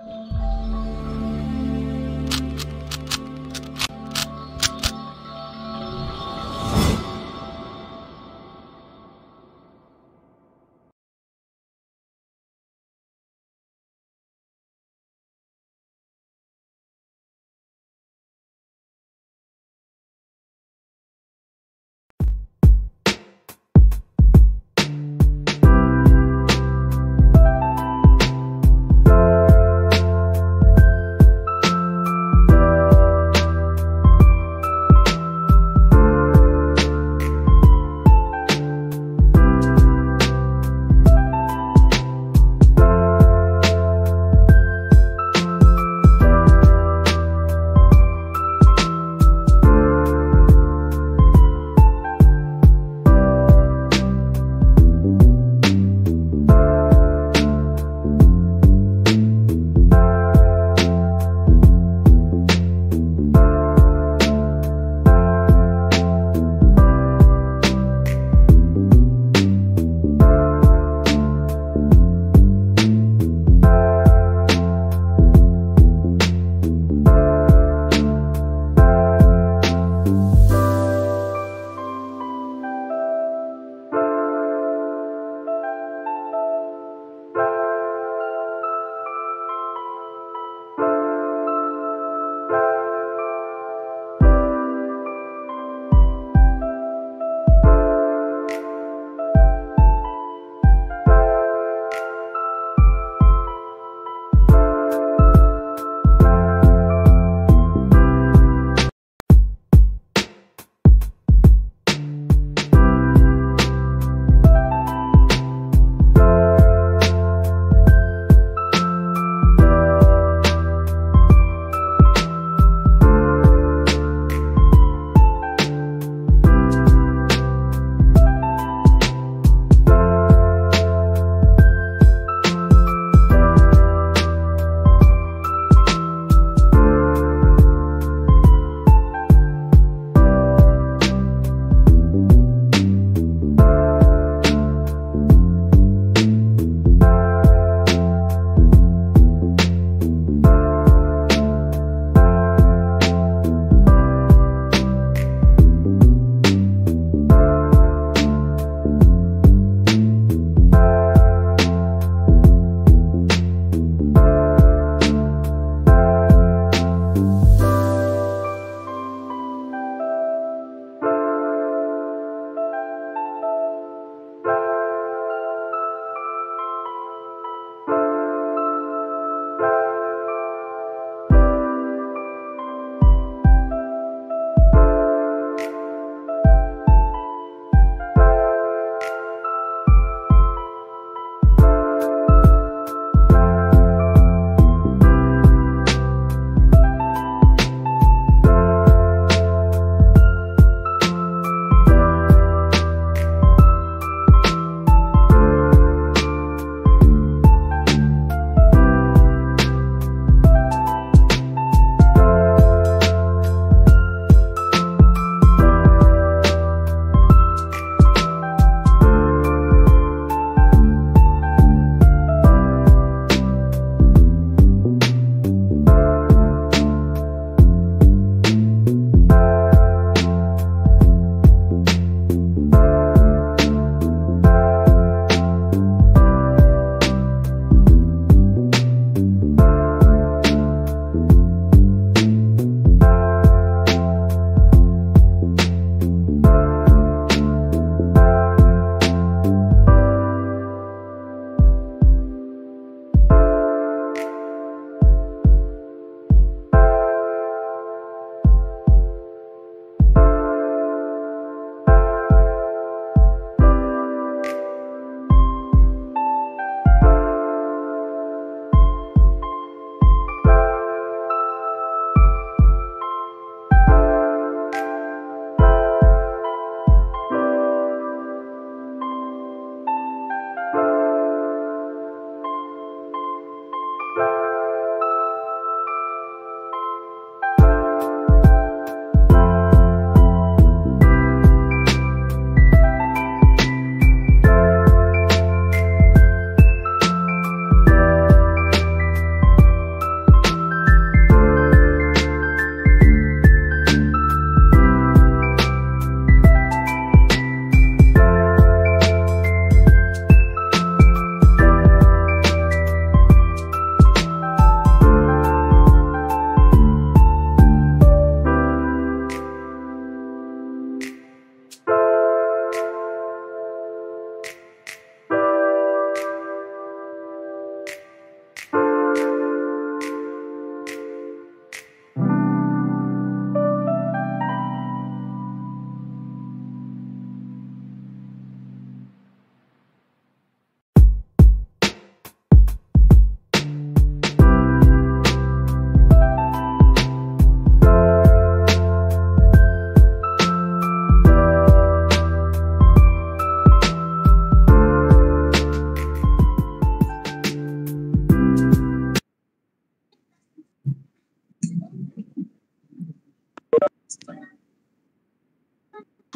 Thank you.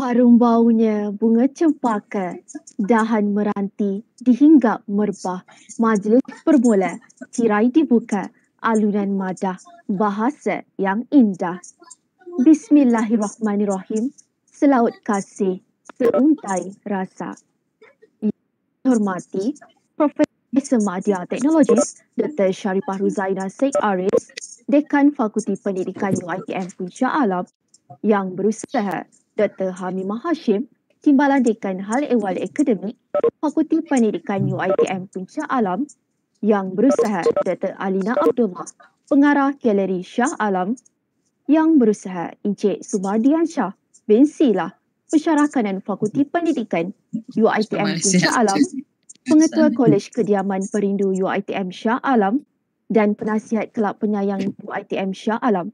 harum baunya bunga cempaka, dahan meranti dihinggap merbah, majlis bermula, tirai dibuka, alunan madah, bahasa yang indah. Bismillahirrahmanirrahim, selaut kasih, seuntai rasa. Yang hormati, Profesor Madya Teknologi, Dr. Syarifah Ruzaina Syed Aris, Dekan Fakulti Pendidikan UITM Puncak Alam yang berusaha Dr. Hamimah Hashim, Timbalan Dekan Hal Ewal Akademik, Fakulti Pendidikan UITM Puncak Alam, Yang Berusaha Dr. Alina Abdullah, Pengarah Galeri Shah Alam, Yang Berusaha Encik Sumardian Shah bin Sila, Pesyarah Kanan Fakulti Pendidikan UITM Puncak Alam, Pengetua Kolej Kediaman Perindu UITM Shah Alam dan Penasihat Kelab Penyayang UITM Shah Alam,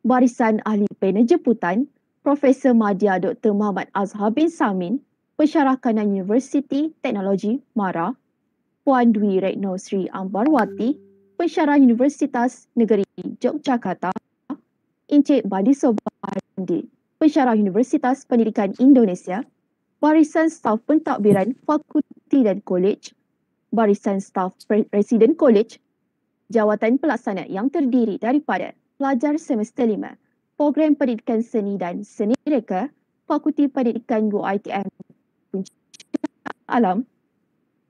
Barisan Ahli Panel Jemputan, Profesor Madya Dr. Muhammad Azhar bin Samin, Pensyarah Kanan Universiti Teknologi MARA, Puan Dwi Retno Sri Ambarwati, Pensyarah Universitas Negeri Yogyakarta, Encik Badi Sobandi, Pensyarah Universitas Pendidikan Indonesia, Barisan Staf Pentadbiran Fakulti dan Kolej, Barisan Staf Residen Kolej, Jawatan Pelaksana yang terdiri daripada Pelajar Semester lima program pendidikan seni dan seni reka Fakulti Pendidikan UITM Alam,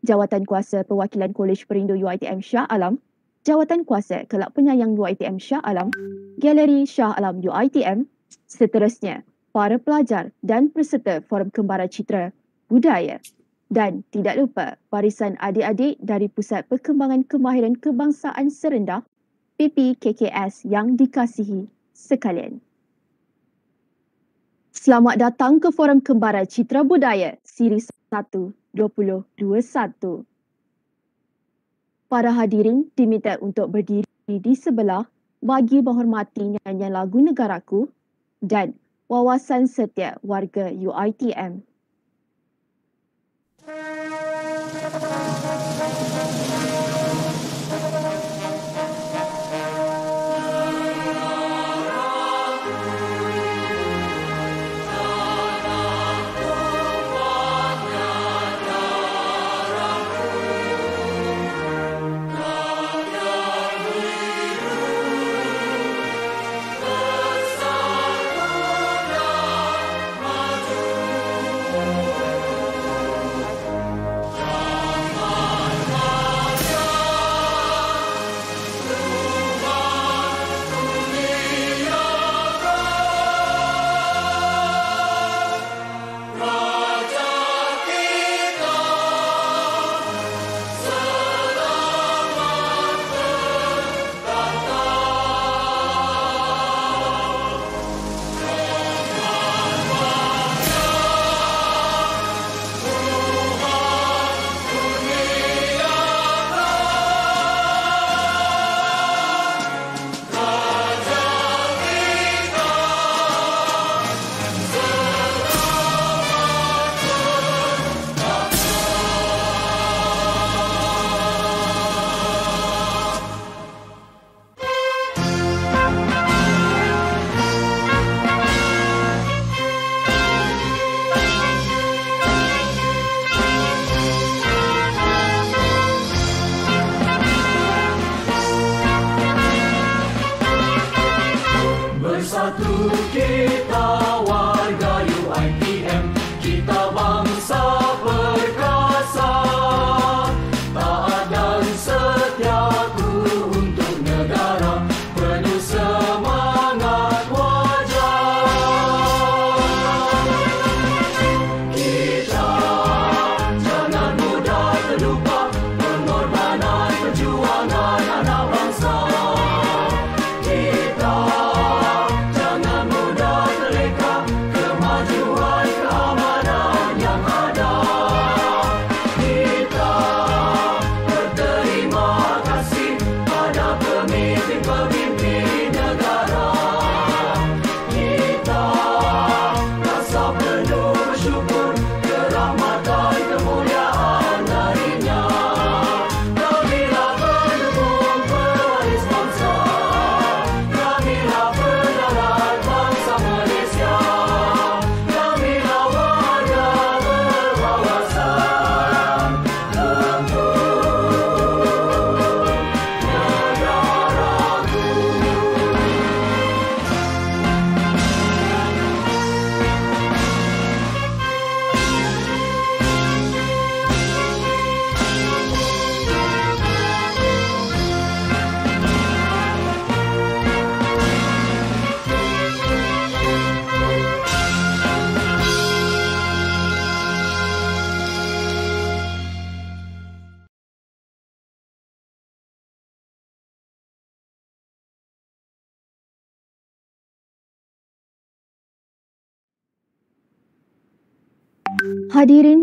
Jawatan Kuasa Perwakilan Kolej Perindu UITM Shah Alam, Jawatan Kuasa Kelab Penyayang UITM Shah Alam, Galeri Shah Alam UITM, seterusnya para pelajar dan peserta Forum Kembara Citra Budaya dan tidak lupa barisan adik-adik dari Pusat Perkembangan Kemahiran Kebangsaan Serendah PPKKS yang dikasihi sekalian. Selamat datang ke Forum Kembara Citra Budaya Siri 1-2021. Para hadirin diminta untuk berdiri di sebelah bagi menghormati nyanyian lagu negaraku dan wawasan setiap warga UITM. Thank you.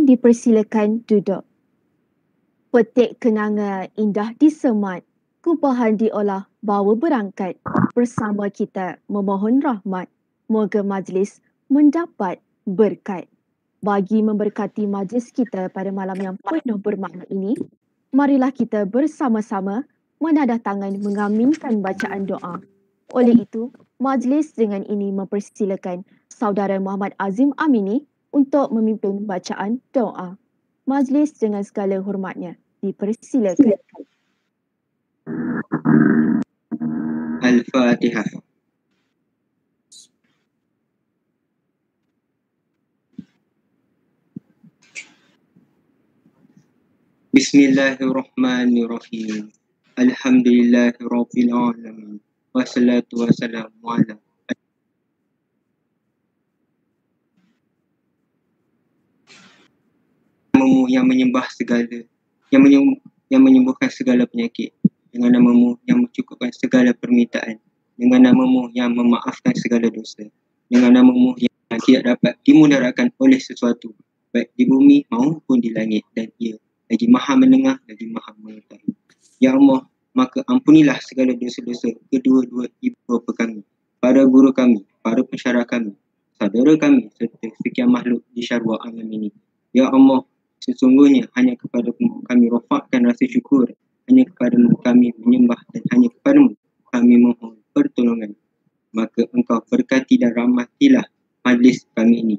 dipersilakan duduk. Petik kenanga indah disemat, kupahan diolah bawa berangkat bersama kita memohon rahmat. Moga majlis mendapat berkat. Bagi memberkati majlis kita pada malam yang penuh bermakna ini, marilah kita bersama-sama menadah tangan mengaminkan bacaan doa. Oleh itu, majlis dengan ini mempersilakan Saudara Muhammad Azim Amini untuk memimpin bacaan doa. Majlis dengan segala hormatnya dipersilakan. Al-Fatihah. Bismillahirrahmanirrahim. Alhamdulillahirabbil alamin. Wassalatu wassalamu ala namamu yang menyembah segala yang menyembuh, yang menyembuhkan segala penyakit dengan namamu yang mencukupkan segala permintaan dengan namamu yang memaafkan segala dosa dengan namamu yang tidak dapat dimudaratkan oleh sesuatu baik di bumi maupun di langit dan ia lagi maha mendengar lagi maha mengetahui ya Allah maka ampunilah segala dosa-dosa kedua-dua ibu bapa kami para guru kami para pensyarah kami saudara kami serta sekian makhluk di syarwa alam ini ya Allah Sesungguhnya hanya kepada kami rofakkan rasa syukur, hanya kepada kami menyembah dan hanya kepada kami mohon pertolongan. Maka engkau berkati dan ramahilah majlis kami ini.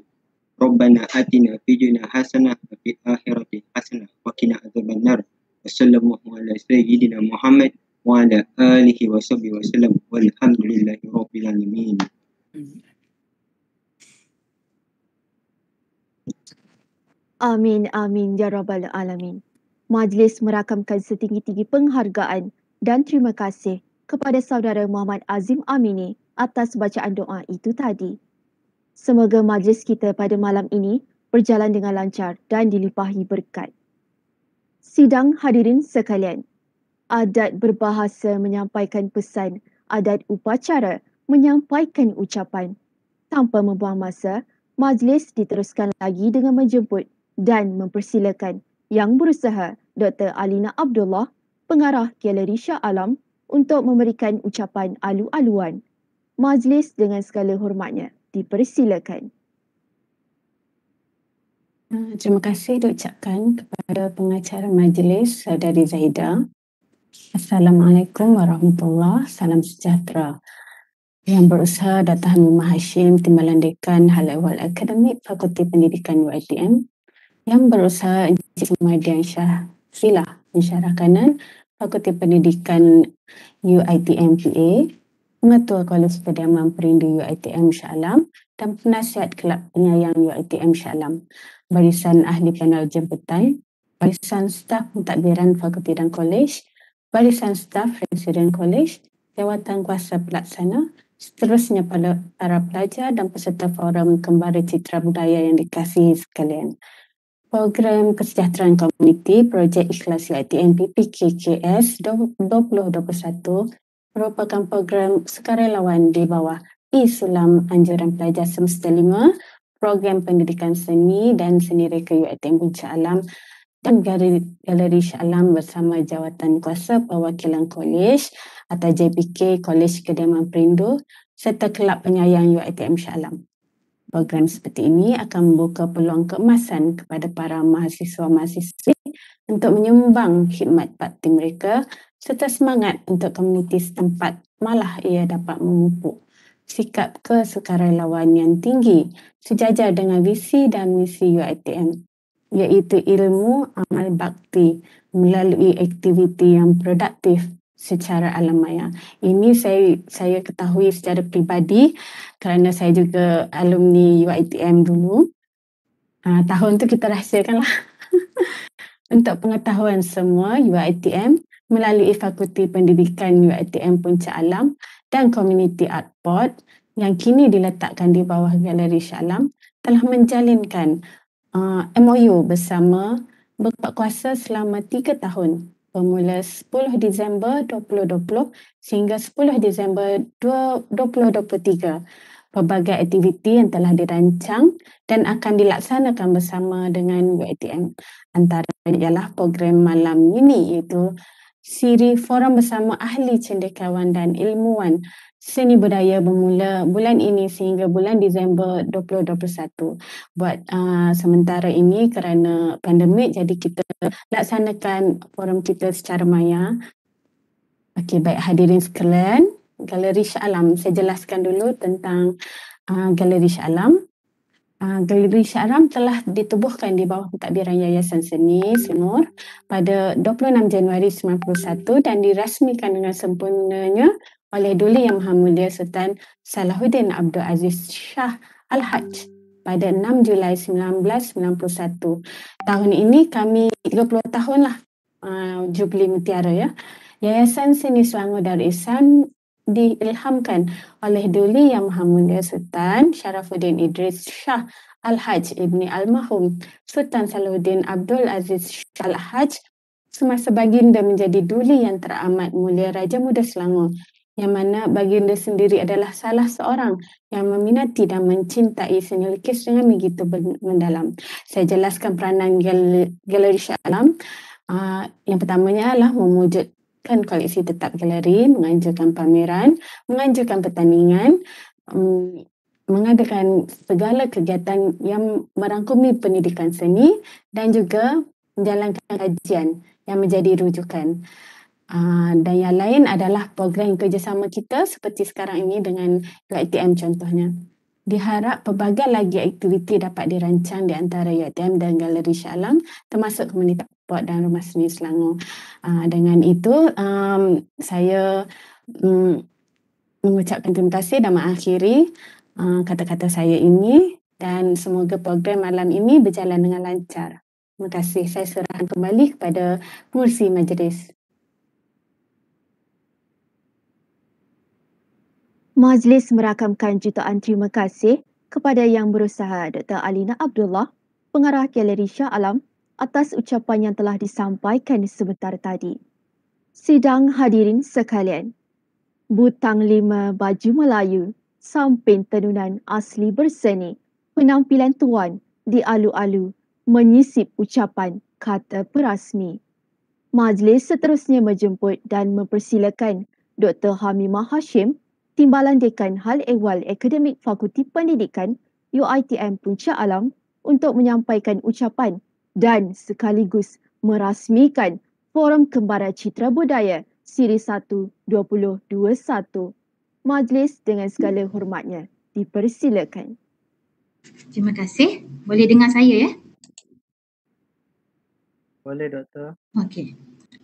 Robbana atina fi dunya hasanah wa fil akhirati hasanah wa qina adzabannar. Wassalamualaikum sayyidina Muhammad wa ala alihi wa sahbihi wasallam. Walhamdulillahirabbil alamin. Hmm. Amin, amin, ya Rabbal Alamin. Majlis merakamkan setinggi-tinggi penghargaan dan terima kasih kepada saudara Muhammad Azim Amini atas bacaan doa itu tadi. Semoga majlis kita pada malam ini berjalan dengan lancar dan dilipahi berkat. Sidang hadirin sekalian, adat berbahasa menyampaikan pesan, adat upacara menyampaikan ucapan. Tanpa membuang masa, majlis diteruskan lagi dengan menjemput dan mempersilakan yang berusaha Dr. Alina Abdullah, pengarah Galeri Shah Alam untuk memberikan ucapan alu-aluan. Majlis dengan segala hormatnya dipersilakan. Ah, terima kasih diucapkan kepada pengacara majlis Saudari Zahida. Assalamualaikum warahmatullahi salam sejahtera. Yang berusaha Datuk Hamimah Hashim, Timbalan Dekan Hal Ehwal Akademik Fakulti Pendidikan UITM yang berusaha Encik Sumadi Aisyah Filah, Insyarah Kanan, Fakulti Pendidikan UITMPA, Pengetua Kualus Kediaman Perindu UITM Shah Alam dan Penasihat Kelab Penyayang UITM Shah Barisan Ahli Panel Jemputan, Barisan Staf Mentadbiran Fakulti dan Kolej, Barisan Staf Resident Kolej, Jawatan Kuasa Pelaksana, seterusnya para pelajar dan peserta forum kembara citra budaya yang dikasihi sekalian. Program Kesejahteraan Komuniti Projek Ikhlas UITM PPKKS 2021 merupakan program sukarelawan di bawah Islam Anjuran Pelajar Semester 5, Program Pendidikan Seni dan Seni Reka UITM Bunca Alam dan Galeri Syah Alam bersama Jawatan Kuasa Perwakilan Kolej atau JPK Kolej Kediaman Perindu serta Kelab Penyayang UITM Syah program seperti ini akan membuka peluang keemasan kepada para mahasiswa-mahasiswi untuk menyumbang khidmat bakti mereka serta semangat untuk komuniti setempat malah ia dapat memupuk sikap kesukarelawan yang tinggi sejajar dengan visi dan misi UITM iaitu ilmu amal bakti melalui aktiviti yang produktif secara alam maya. Ini saya saya ketahui secara pribadi kerana saya juga alumni UITM dulu. Uh, tahun tu kita rahsiakan lah. Untuk pengetahuan semua UITM melalui Fakulti Pendidikan UITM Puncak Alam dan Community Art Pod yang kini diletakkan di bawah Galeri Shalam telah menjalinkan uh, ah, MOU bersama berkuat kuasa selama tiga tahun bermula 10 Disember 2020 sehingga 10 Disember 2023. Pelbagai aktiviti yang telah dirancang dan akan dilaksanakan bersama dengan WTM antara ialah program malam ini iaitu siri forum bersama ahli cendekiawan dan ilmuwan seni budaya bermula bulan ini sehingga bulan Disember 2021. Buat uh, sementara ini kerana pandemik jadi kita laksanakan forum kita secara maya. Okey, baik hadirin sekalian. Galeri Shah Alam, saya jelaskan dulu tentang uh, Galeri Shah Alam. Uh, Galeri Shah Alam telah ditubuhkan di bawah pentadbiran Yayasan Seni Senur pada 26 Januari 1991 dan dirasmikan dengan sempurnanya oleh Duli Yang Maha Mulia Sultan Salahuddin Abdul Aziz Shah Al-Hajj pada 6 Julai 1991. Tahun ini kami 20 tahunlah uh, Jubli Mutiara ya. Yayasan Seni Selangor Darul Ihsan diilhamkan oleh Duli Yang Maha Mulia Sultan Syarafuddin Idris Shah Al-Hajj Ibni Al-Mahum Sultan Salahuddin Abdul Aziz Shah Al-Hajj semasa baginda menjadi duli yang teramat mulia Raja Muda Selangor yang mana baginda sendiri adalah salah seorang yang meminati dan mencintai seni lukis dengan begitu mendalam. Saya jelaskan peranan galeri Syalam. Ah, yang pertamanya adalah memujudkan koleksi tetap galeri, menganjurkan pameran, menganjurkan pertandingan, mm, mengadakan segala kegiatan yang merangkumi pendidikan seni dan juga menjalankan kajian yang menjadi rujukan. Ah, dan yang lain adalah program kerjasama kita seperti sekarang ini dengan UITM contohnya. Diharap pelbagai lagi aktiviti dapat dirancang di antara UITM dan Galeri Shalang termasuk komuniti Port dan Rumah Seni Selangor. Ah, dengan itu, um, saya mm, mengucapkan terima kasih dan mengakhiri ah, kata-kata saya ini dan semoga program malam ini berjalan dengan lancar. Terima kasih. Saya serahkan kembali kepada kursi majlis. Majlis merakamkan jutaan terima kasih kepada Yang Berusaha Dr. Alina Abdullah, pengarah Galeri Shah Alam atas ucapan yang telah disampaikan sebentar tadi. Sidang hadirin sekalian, Butang Lima Baju Melayu, Samping Tenunan Asli Berseni, Penampilan Tuan di Alu-Alu menyisip ucapan kata perasmi. Majlis seterusnya menjemput dan mempersilakan Dr. Hamimah Hashim Timbalan Dekan Hal Ehwal Akademik Fakulti Pendidikan UITM Puncak Alam untuk menyampaikan ucapan dan sekaligus merasmikan Forum Kembara Citra Budaya Siri 1 2021. Majlis dengan segala hormatnya dipersilakan. Terima kasih. Boleh dengar saya ya? Boleh, Doktor. Okey.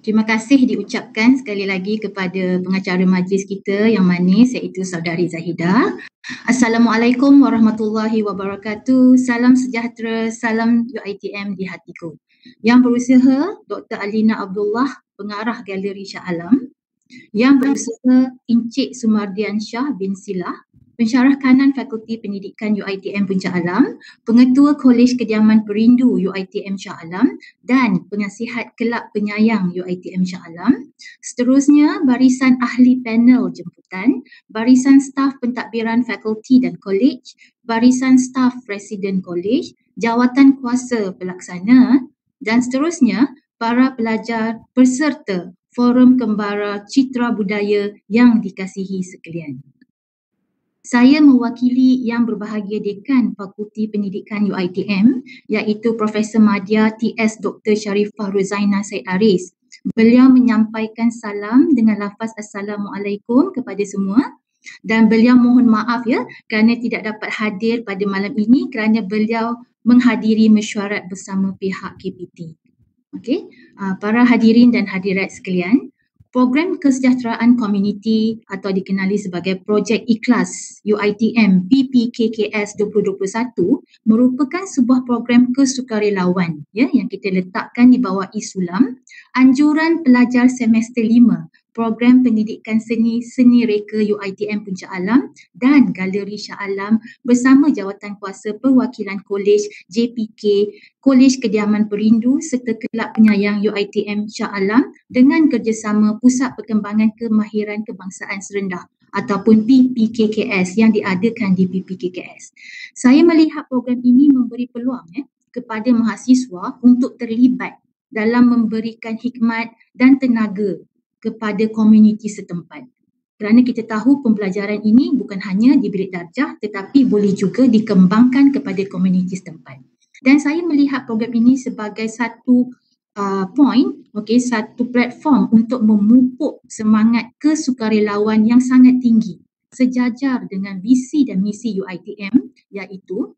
Terima kasih diucapkan sekali lagi kepada pengacara majlis kita yang manis iaitu Saudari Zahida. Assalamualaikum warahmatullahi wabarakatuh. Salam sejahtera, salam UITM di hatiku. Yang berusaha Dr. Alina Abdullah, pengarah Galeri Shah Alam. Yang berusaha Encik Sumardian Shah bin Silah, Pensyarah Kanan Fakulti Pendidikan UITM Puncak Alam, Pengetua Kolej Kediaman Perindu UITM Shah Alam dan Penasihat Kelab Penyayang UITM Shah Alam. Seterusnya, barisan ahli panel jemputan, barisan staf pentadbiran fakulti dan kolej, barisan staf Presiden kolej, jawatan kuasa pelaksana dan seterusnya, para pelajar peserta Forum Kembara Citra Budaya yang dikasihi sekalian saya mewakili yang berbahagia dekan Fakulti Pendidikan UITM iaitu Profesor Madya TS Dr. Sharifah Ruzaina Said Aris. Beliau menyampaikan salam dengan lafaz Assalamualaikum kepada semua dan beliau mohon maaf ya kerana tidak dapat hadir pada malam ini kerana beliau menghadiri mesyuarat bersama pihak KPT. Okey, ah, para hadirin dan hadirat sekalian, Program Kesejahteraan Komuniti atau dikenali sebagai Projek Ikhlas UITM PPKKS 2021 merupakan sebuah program kesukarelawan ya, yang kita letakkan di bawah Isulam e Anjuran Pelajar Semester lima program pendidikan seni Seni Reka UITM Puncak Alam dan Galeri Shah Alam bersama jawatan kuasa perwakilan kolej JPK, Kolej Kediaman Perindu serta Kelab Penyayang UITM Shah Alam dengan kerjasama Pusat Perkembangan Kemahiran Kebangsaan Serendah ataupun PPKKS yang diadakan di PPKKS. Saya melihat program ini memberi peluang eh, kepada mahasiswa untuk terlibat dalam memberikan hikmat dan tenaga kepada komuniti setempat. Kerana kita tahu pembelajaran ini bukan hanya di bilik darjah tetapi boleh juga dikembangkan kepada komuniti setempat. Dan saya melihat program ini sebagai satu uh, point, okay, satu platform untuk memupuk semangat kesukarelawan yang sangat tinggi sejajar dengan visi dan misi UITM iaitu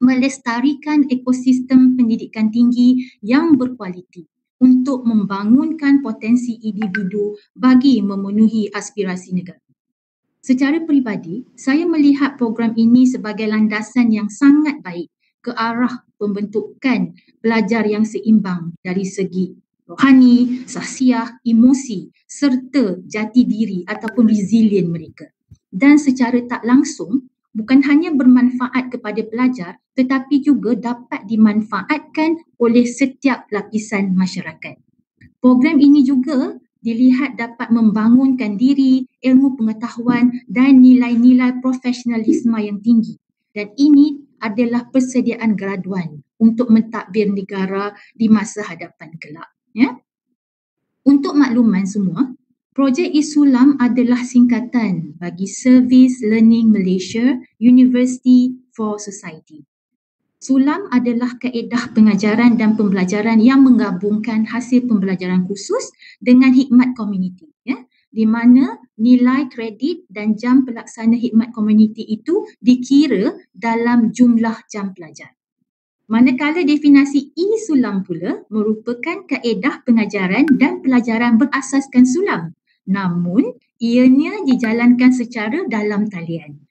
melestarikan ekosistem pendidikan tinggi yang berkualiti untuk membangunkan potensi individu bagi memenuhi aspirasi negara. Secara peribadi, saya melihat program ini sebagai landasan yang sangat baik ke arah pembentukan pelajar yang seimbang dari segi rohani, sahsiah, emosi serta jati diri ataupun resilient mereka. Dan secara tak langsung, bukan hanya bermanfaat kepada pelajar tetapi juga dapat dimanfaatkan oleh setiap lapisan masyarakat. Program ini juga dilihat dapat membangunkan diri, ilmu pengetahuan dan nilai-nilai profesionalisme yang tinggi. Dan ini adalah persediaan graduan untuk mentadbir negara di masa hadapan kelak. Ya? Untuk makluman semua, Projek ISULAM adalah singkatan bagi Service Learning Malaysia University for Society. Sulam adalah kaedah pengajaran dan pembelajaran yang menggabungkan hasil pembelajaran khusus dengan hikmat komuniti. Ya? Di mana nilai kredit dan jam pelaksana hikmat komuniti itu dikira dalam jumlah jam pelajar. Manakala definasi E sulam pula merupakan kaedah pengajaran dan pelajaran berasaskan sulam. Namun, ianya dijalankan secara dalam talian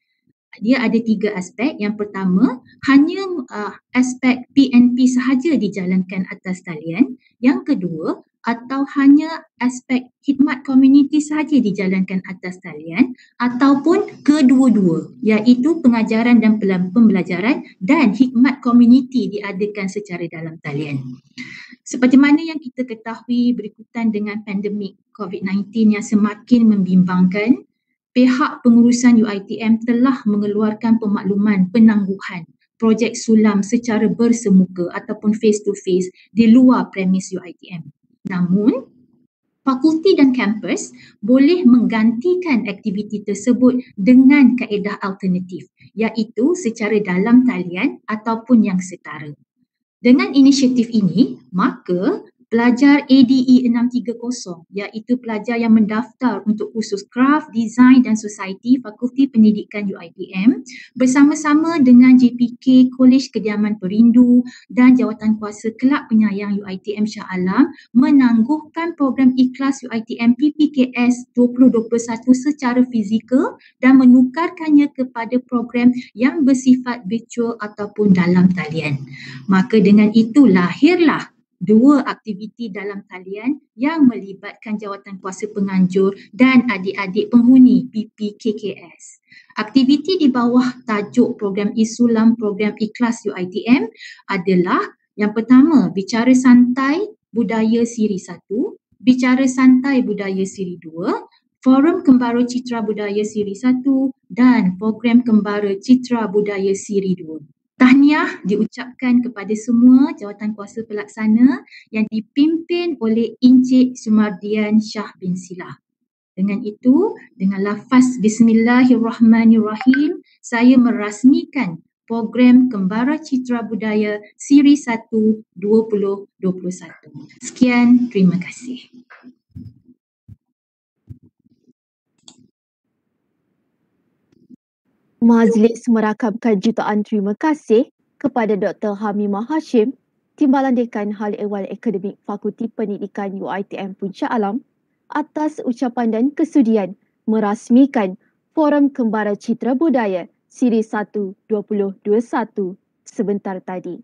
dia ada tiga aspek. Yang pertama, hanya uh, aspek PNP sahaja dijalankan atas talian. Yang kedua, atau hanya aspek khidmat komuniti sahaja dijalankan atas talian ataupun kedua-dua iaitu pengajaran dan pembelajaran dan khidmat komuniti diadakan secara dalam talian. Seperti mana yang kita ketahui berikutan dengan pandemik COVID-19 yang semakin membimbangkan pihak pengurusan UiTM telah mengeluarkan pemakluman penangguhan projek sulam secara bersemuka ataupun face to face di luar premis UiTM. Namun, fakulti dan kampus boleh menggantikan aktiviti tersebut dengan kaedah alternatif iaitu secara dalam talian ataupun yang setara. Dengan inisiatif ini, maka pelajar ADE 630 iaitu pelajar yang mendaftar untuk kursus Craft, Design dan Society Fakulti Pendidikan UiTM bersama-sama dengan JPK Kolej Kediaman Perindu dan jawatan kuasa Kelab Penyayang UiTM Shah Alam menangguhkan program ikhlas UiTM PPKS 2021 secara fizikal dan menukarkannya kepada program yang bersifat virtual ataupun dalam talian. Maka dengan itu lahirlah dua aktiviti dalam talian yang melibatkan jawatan kuasa penganjur dan adik-adik penghuni PPKKS. Aktiviti di bawah tajuk program Isulam Program Ikhlas UITM adalah yang pertama, Bicara Santai Budaya Siri 1, Bicara Santai Budaya Siri 2, Forum Kembara Citra Budaya Siri 1 dan Program Kembara Citra Budaya Siri Tahniah diucapkan kepada semua jawatan kuasa pelaksana yang dipimpin oleh Encik Sumardian Shah bin Silah. Dengan itu, dengan lafaz Bismillahirrahmanirrahim, saya merasmikan program Kembara Citra Budaya Siri 1 2021. Sekian, terima kasih. Majlis merakamkan jutaan terima kasih kepada Dr. Hamimah Hashim, Timbalan Dekan Hal Ehwal Akademik Fakulti Pendidikan UITM Puncak Alam atas ucapan dan kesudian merasmikan Forum Kembara Citra Budaya Siri 1 2021 sebentar tadi.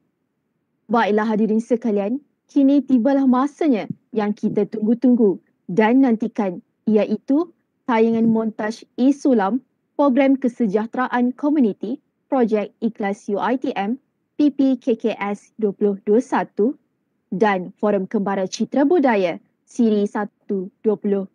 Baiklah hadirin sekalian, kini tibalah masanya yang kita tunggu-tunggu dan nantikan iaitu tayangan montaj Isulam e Program Kesejahteraan Komuniti Projek Ikhlas UITM PPKKS 2021 dan Forum Kembara Citra Budaya Siri 1 2021.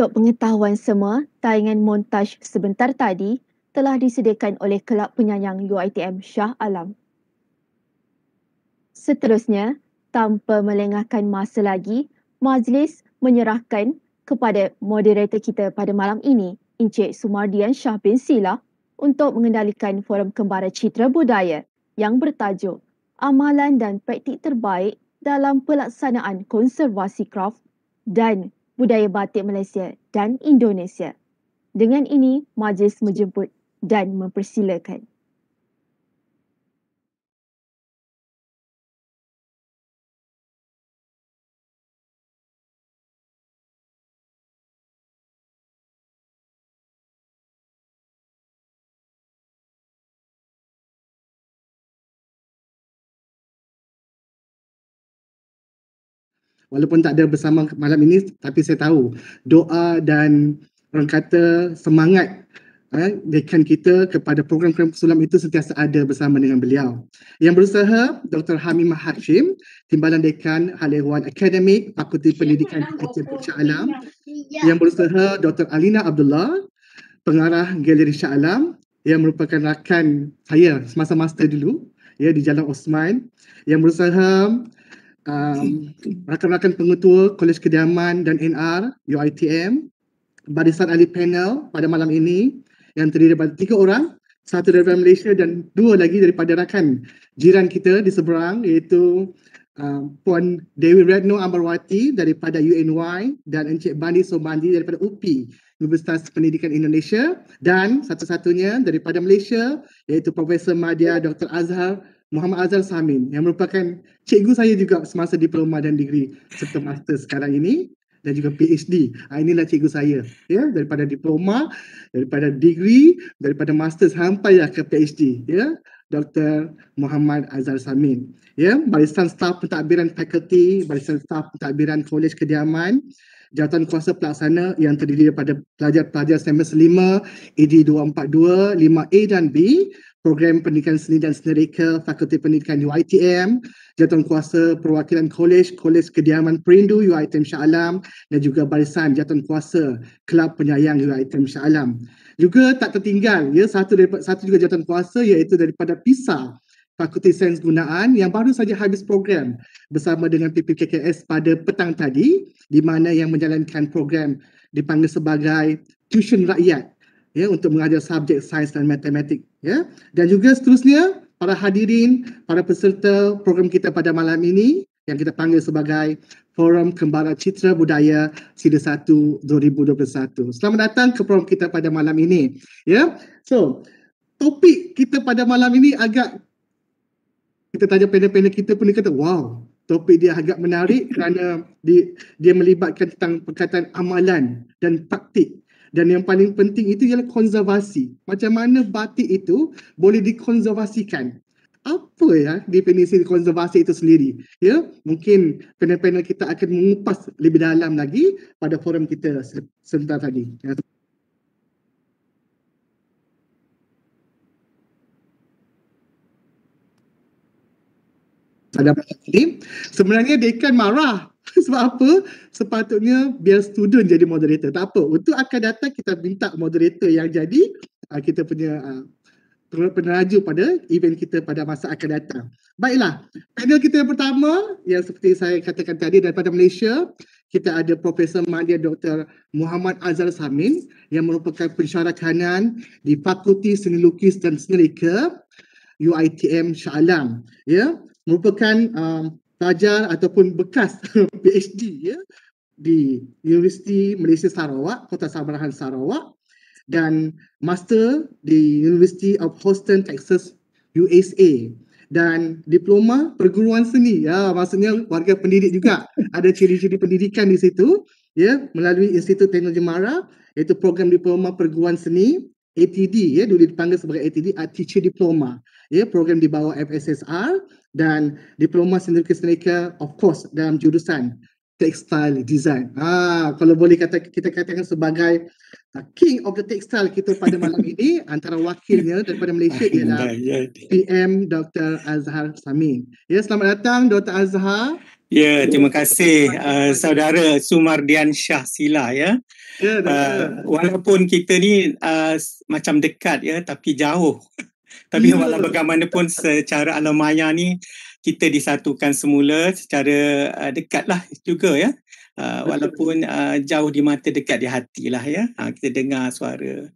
Untuk pengetahuan semua, tayangan montaj sebentar tadi telah disediakan oleh Kelab Penyayang UITM Shah Alam. Seterusnya, tanpa melengahkan masa lagi, majlis menyerahkan kepada moderator kita pada malam ini, Encik Sumardian Shah bin Sila untuk mengendalikan forum kembara citra budaya yang bertajuk Amalan dan Praktik Terbaik dalam Pelaksanaan Konservasi Kraf dan budaya batik Malaysia dan Indonesia. Dengan ini, majlis menjemput dan mempersilakan. walaupun tak ada bersama malam ini tapi saya tahu doa dan orang kata semangat eh, dekan kita kepada program-program sulam itu sentiasa ada bersama dengan beliau. Yang berusaha Dr. Hamim Hashim, Timbalan Dekan Hal Ehwal Akademik Fakulti Pendidikan Kecil Pucat Alam. Yang berusaha Dr. Alina Abdullah, Pengarah Galeri Syah Alam yang merupakan rakan saya semasa master dulu ya di Jalan Osman. Yang berusaha um, rakan-rakan pengetua Kolej Kediaman dan NR UITM barisan ahli panel pada malam ini yang terdiri daripada tiga orang satu daripada Malaysia dan dua lagi daripada rakan jiran kita di seberang iaitu um, Puan Dewi Redno Ambarwati daripada UNY dan Encik Bandi Sobandi daripada UPI Universitas Pendidikan Indonesia dan satu-satunya daripada Malaysia iaitu Profesor Madia Dr. Azhar Muhammad Azhar Samin yang merupakan cikgu saya juga semasa diploma dan degree serta master sekarang ini dan juga PhD. Ah, inilah cikgu saya ya daripada diploma, daripada degree, daripada master sampai ya ke PhD ya. Dr. Muhammad Azhar Samin. Ya, Barisan Staf Pentadbiran Fakulti, Barisan Staf Pentadbiran Kolej Kediaman, Jawatan Kuasa Pelaksana yang terdiri daripada pelajar-pelajar semester 5, AD 242, 5A dan B, Program Pendidikan Seni dan Seni Reka Fakulti Pendidikan UITM, Jatuan Kuasa Perwakilan Kolej, Kolej Kediaman Perindu UITM Shah Alam dan juga Barisan Jatuan Kuasa Kelab Penyayang UITM Shah Alam. Juga tak tertinggal, ya satu daripada, satu juga jatuan kuasa iaitu daripada PISA, Fakulti Sains Gunaan yang baru saja habis program bersama dengan PPKKS pada petang tadi di mana yang menjalankan program dipanggil sebagai Tuition Rakyat ya untuk mengajar subjek sains dan matematik ya dan juga seterusnya para hadirin para peserta program kita pada malam ini yang kita panggil sebagai Forum Kembara Citra Budaya Sida 1 2021. Selamat datang ke program kita pada malam ini. Ya. So, topik kita pada malam ini agak kita tanya panel-panel kita pun dia kata, "Wow, topik dia agak menarik kerana dia dia melibatkan tentang perkataan amalan dan praktik dan yang paling penting itu ialah konservasi. Macam mana batik itu boleh dikonservasikan? Apa ya definisi konservasi itu sendiri? Ya, mungkin panel-panel kita akan mengupas lebih dalam lagi pada forum kita sebentar tadi. Ya. pada ini sebenarnya dekan marah sebab apa sepatutnya biar student jadi moderator tak apa untuk akan datang kita minta moderator yang jadi uh, kita punya uh, peneraju pada event kita pada masa akan datang baiklah panel kita yang pertama yang seperti saya katakan tadi daripada Malaysia kita ada Profesor Mahdi Dr. Muhammad Azhar Samin yang merupakan pensyarah kanan di Fakulti Seni Lukis dan Seni Reka UITM Shah Alam. Ya, yeah merupakan um, pelajar ataupun bekas PhD ya di Universiti Malaysia Sarawak, Kota Sabahan Sarawak dan master di University of Houston Texas USA dan diploma perguruan seni ya maksudnya warga pendidik juga ada ciri-ciri pendidikan di situ ya melalui Institut Teknologi Mara iaitu program diploma perguruan seni ATD ya dulu dipanggil sebagai ATD Art Teacher Diploma ya program di bawah FSSR dan diploma sendiri kesenika of course dalam jurusan textile design. Ah kalau boleh kata kita katakan sebagai uh, king of the textile kita pada malam ini antara wakilnya daripada Malaysia ialah PM Dr Azhar Samin. Ya selamat datang Dr Azhar. Ya, terima kasih uh, saudara Sumardian Shah Sila ya. ya uh, walaupun kita ni uh, macam dekat ya tapi jauh. Tapi yeah. walau bagaimanapun secara alam maya ni kita disatukan semula secara uh, dekatlah juga ya. Uh, walaupun uh, jauh di mata dekat di hati lah ya. Uh, kita dengar suara.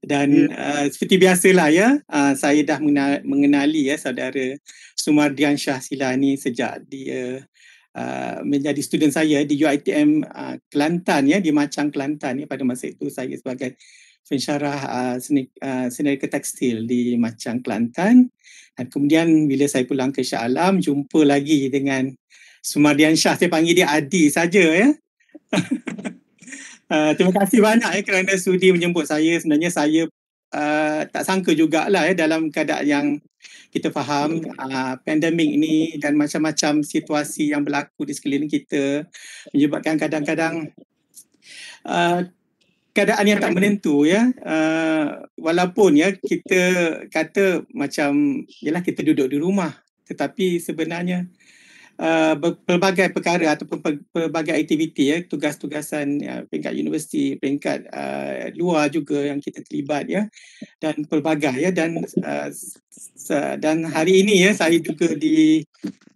Dan yeah. uh, seperti biasalah ya, uh, saya dah mengenali ya saudara Sumardian Shah Silani sejak dia Uh, menjadi student saya di UiTM uh, Kelantan ya di Macang Kelantan ya pada masa itu saya sebagai pensyarah uh, seni uh, ah, senarika tekstil di Macang Kelantan dan kemudian bila saya pulang ke Shah Alam jumpa lagi dengan Sumardian Shah saya panggil dia Adi saja ya uh, terima kasih banyak ya kerana sudi menjemput saya sebenarnya saya uh, tak sangka jugalah ya dalam keadaan yang kita faham uh, pandemik ini dan macam-macam situasi yang berlaku di sekeliling kita menyebabkan kadang-kadang uh, keadaan yang tak menentu ya uh, walaupun ya kita kata macam ialah kita duduk di rumah tetapi sebenarnya uh, pelbagai perkara ataupun berbagai aktiviti ya tugas-tugasan ya, peringkat universiti peringkat uh, luar juga yang kita terlibat ya dan pelbagai ya dan uh, dan hari ini ya saya juga di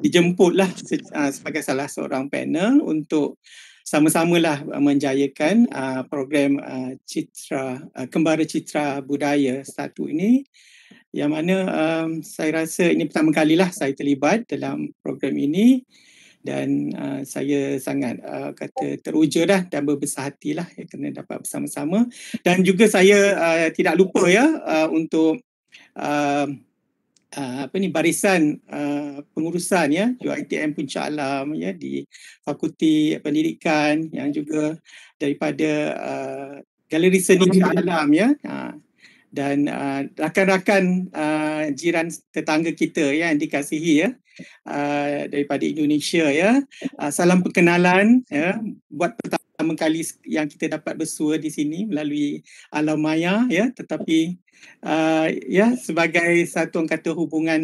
dijemputlah uh, sebagai salah seorang panel untuk sama-samalah uh, menjayakan uh, program uh, Citra uh, Kembara Citra Budaya satu ini yang mana um, saya rasa ini pertama kalilah saya terlibat dalam program ini dan uh, saya sangat uh, kata teruja dah dan berbesar hatilah ya, kerana dapat bersama-sama dan juga saya uh, tidak lupa ya uh, untuk uh, uh, apa ni barisan uh, pengurusan ya UiTM Puncak Alam ya di Fakulti Pendidikan yang juga daripada uh, Galeri Seni Puncak Alam ya uh, dan uh, rakan-rakan uh, jiran tetangga kita ya, yang dikasihi ya uh, daripada Indonesia ya uh, salam perkenalan ya buat pertama kali yang kita dapat bersua di sini melalui alam maya ya tetapi uh, ya yeah, sebagai satu orang kata hubungan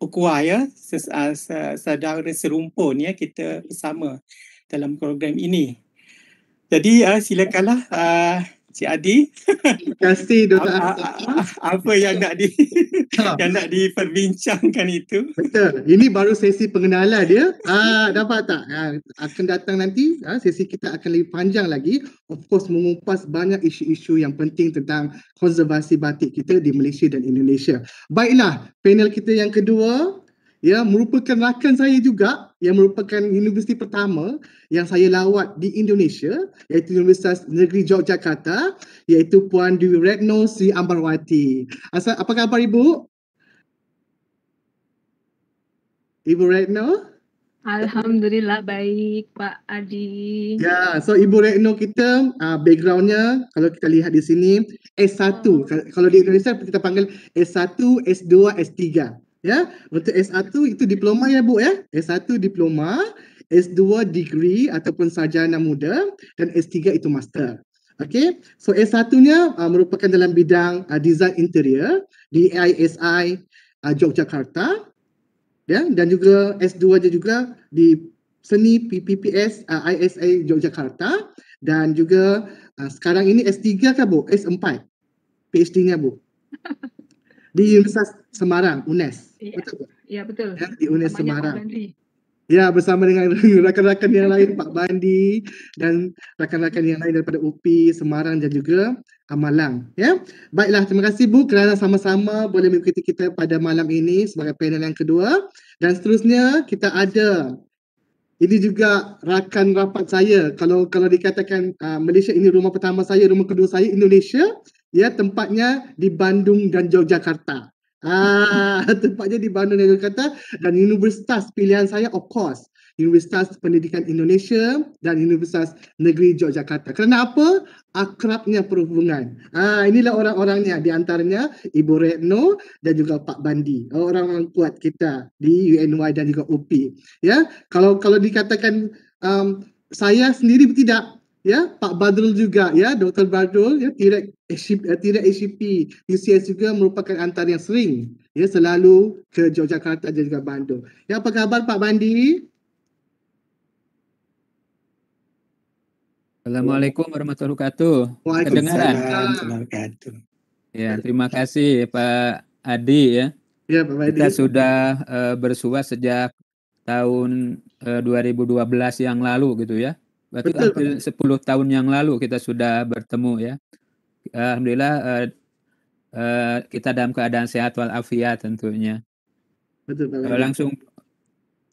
ukuah ya yeah, saudara serumpun ya yeah, kita bersama dalam program ini. Jadi uh, silakanlah uh, Cik Adi. Terima kasih Dr. Apa, apa yang nak di ha. yang nak diperbincangkan itu? Betul. Ini baru sesi pengenalan dia. Ah dapat tak? Ah, akan datang nanti ah, sesi kita akan lebih panjang lagi. Of course mengupas banyak isu-isu yang penting tentang konservasi batik kita di Malaysia dan Indonesia. Baiklah, panel kita yang kedua ya merupakan rakan saya juga yang merupakan universiti pertama yang saya lawat di Indonesia iaitu Universitas Negeri Yogyakarta iaitu Puan Dewi Retno Sri Ambarwati. Asal apa khabar Ibu? Ibu Retno? Alhamdulillah baik Pak Adi. Ya, yeah, so Ibu Retno kita uh, backgroundnya kalau kita lihat di sini S1. Oh. Kalau di Indonesia kita panggil S1, S2, S3 ya untuk S1 itu diploma ya Bu ya S1 diploma S2 degree ataupun sarjana muda dan S3 itu master Okay, so S1 nya uh, merupakan dalam bidang uh, design interior di AISI uh, Yogyakarta ya dan juga S2 dia juga di seni PPPS uh, ISA Yogyakarta dan juga uh, sekarang ini S3 ke Bu S4 PhD nya Bu di Universitas Semarang UNES ya. betul tak? ya betul ya, di UNES Sama Semarang ya bersama dengan rakan-rakan yang lain Pak Bandi dan rakan-rakan yang lain daripada UPI Semarang dan juga Amalang ya baiklah terima kasih Bu kerana sama-sama boleh mengikuti kita pada malam ini sebagai panel yang kedua dan seterusnya kita ada ini juga rakan rapat saya kalau kalau dikatakan uh, Malaysia ini rumah pertama saya rumah kedua saya Indonesia ya tempatnya di Bandung dan Yogyakarta. Ah, tempatnya di Bandung dan Yogyakarta dan universitas pilihan saya of course Universitas Pendidikan Indonesia dan Universitas Negeri Yogyakarta. Kenapa? Akrabnya perhubungan. Ah, inilah orang-orangnya di antaranya Ibu Retno dan juga Pak Bandi. Orang-orang kuat kita di UNY dan juga UPI. Ya, kalau kalau dikatakan um, saya sendiri tidak ya Pak Badrul juga ya Dr. Badrul ya tidak tidak ACP UCS juga merupakan antar yang sering ya selalu ke Yogyakarta dan juga Bandung. Ya apa kabar Pak Bandi? Assalamualaikum warahmatullahi wabarakatuh. Kedengaran. Ya, terima kasih Pak Adi ya. Ya, Pak Adi. Kita sudah uh, eh, bersua sejak tahun uh, eh, 2012 yang lalu gitu ya Berarti Betul. hampir 10 tahun yang lalu kita sudah bertemu ya. Alhamdulillah uh, uh, kita dalam keadaan sehat walafiat tentunya. Betul Uh, langsung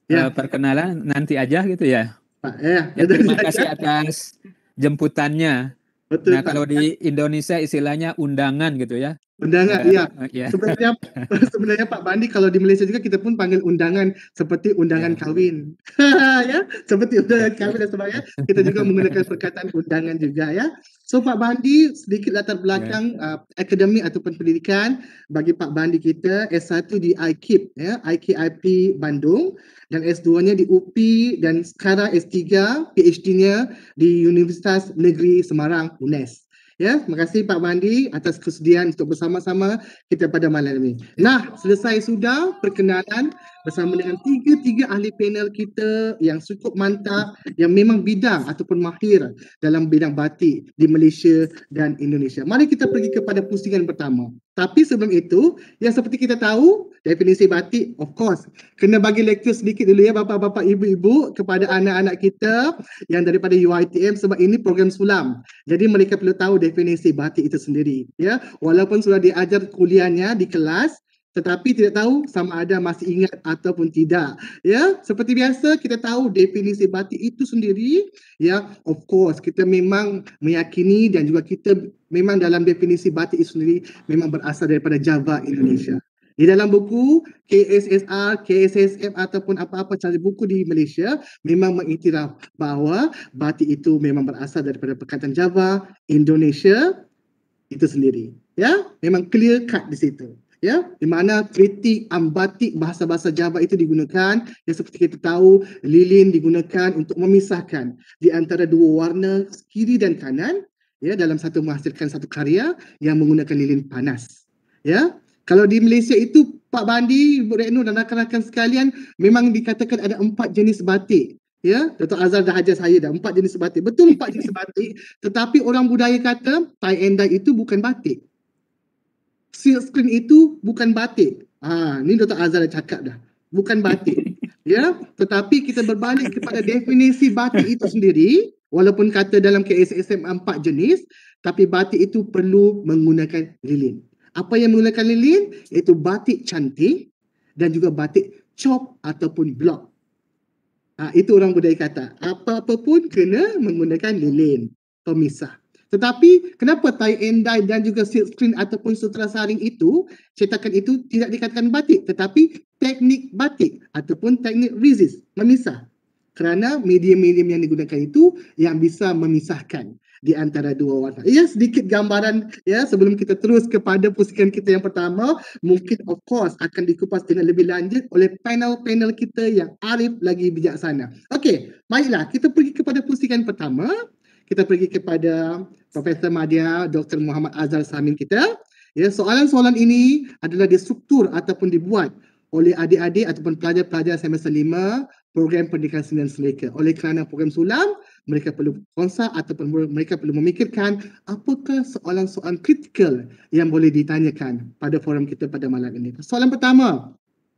ya. uh, perkenalan nanti aja gitu ya. Pak, ya, ya terima kasih atas jemputannya. Betul, nah kalau di Indonesia istilahnya undangan gitu ya. Undangan, ya. iya. iya. Eh, iya. Sebenarnya sebenarnya Pak Bandi kalau di Malaysia juga kita pun panggil undangan seperti undangan ya. kawin, ya, seperti undangan kawin dan sebagainya. Kita juga menggunakan perkataan undangan juga, ya. So Pak Bandi sedikit latar belakang ya. uh, eh, akademik ataupun pendidikan bagi Pak Bandi kita S1 di IKIP, ya, IKIP Bandung dan S2-nya di UPI dan sekarang S3 PhD-nya di Universitas Negeri Semarang UNES. Ya, terima kasih Pak Mandi atas kesediaan untuk bersama-sama kita pada malam ini. Nah, selesai sudah perkenalan bersama dengan tiga-tiga ahli panel kita yang cukup mantap yang memang bidang ataupun mahir dalam bidang batik di Malaysia dan Indonesia. Mari kita pergi kepada pusingan pertama. Tapi sebelum itu, yang seperti kita tahu, definisi batik, of course. Kena bagi lecture sedikit dulu ya, bapa-bapa, ibu-ibu, kepada anak-anak kita yang daripada UITM sebab ini program sulam. Jadi mereka perlu tahu definisi batik itu sendiri. ya. Walaupun sudah diajar kuliahnya di kelas, tetapi tidak tahu sama ada masih ingat ataupun tidak. Ya, seperti biasa kita tahu definisi batik itu sendiri, ya, of course kita memang meyakini dan juga kita memang dalam definisi batik itu sendiri memang berasal daripada Java Indonesia. Di dalam buku KSSR, KSSF ataupun apa-apa cari buku di Malaysia memang mengiktiraf bahawa batik itu memang berasal daripada perkataan Java Indonesia itu sendiri. Ya, memang clear cut di situ ya di mana kritik ambatik bahasa-bahasa Java itu digunakan Ya seperti kita tahu lilin digunakan untuk memisahkan di antara dua warna kiri dan kanan ya dalam satu menghasilkan satu karya yang menggunakan lilin panas ya kalau di Malaysia itu Pak Bandi, Ibu Reno dan rakan-rakan sekalian memang dikatakan ada empat jenis batik ya Dato' Azhar dah ajar saya dah empat jenis batik betul empat jenis batik tetapi orang budaya kata tie and dye itu bukan batik silk screen itu bukan batik. Ah, ha, ni Dr. Azal dah cakap dah. Bukan batik. ya, tetapi kita berbalik kepada definisi batik itu sendiri, walaupun kata dalam KSSM empat jenis, tapi batik itu perlu menggunakan lilin. Apa yang menggunakan lilin? Iaitu batik cantik dan juga batik chop ataupun block. Ha, itu orang budaya kata. Apa-apa pun kena menggunakan lilin. Pemisah. Tetapi kenapa tie and dye dan juga silk screen ataupun sutra saring itu cetakan itu tidak dikatakan batik tetapi teknik batik ataupun teknik resist memisah kerana medium-medium yang digunakan itu yang bisa memisahkan di antara dua warna. Ya sedikit gambaran ya sebelum kita terus kepada pusingan kita yang pertama mungkin of course akan dikupas dengan lebih lanjut oleh panel-panel kita yang arif lagi bijaksana. Okey, baiklah kita pergi kepada pusingan pertama kita pergi kepada Profesor Madya Dr. Muhammad Azhar Samin kita. Ya, soalan-soalan ini adalah destruktur ataupun dibuat oleh adik-adik ataupun pelajar-pelajar semester 5 program pendidikan seni sains mereka. Oleh kerana program sulam, mereka perlu konsa ataupun mereka perlu memikirkan apakah soalan-soalan kritikal yang boleh ditanyakan pada forum kita pada malam ini. Soalan pertama,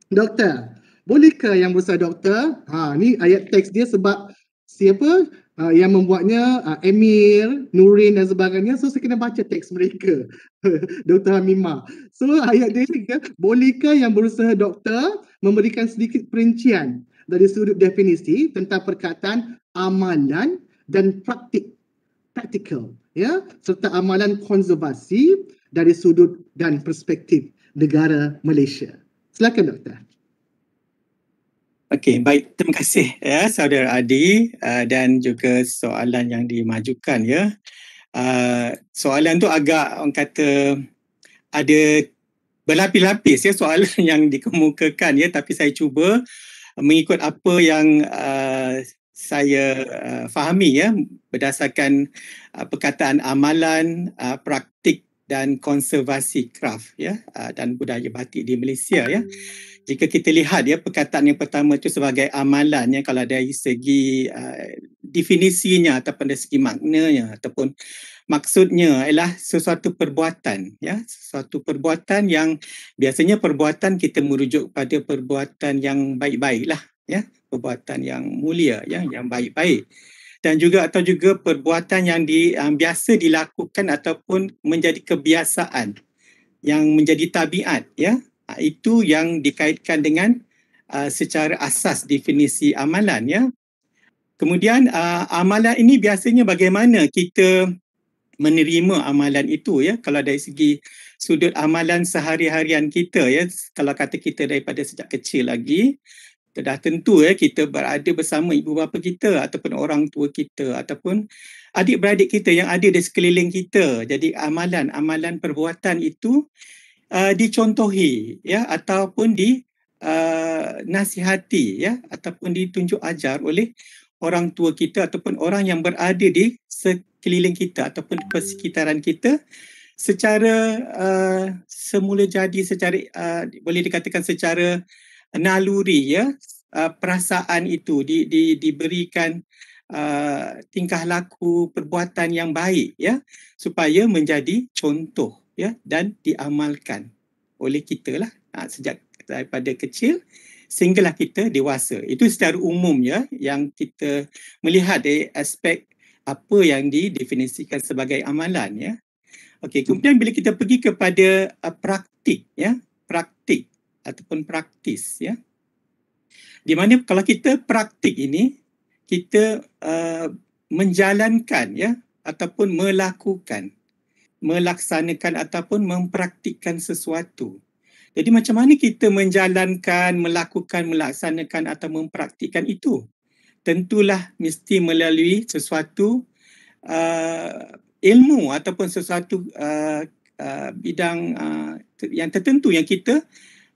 doktor, bolehkah yang besar doktor, ha, ni ayat teks dia sebab siapa uh, yang membuatnya uh, Emir, Nurin dan sebagainya so saya kena baca teks mereka Dr. Mima. So ayat dia ni bolehkah yang berusaha doktor memberikan sedikit perincian dari sudut definisi tentang perkataan amalan dan praktik practical ya serta amalan konservasi dari sudut dan perspektif negara Malaysia. Silakan doktor. Okey, baik. Terima kasih ya saudara Adi uh, dan juga soalan yang dimajukan ya. Uh, soalan tu agak orang kata ada berlapis-lapis ya soalan yang dikemukakan ya tapi saya cuba mengikut apa yang uh, saya uh, fahami ya berdasarkan uh, perkataan amalan uh, praktik dan konservasi kraft ya ah, dan budaya batik di Malaysia ya. Jika kita lihat ya perkataan yang pertama itu sebagai amalan ya kalau dari segi uh, definisinya ataupun dari segi maknanya ataupun maksudnya ialah sesuatu perbuatan ya sesuatu perbuatan yang biasanya perbuatan kita merujuk pada perbuatan yang baik-baiklah ya perbuatan yang mulia ya yang baik-baik dan juga atau juga perbuatan yang di yang biasa dilakukan ataupun menjadi kebiasaan yang menjadi tabiat ya ha, itu yang dikaitkan dengan uh, secara asas definisi amalan ya kemudian uh, amalan ini biasanya bagaimana kita menerima amalan itu ya kalau dari segi sudut amalan sehari-harian kita ya kalau kata kita daripada sejak kecil lagi dah tentu ya kita berada bersama ibu bapa kita ataupun orang tua kita ataupun adik-beradik kita yang ada di sekeliling kita. Jadi amalan amalan perbuatan itu uh, dicontohi ya ataupun di uh, nasihati ya ataupun ditunjuk ajar oleh orang tua kita ataupun orang yang berada di sekeliling kita ataupun di persekitaran kita secara uh, semula jadi secara uh, boleh dikatakan secara naluri ya uh, perasaan itu di, di, diberikan uh, tingkah laku perbuatan yang baik ya supaya menjadi contoh ya dan diamalkan oleh kita lah ha, sejak daripada kecil sehinggalah kita dewasa itu secara umum ya yang kita melihat dari aspek apa yang didefinisikan sebagai amalan ya okey kemudian bila kita pergi kepada uh, praktik ya praktik ataupun praktis ya di mana kalau kita praktik ini kita uh, menjalankan ya ataupun melakukan melaksanakan ataupun mempraktikkan sesuatu jadi macam mana kita menjalankan melakukan melaksanakan atau mempraktikkan itu tentulah mesti melalui sesuatu uh, ilmu ataupun sesuatu uh, uh, bidang uh, yang tertentu yang kita uh,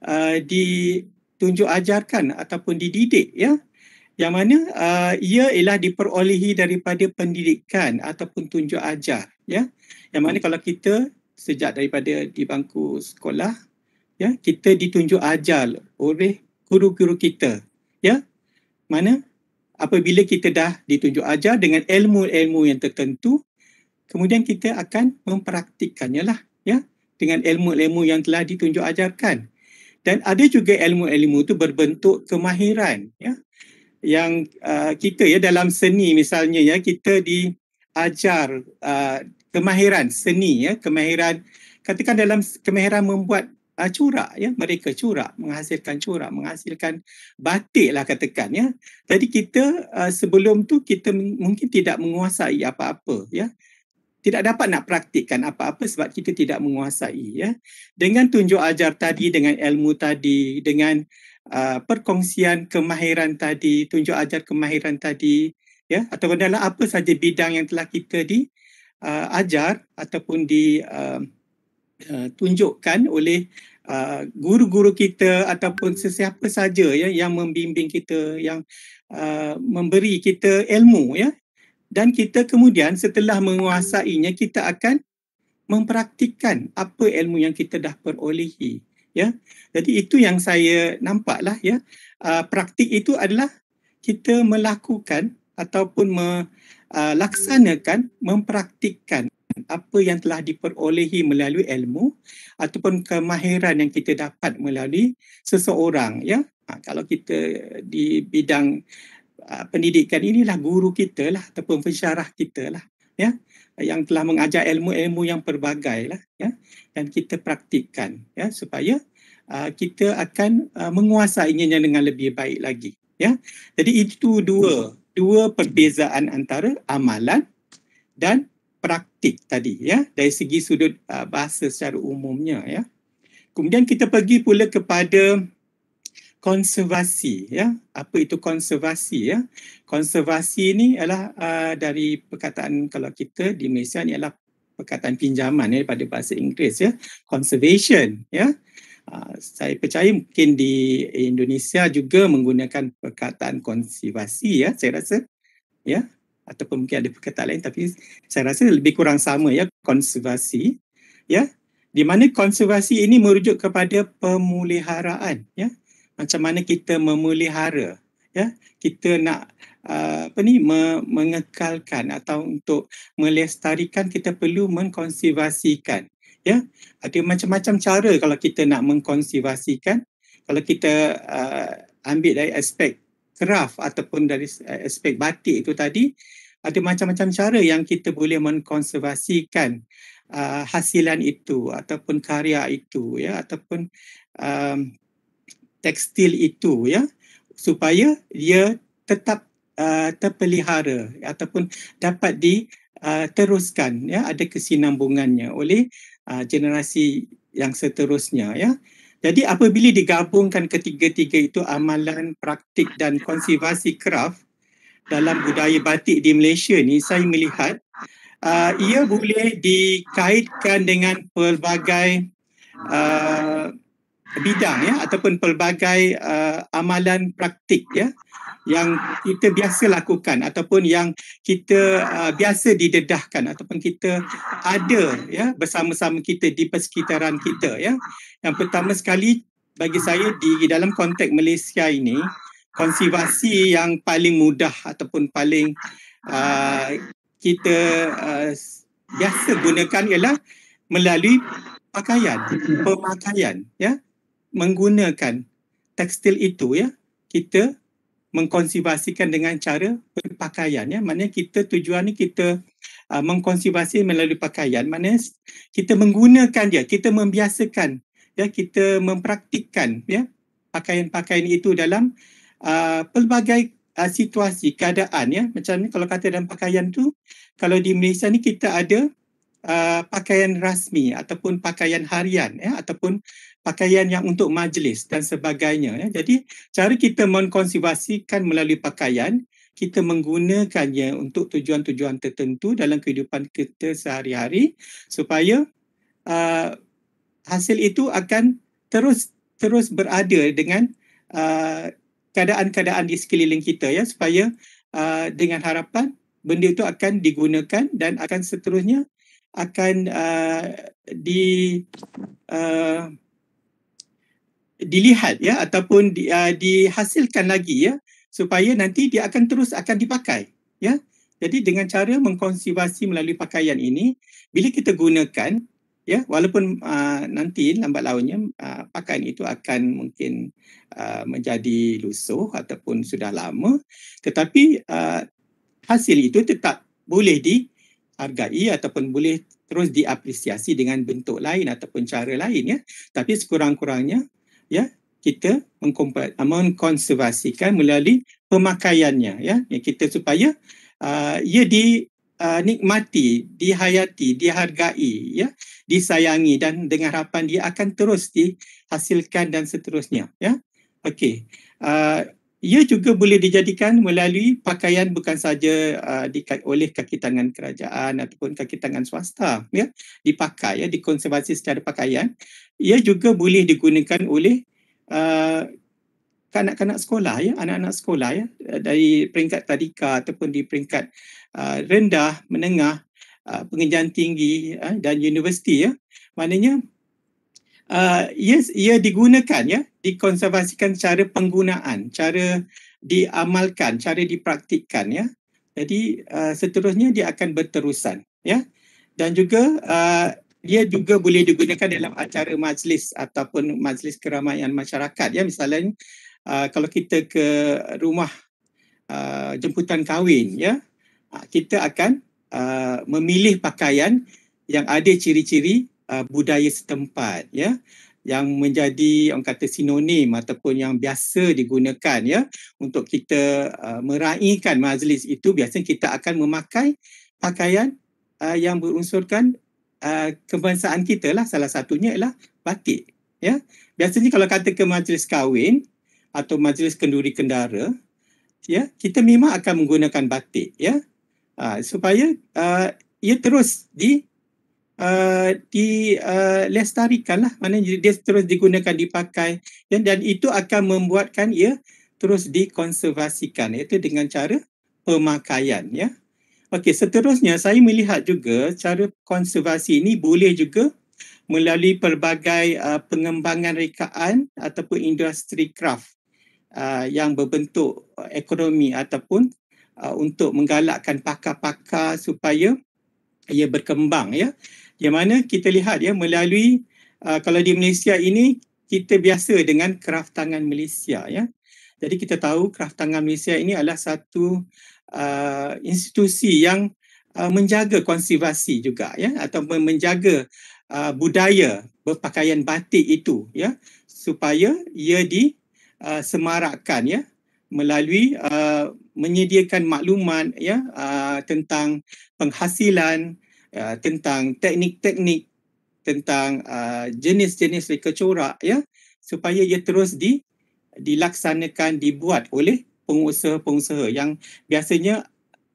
uh, ditunjuk ajarkan ataupun dididik ya yang mana uh, ia ialah diperolehi daripada pendidikan ataupun tunjuk ajar ya yang mana kalau kita sejak daripada di bangku sekolah ya kita ditunjuk ajar oleh guru-guru kita ya mana apabila kita dah ditunjuk ajar dengan ilmu-ilmu yang tertentu kemudian kita akan mempraktikkannya lah ya dengan ilmu-ilmu yang telah ditunjuk ajarkan dan ada juga ilmu-ilmu itu berbentuk kemahiran ya yang uh, kita ya dalam seni misalnya ya kita diajar uh, kemahiran seni ya kemahiran katakan dalam kemahiran membuat uh, curak ya mereka curak menghasilkan curak menghasilkan batik lah katakan ya jadi kita uh, sebelum tu kita mungkin tidak menguasai apa-apa ya tidak dapat nak praktikkan apa-apa sebab kita tidak menguasai ya dengan tunjuk ajar tadi dengan ilmu tadi dengan uh, perkongsian kemahiran tadi tunjuk ajar kemahiran tadi ya atau dalam apa saja bidang yang telah kita di uh, ajar ataupun di uh, uh, tunjukkan oleh Uh, guru-guru kita ataupun sesiapa saja ya yang membimbing kita yang uh, memberi kita ilmu ya dan kita kemudian setelah menguasainya kita akan mempraktikkan apa ilmu yang kita dah perolehi ya jadi itu yang saya nampaklah ya uh, praktik itu adalah kita melakukan ataupun melaksanakan ah, mempraktikkan apa yang telah diperolehi melalui ilmu ataupun kemahiran yang kita dapat melalui seseorang ya ha, kalau kita di bidang Ah, pendidikan inilah guru kita lah ataupun pensyarah kita lah ya yang telah mengajar ilmu-ilmu yang berbagai lah ya dan kita praktikkan ya supaya uh, kita akan uh, ah, menguasainya dengan lebih baik lagi ya jadi itu dua dua perbezaan antara amalan dan praktik tadi ya dari segi sudut uh, bahasa secara umumnya ya kemudian kita pergi pula kepada konservasi ya apa itu konservasi ya konservasi ini adalah uh, dari perkataan kalau kita di Malaysia ni adalah perkataan pinjaman ya daripada bahasa Inggeris ya conservation ya uh, saya percaya mungkin di Indonesia juga menggunakan perkataan konservasi ya saya rasa ya ataupun mungkin ada perkataan lain tapi saya rasa lebih kurang sama ya konservasi ya di mana konservasi ini merujuk kepada pemuliharaan ya macam mana kita memelihara ya kita nak uh, apa ni me- mengekalkan atau untuk melestarikan kita perlu mengkonservasikan ya ada macam-macam cara kalau kita nak mengkonservasikan kalau kita uh, ambil dari aspek craft ataupun dari uh, aspek batik itu tadi ada macam-macam cara yang kita boleh mengkonservasikan uh, hasilan itu ataupun karya itu ya ataupun um, tekstil itu ya supaya dia tetap uh, terpelihara ataupun dapat diteruskan uh, ya ada kesinambungannya oleh uh, generasi yang seterusnya ya jadi apabila digabungkan ketiga-tiga itu amalan praktik dan konservasi kraft dalam budaya batik di Malaysia ni saya melihat uh, ia boleh dikaitkan dengan pelbagai uh, bidang ya ataupun pelbagai uh, amalan praktik ya yang kita biasa lakukan ataupun yang kita uh, biasa didedahkan ataupun kita ada ya bersama-sama kita di persekitaran kita ya yang pertama sekali bagi saya di dalam konteks Malaysia ini konservasi yang paling mudah ataupun paling uh, kita uh, biasa gunakan ialah melalui pakaian pemakaian ya menggunakan tekstil itu ya kita mengkonservasikan dengan cara berpakaian ya maknanya kita tujuan ni kita uh, mengkonservasi melalui pakaian maknanya kita menggunakan dia kita membiasakan ya kita mempraktikkan ya pakaian-pakaian itu dalam uh, pelbagai uh, situasi keadaan ya macam ni kalau kata dalam pakaian tu kalau di Malaysia ni kita ada uh, pakaian rasmi ataupun pakaian harian ya ataupun pakaian yang untuk majlis dan sebagainya. Ya. Jadi cara kita mengkonservasikan melalui pakaian, kita menggunakannya untuk tujuan-tujuan tertentu dalam kehidupan kita sehari-hari supaya uh, hasil itu akan terus terus berada dengan uh, keadaan-keadaan di sekeliling kita ya supaya uh, dengan harapan benda itu akan digunakan dan akan seterusnya akan uh, di uh, dilihat ya ataupun di, uh, dihasilkan lagi ya supaya nanti dia akan terus akan dipakai ya jadi dengan cara mengkonservasi melalui pakaian ini bila kita gunakan ya walaupun uh, nanti lambat launnya uh, pakaian itu akan mungkin uh, menjadi lusuh ataupun sudah lama tetapi uh, hasil itu tetap boleh dihargai ataupun boleh terus diapresiasi dengan bentuk lain ataupun cara lain ya tapi sekurang-kurangnya ya kita ah, mengkonservasikan melalui pemakaiannya ya, ya kita supaya uh, ia dinikmati, ah, dihayati, dihargai ya, disayangi dan dengan harapan dia akan terus dihasilkan dan seterusnya ya. Okey. Uh, ia juga boleh dijadikan melalui pakaian bukan saja uh, di oleh kaki tangan kerajaan ataupun kaki tangan swasta ya dipakai ya dikonservasi secara pakaian ia juga boleh digunakan oleh uh, kanak-kanak sekolah ya anak-anak sekolah ya dari peringkat tadika ataupun di peringkat uh, rendah menengah uh, pengejaan tinggi uh, dan universiti ya maknanya uh, yes, ia digunakan ya, dikonservasikan cara penggunaan, cara diamalkan, cara dipraktikkan ya. Jadi uh, seterusnya dia akan berterusan ya. Dan juga uh, dia juga boleh digunakan dalam acara majlis ataupun majlis keramaian masyarakat ya misalnya uh, kalau kita ke rumah uh, jemputan kahwin ya uh, kita akan uh, memilih pakaian yang ada ciri-ciri uh, budaya setempat ya yang menjadi orang kata sinonim ataupun yang biasa digunakan ya untuk kita uh, meraihkan majlis itu biasanya kita akan memakai pakaian uh, yang berunsurkan uh, kebangsaan kita lah salah satunya ialah batik ya biasanya kalau kata ke majlis kahwin atau majlis kenduri kendara ya kita memang akan menggunakan batik ya uh, supaya uh, ia terus di Uh, di uh, lestarikan lah mana dia terus digunakan dipakai ya, dan itu akan membuatkan ia terus dikonservasikan iaitu dengan cara pemakaian ya okey seterusnya saya melihat juga cara konservasi ini boleh juga melalui pelbagai uh, pengembangan rekaan ataupun industri craft uh, yang berbentuk uh, ekonomi ataupun uh, untuk menggalakkan pakar-pakar supaya ia berkembang ya yang mana kita lihat ya melalui uh, kalau di Malaysia ini kita biasa dengan kraftangan Malaysia ya. Jadi kita tahu kraftangan Malaysia ini adalah satu uh, institusi yang uh, menjaga konservasi juga ya atau menjaga uh, budaya berpakaian batik itu ya supaya ia di uh, semarakkan ya melalui uh, menyediakan maklumat ya uh, tentang penghasilan Uh, tentang teknik-teknik tentang uh, jenis-jenis reka corak ya supaya ia terus di dilaksanakan dibuat oleh pengusaha-pengusaha yang biasanya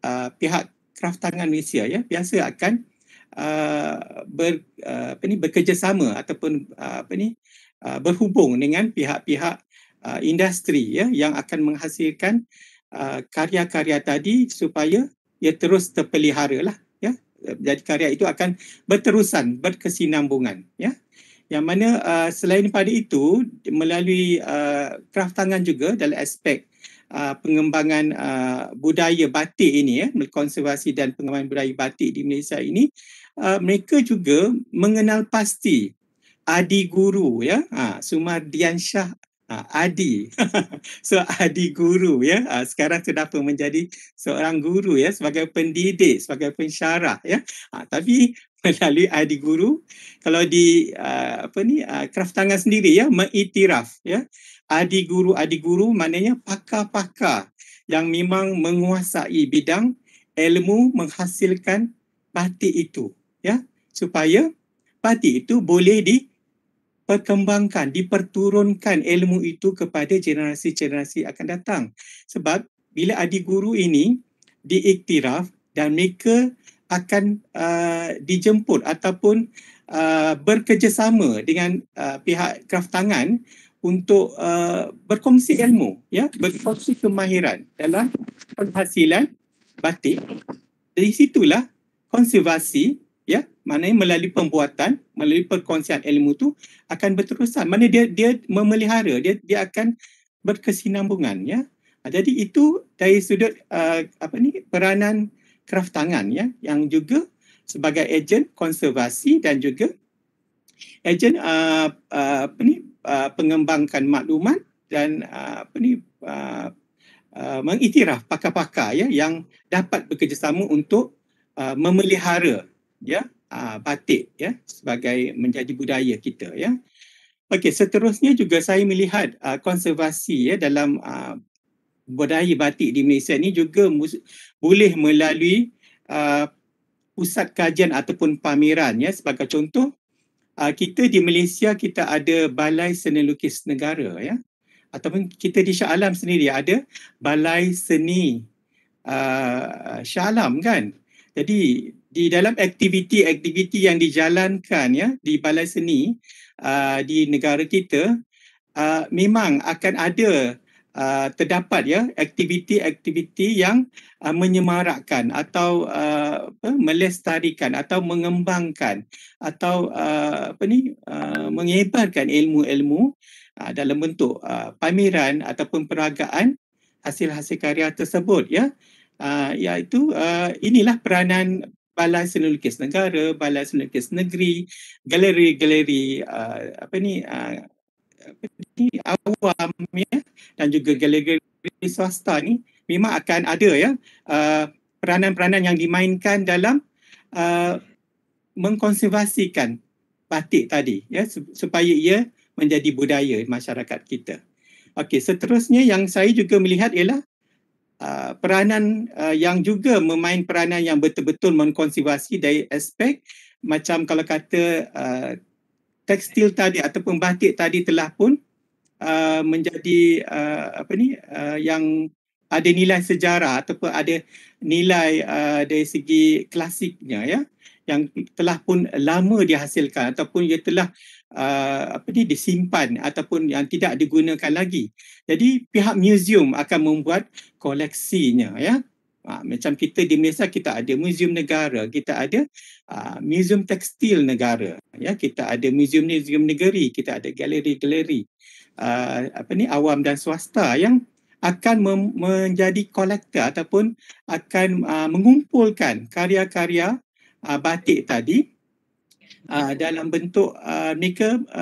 uh, pihak kraftangan Malaysia ya biasa akan uh, ber, uh, apa ni bekerjasama ataupun uh, apa ni uh, berhubung dengan pihak-pihak uh, industri ya yang akan menghasilkan uh, karya-karya tadi supaya ia terus terpelihara lah jadi karya itu akan berterusan berkesinambungan ya yang mana uh, selain daripada itu melalui uh, tangan juga dalam aspek Uh, pengembangan uh, budaya batik ini ya konservasi dan pengembangan budaya batik di Malaysia ini uh, mereka juga mengenal pasti adi guru ya uh, Sumardiansyah Ha, adi. so Adi guru ya. Ha, sekarang sudah pun menjadi seorang guru ya sebagai pendidik, sebagai pensyarah ya. Ha, tapi melalui Adi guru kalau di uh, apa ni uh, kraft tangan sendiri ya mengiktiraf ya. Adi guru, adi guru maknanya pakar-pakar yang memang menguasai bidang ilmu menghasilkan batik itu ya supaya batik itu boleh di diperkembangkan, diperturunkan ilmu itu kepada generasi-generasi akan datang. Sebab bila adi guru ini diiktiraf dan mereka akan uh, dijemput ataupun uh, bekerjasama dengan uh, pihak kraftangan untuk uh, berkongsi ilmu, ya, berkongsi kemahiran dalam penghasilan batik. Dari situlah konservasi ya maknanya melalui pembuatan melalui perkongsian ilmu tu akan berterusan maknanya dia dia memelihara dia dia akan berkesinambungan ya ha, jadi itu dari sudut uh, apa ni peranan tangan ya yang juga sebagai ejen konservasi dan juga ejen uh, uh, apa ni uh, pengembangkan maklumat dan uh, apa ni uh, uh, mengiktiraf pakar-pakar ya yang dapat bekerjasama untuk uh, memelihara ya uh, batik ya sebagai menjadi budaya kita ya okey seterusnya juga saya melihat uh, konservasi ya dalam uh, budaya batik di Malaysia ni juga boleh melalui uh, pusat kajian ataupun pameran ya sebagai contoh uh, kita di Malaysia kita ada balai seni lukis negara ya ataupun kita di Shah Alam sendiri ada balai seni uh, Shah Alam kan jadi di dalam aktiviti-aktiviti yang dijalankan ya di balai seni uh, di negara kita uh, memang akan ada uh, terdapat ya aktiviti-aktiviti yang uh, menyemarakkan atau uh, apa, melestarikan atau mengembangkan atau uh, apa ni uh, mengebarkan ilmu-ilmu uh, dalam bentuk uh, pameran ataupun peragaan hasil-hasil karya tersebut ya Uh, iaitu uh, inilah peranan balai seni lukis negara, balai seni lukis negeri, galeri-galeri uh, ah, apa ni uh, apa ni awam ya dan juga galeri swasta ni memang akan ada ya uh, peranan-peranan yang dimainkan dalam uh, mengkonservasikan batik tadi ya supaya ia menjadi budaya masyarakat kita. Okey, seterusnya yang saya juga melihat ialah uh, peranan uh, yang juga memain peranan yang betul-betul mengkonservasi dari aspek macam kalau kata uh, tekstil tadi atau pembatik tadi telah pun uh, menjadi uh, apa ni uh, yang ada nilai sejarah ataupun ada nilai uh, dari segi klasiknya ya yang telah pun lama dihasilkan ataupun ia telah uh, uh, apa ni disimpan ataupun yang tidak digunakan lagi. Jadi pihak museum akan membuat koleksinya ya. Uh, macam kita di Malaysia kita ada museum negara, kita ada uh, museum tekstil negara ya, kita ada museum-museum negeri, kita ada galeri-galeri uh, apa ni awam dan swasta yang akan menjadi kolektor ataupun akan uh, mengumpulkan karya-karya uh, batik tadi uh, dalam bentuk uh, mereka uh,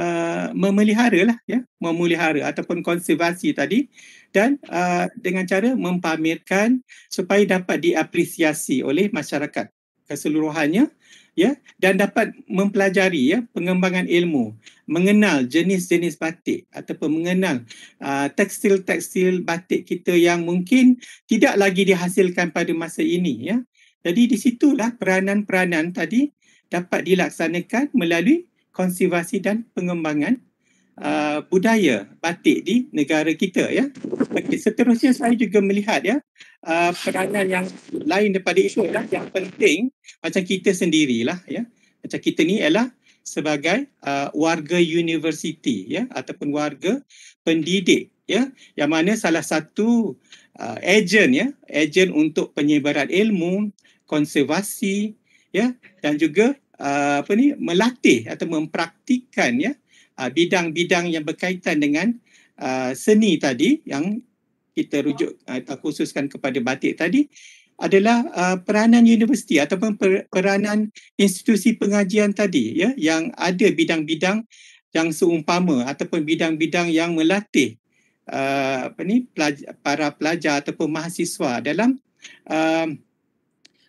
ah, memelihara lah ya memelihara ataupun konservasi tadi dan uh, dengan cara mempamerkan supaya dapat diapresiasi oleh masyarakat keseluruhannya ya dan dapat mempelajari ya pengembangan ilmu mengenal jenis-jenis batik ataupun mengenal uh, tekstil-tekstil batik kita yang mungkin tidak lagi dihasilkan pada masa ini ya jadi di situlah peranan-peranan tadi dapat dilaksanakan melalui konservasi dan pengembangan uh, budaya batik di negara kita ya. Okay, seterusnya saya juga melihat ya uh, peranan yang lain daripada isu adalah yang penting macam kita sendirilah ya. Macam kita ni ialah sebagai uh, warga universiti ya ataupun warga pendidik ya yang mana salah satu uh, ejen ya ejen untuk penyebaran ilmu konservasi ya dan juga Uh, apa ni melatih atau mempraktikkan ya uh, bidang-bidang yang berkaitan dengan uh, seni tadi yang kita rujuk atau khususkan kepada batik tadi adalah peranan universiti ataupun peranan institusi pengajian tadi ya yang ada bidang-bidang yang seumpama ataupun bidang-bidang yang melatih apa ni para pelajar ataupun mahasiswa dalam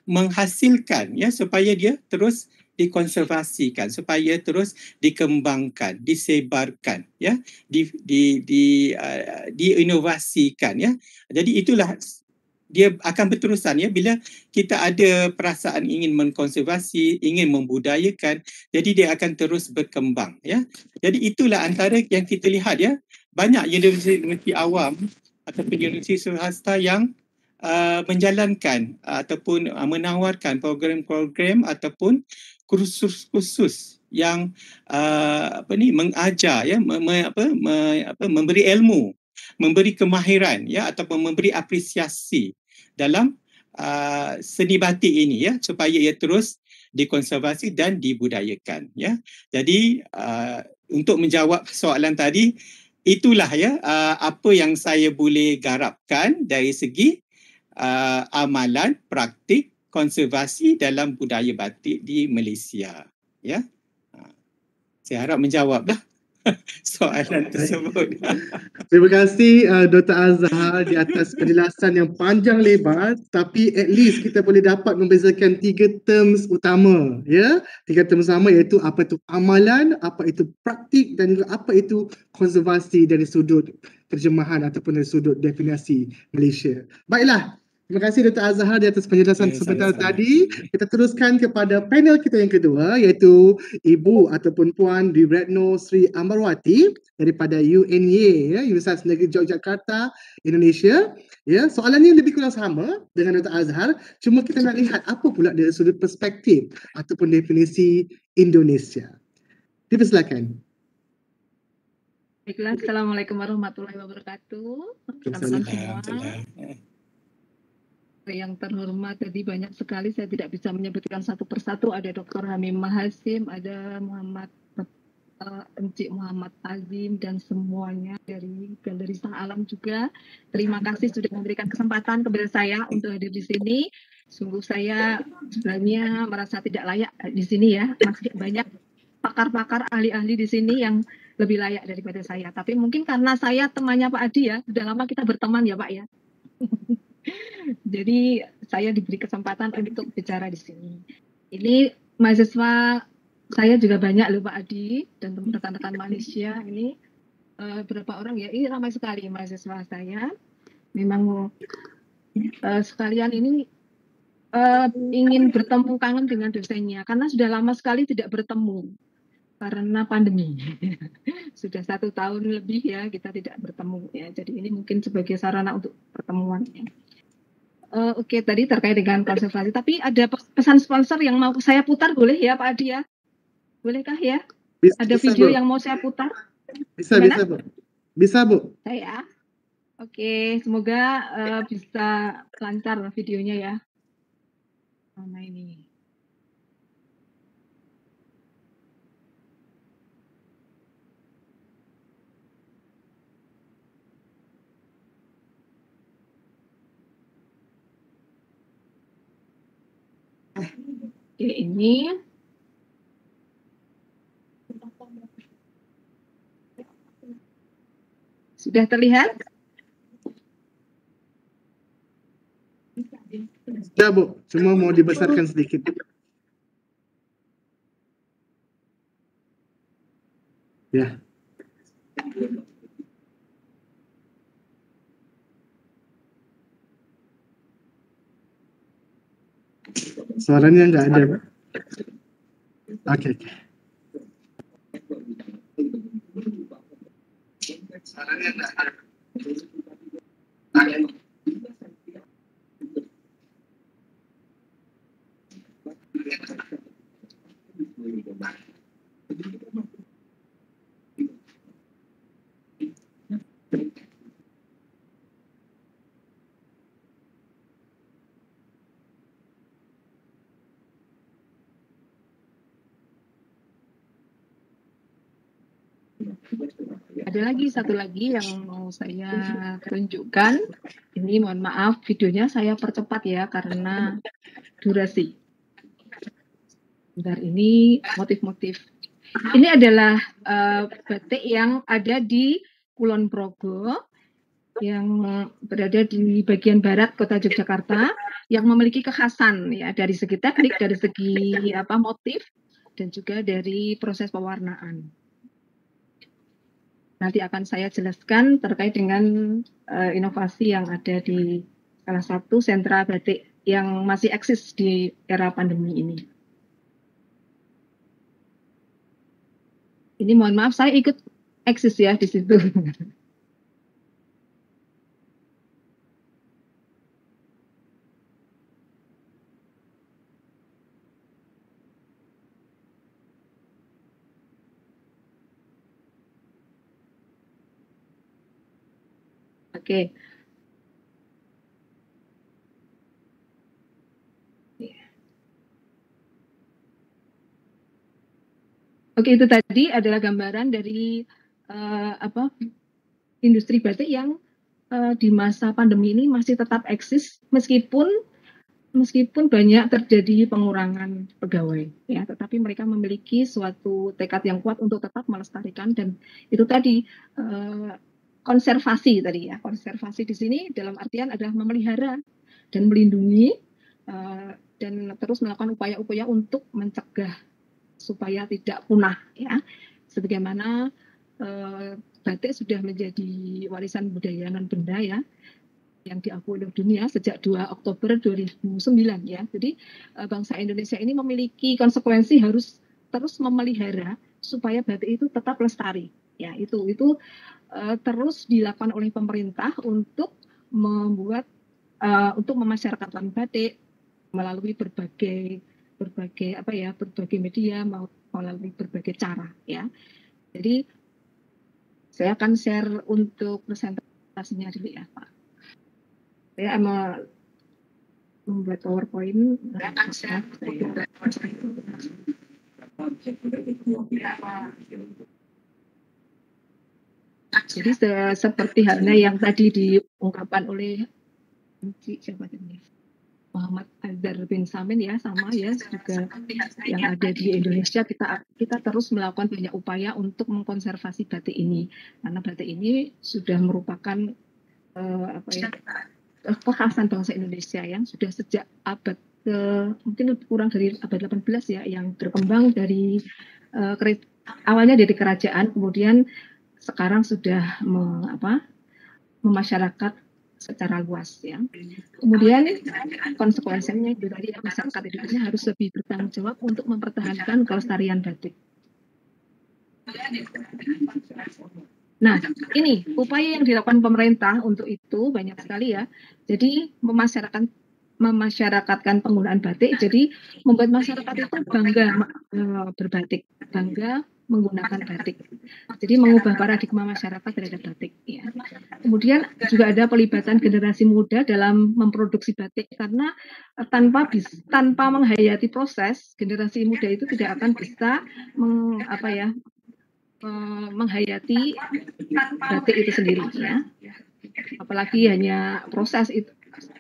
menghasilkan ya supaya dia terus uh, dikonservasikan supaya terus dikembangkan, disebarkan, ya, di di di uh, diinovasikan, ya. Jadi itulah dia akan berterusan ya bila kita ada perasaan ingin mengkonservasi, ingin membudayakan, jadi dia akan terus berkembang, ya. Jadi itulah antara yang kita lihat ya banyak universiti awam atau universiti swasta yang Uh, menjalankan uh, ataupun uh, menawarkan program-program ataupun kursus khusus yang uh, apa ni mengajar ya me, me, apa, me, apa memberi ilmu memberi kemahiran ya ataupun memberi apresiasi dalam uh, seni batik ini ya supaya ia terus dikonservasi dan dibudayakan ya jadi uh, untuk menjawab soalan tadi itulah ya uh, apa yang saya boleh garapkan dari segi uh, amalan praktik konservasi dalam budaya batik di Malaysia. Ya. Ha. Saya harap menjawablah soalan tersebut. Terima kasih uh, Dr. Azhar di atas penjelasan yang panjang lebar tapi at least kita boleh dapat membezakan tiga terms utama, ya. Tiga term utama iaitu apa itu amalan, apa itu praktik dan juga apa itu konservasi dari sudut terjemahan ataupun dari sudut definisi Malaysia. Baiklah, Terima kasih Dr. Azhar di atas penjelasan okay, eh, sebentar sama-sama. tadi. Kita teruskan kepada panel kita yang kedua iaitu Ibu ataupun Puan Diretno Sri Ambarwati daripada UNY, ya, Universiti Negeri Yogyakarta, Indonesia. Ya, soalan ini lebih kurang sama dengan Dr. Azhar. Cuma kita nak lihat apa pula dari sudut perspektif ataupun definisi Indonesia. Dipersilakan. Baiklah, Assalamualaikum warahmatullahi wabarakatuh. Assalamualaikum warahmatullahi wabarakatuh. yang terhormat tadi banyak sekali saya tidak bisa menyebutkan satu persatu ada Dr. Hamim Mahasim, ada Muhammad eh, Encik Muhammad Azim dan semuanya dari Galeri Sang Alam juga. Terima kasih sudah memberikan kesempatan kepada saya untuk hadir di sini. Sungguh saya sebenarnya merasa tidak layak di sini ya. Masih banyak pakar-pakar ahli-ahli di sini yang lebih layak daripada saya. Tapi mungkin karena saya temannya Pak Adi ya, sudah lama kita berteman ya Pak ya. Jadi saya diberi kesempatan untuk bicara di sini. Ini mahasiswa saya juga banyak lho Pak Adi dan rekan-rekan Malaysia ini uh, berapa orang ya? Ini ramai sekali mahasiswa saya. Memang uh, sekalian ini uh, ingin bertemu kangen dengan dosennya karena sudah lama sekali tidak bertemu karena pandemi. Sudah satu tahun lebih ya kita tidak bertemu ya. Jadi ini mungkin sebagai sarana untuk pertemuan. Eh, oke, okay, tadi terkait dengan konservasi, tapi ada pesan sponsor yang mau saya putar boleh ya Pak Adi ya? Bolehkah ya? Bisa, ada bisa, video Bu. yang mau saya putar? Bisa, bisa Bu. Bisa Bu. Saya. Oke, okay, semoga uh, bisa lancar videonya ya. Mana ini? Nah, ini sudah terlihat? Sudah Bu, cuma mau dibesarkan sedikit. Ya. Suaranya enggak ada. Oke. Okay. Thank you. Ada lagi satu lagi yang mau saya tunjukkan. Ini mohon maaf videonya saya percepat ya karena durasi. Bentar ini motif-motif. Ini adalah uh, batik yang ada di Kulon Progo yang berada di bagian barat kota Yogyakarta yang memiliki kekhasan ya dari segi teknik, dari segi apa motif dan juga dari proses pewarnaan nanti akan saya jelaskan terkait dengan uh, inovasi yang ada di salah satu sentra batik yang masih eksis di era pandemi ini. Ini mohon maaf saya ikut eksis ya di situ. Oke. Oke, itu tadi adalah gambaran dari uh, apa industri batik yang uh, di masa pandemi ini masih tetap eksis meskipun meskipun banyak terjadi pengurangan pegawai ya tetapi mereka memiliki suatu tekad yang kuat untuk tetap melestarikan dan itu tadi uh, konservasi tadi ya. Konservasi di sini dalam artian adalah memelihara dan melindungi uh, dan terus melakukan upaya-upaya untuk mencegah supaya tidak punah ya. Sebagaimana uh, batik sudah menjadi warisan budaya non benda ya yang diakui oleh dunia sejak 2 Oktober 2009 ya. Jadi eh, bangsa Indonesia ini memiliki konsekuensi harus terus memelihara supaya batik itu tetap lestari. Ya, itu itu Eh, terus dilakukan oleh pemerintah untuk membuat eh, untuk memasyarakatkan batik melalui berbagai berbagai apa ya berbagai media melalui berbagai cara ya. Jadi saya akan share untuk presentasinya dulu ya Pak. Saya mau membuat PowerPoint. Saya akan share untuk PowerPoint. Jadi se seperti halnya yang tadi diungkapkan oleh siapa ini? Muhammad Azhar bin Samin ya sama ya juga yang ada di Indonesia kita kita terus melakukan banyak upaya untuk mengkonservasi batik ini karena batik ini sudah merupakan uh, apa ya kekhasan bangsa Indonesia yang sudah sejak abad ke mungkin kurang dari abad 18 ya yang berkembang dari uh, awalnya dari kerajaan kemudian sekarang sudah me, memasyarakat secara luas ya. Kemudian konsekuensinya itu tadi ya, masyarakat harus lebih bertanggung jawab untuk mempertahankan kelestarian batik. Nah, ini upaya yang dilakukan pemerintah untuk itu banyak sekali ya. Jadi memasyarakatkan memasyarakatkan penggunaan batik, jadi membuat masyarakat itu bangga eh, berbatik, bangga menggunakan batik. Jadi mengubah paradigma masyarakat terhadap batik. Ya. Kemudian juga ada pelibatan generasi muda dalam memproduksi batik karena eh, tanpa bis, tanpa menghayati proses generasi muda itu tidak akan bisa meng, apa ya menghayati batik itu sendiri ya. Apalagi hanya proses itu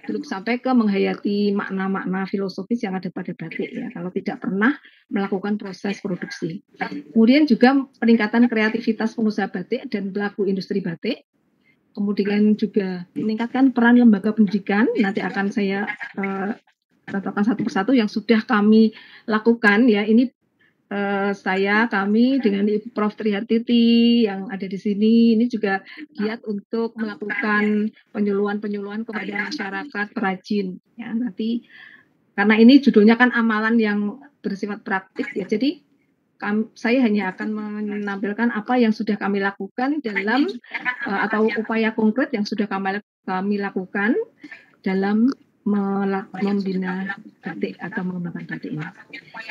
belum sampai ke menghayati makna-makna filosofis yang ada pada batik ya kalau tidak pernah melakukan proses produksi. Kemudian juga peningkatan kreativitas pengusaha batik dan pelaku industri batik. Kemudian juga meningkatkan peran lembaga pendidikan. Nanti akan saya uh, satu persatu yang sudah kami lakukan ya ini Eh, saya kami dengan Ibu Prof Trihartiti yang ada di sini ini juga giat untuk melakukan penyuluhan-penyuluhan kepada masyarakat perajin ya nanti karena ini judulnya kan amalan yang bersifat praktik ya jadi kami, saya hanya akan menampilkan apa yang sudah kami lakukan dalam eh, atau upaya konkret yang sudah kami, kami lakukan dalam membina batik atau mengembangkan batik ini.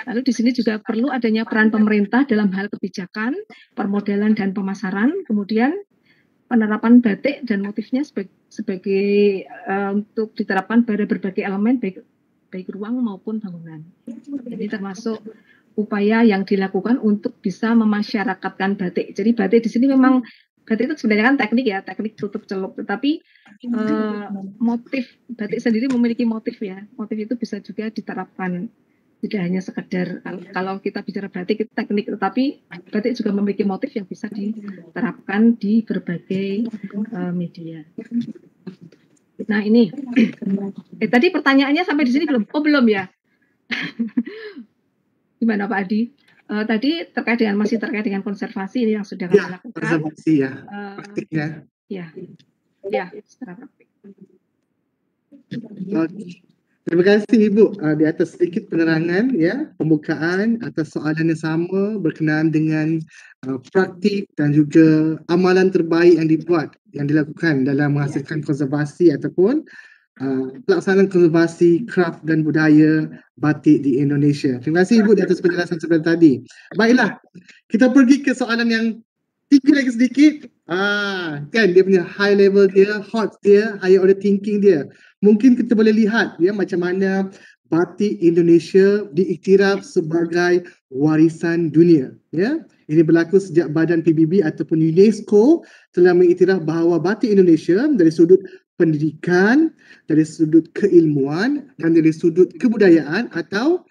Lalu di sini juga perlu adanya peran pemerintah dalam hal kebijakan, permodelan dan pemasaran, kemudian penerapan batik dan motifnya sebagai, sebagai uh, untuk diterapkan pada berbagai elemen baik baik ruang maupun bangunan. Ini termasuk upaya yang dilakukan untuk bisa memasyarakatkan batik. Jadi batik di sini memang Berarti itu sebenarnya kan teknik ya, teknik tutup celup. Tetapi uh, motif batik sendiri memiliki motif ya. Motif itu bisa juga diterapkan tidak hanya sekedar kalau, kalau kita bicara batik itu teknik, tetapi batik juga memiliki motif yang bisa diterapkan di berbagai uh, media. Nah ini, eh, tadi pertanyaannya sampai di sini belum? Oh belum ya? Gimana Pak Adi? uh, tadi terkait dengan masih terkait dengan konservasi ini yang sudah ya, kami ya, lakukan. Konservasi ya, eh, praktiknya. Uh, ya, ya secara praktik. Terima kasih Ibu uh, di atas sedikit penerangan ya pembukaan atas soalan yang sama berkenaan dengan uh, praktik dan juga amalan terbaik yang dibuat yang dilakukan dalam menghasilkan konservasi ataupun Uh, pelaksanaan konservasi kraft dan budaya batik di Indonesia. Terima kasih Ibu di atas penjelasan sebelum tadi. Baiklah, kita pergi ke soalan yang tinggi lagi sedikit. Ah, kan dia punya high level dia, hot dia, higher order thinking dia. Mungkin kita boleh lihat ya macam mana batik Indonesia diiktiraf sebagai warisan dunia. Ya, ini berlaku sejak badan PBB ataupun UNESCO telah mengiktiraf bahawa batik Indonesia dari sudut pendidikan, dari sudut keilmuan dan dari sudut kebudayaan atau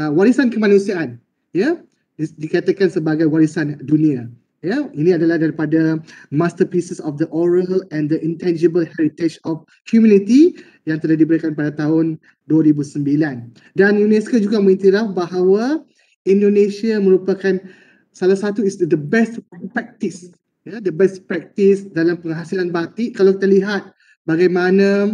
uh, warisan kemanusiaan. Ya, dikatakan sebagai warisan dunia. Ya, ini adalah daripada masterpieces of the oral and the intangible heritage of humanity yang telah diberikan pada tahun 2009. Dan UNESCO juga mengiktiraf bahawa Indonesia merupakan salah satu is the best practice, ya, the best practice dalam penghasilan batik. Kalau kita lihat bagaimana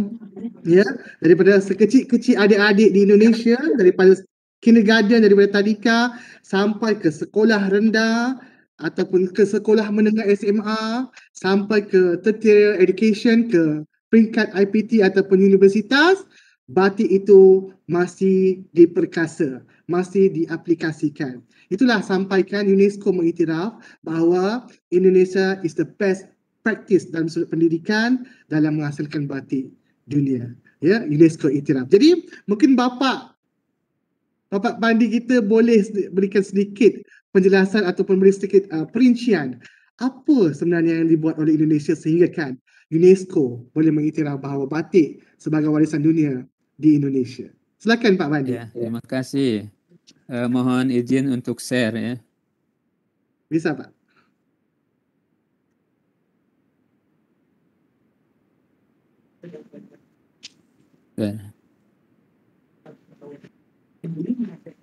ya daripada sekecil-kecil adik-adik di Indonesia daripada kindergarten daripada tadika sampai ke sekolah rendah ataupun ke sekolah menengah SMA sampai ke tertiary education ke peringkat IPT ataupun universitas batik itu masih diperkasa masih diaplikasikan itulah sampaikan UNESCO mengiktiraf bahawa Indonesia is the best praktis dalam sudut pendidikan dalam menghasilkan batik dunia ya UNESCO iktiraf. Jadi mungkin bapa, bapa pandi kita boleh berikan sedikit penjelasan ataupun beri sedikit uh, perincian apa sebenarnya yang dibuat oleh Indonesia sehingga kan UNESCO boleh mengiktiraf bahawa batik sebagai warisan dunia di Indonesia. Silakan Pak Pandi. Ya, terima kasih. Uh, mohon izin untuk share ya. Bisa Pak.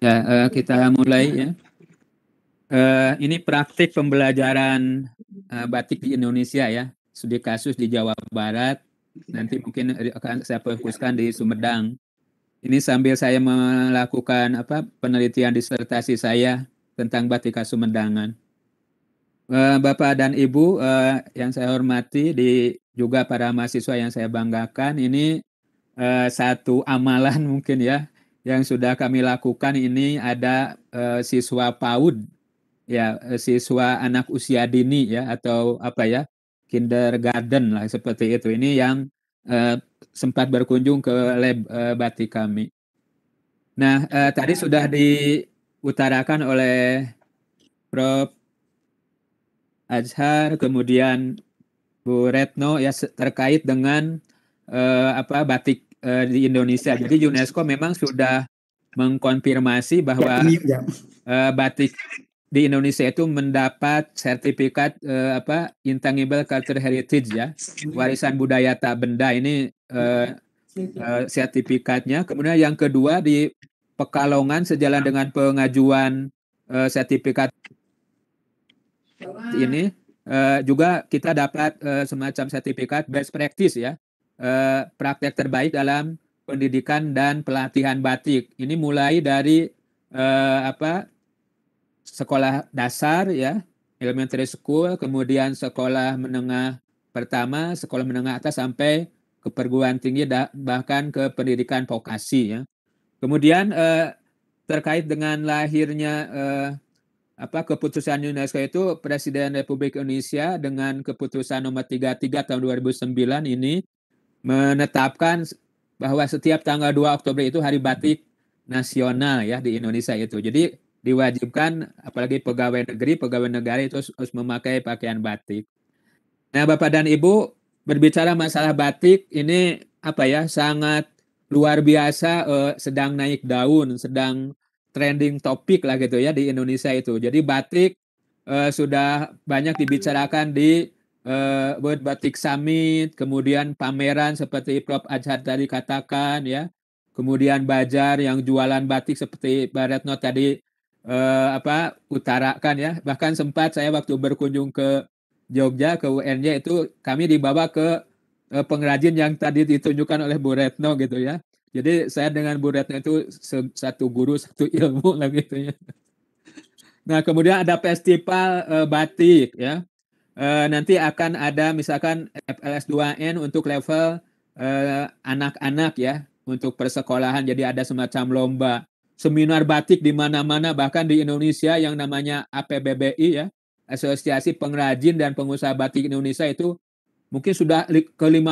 Ya, uh, kita mulai ya. Uh, ini praktik pembelajaran uh, batik di Indonesia ya. Sudah kasus di Jawa Barat. Nanti mungkin akan saya fokuskan di Sumedang. Ini sambil saya melakukan apa penelitian disertasi saya tentang batik Sumedangan. Uh, Bapak dan Ibu uh, yang saya hormati di juga para mahasiswa yang saya banggakan ini eh, satu amalan mungkin ya yang sudah kami lakukan ini ada eh, siswa PAUD ya eh, siswa anak usia dini ya atau apa ya kindergarten lah seperti itu ini yang eh, sempat berkunjung ke lab eh, batik kami. Nah eh, tadi sudah diutarakan oleh Prof. Azhar kemudian Bu Retno ya terkait dengan uh, apa batik uh, di Indonesia. Iya. Jadi UNESCO memang sudah mengkonfirmasi bahwa uh, batik di Indonesia itu mendapat sertifikat uh, apa intangible cultural heritage ya warisan budaya tak benda ini uh, uh, sertifikatnya kemudian yang kedua di Pekalongan sejalan dengan pengajuan uh, sertifikat ini uh, juga kita dapat uh, semacam sertifikat best practice ya eh, praktek terbaik dalam pendidikan dan pelatihan batik. Ini mulai dari eh, apa sekolah dasar ya, elementary school, kemudian sekolah menengah pertama, sekolah menengah atas sampai ke perguruan tinggi bahkan ke pendidikan vokasi ya. Kemudian eh, terkait dengan lahirnya eh, apa keputusan UNESCO itu Presiden Republik Indonesia dengan keputusan nomor 33 tahun 2009 ini menetapkan bahwa setiap tanggal 2 Oktober itu hari batik nasional ya di Indonesia itu. Jadi diwajibkan apalagi pegawai negeri, pegawai negara itu harus memakai pakaian batik. Nah, Bapak dan Ibu, berbicara masalah batik ini apa ya? sangat luar biasa eh, sedang naik daun, sedang trending topik lah gitu ya di Indonesia itu. Jadi batik eh, sudah banyak dibicarakan di Eh, buat World Batik Summit, kemudian pameran seperti Prof. Ajat tadi katakan ya, kemudian Bajar yang jualan batik seperti Baratno tadi eh, apa utarakan ya, bahkan sempat saya waktu berkunjung ke Jogja ke UNJ itu kami dibawa ke eh, pengrajin yang tadi ditunjukkan oleh Bu Retno gitu ya. Jadi saya dengan Bu Retno itu satu guru satu ilmu lah gitu ya. Nah kemudian ada festival eh, batik ya Eh, nanti akan ada misalkan FLS2N untuk level eh, anak-anak uh, ya untuk persekolahan jadi ada semacam lomba seminar batik di mana-mana bahkan di Indonesia yang namanya APBBI ya Asosiasi Pengrajin dan Pengusaha Batik Indonesia itu mungkin sudah ke 50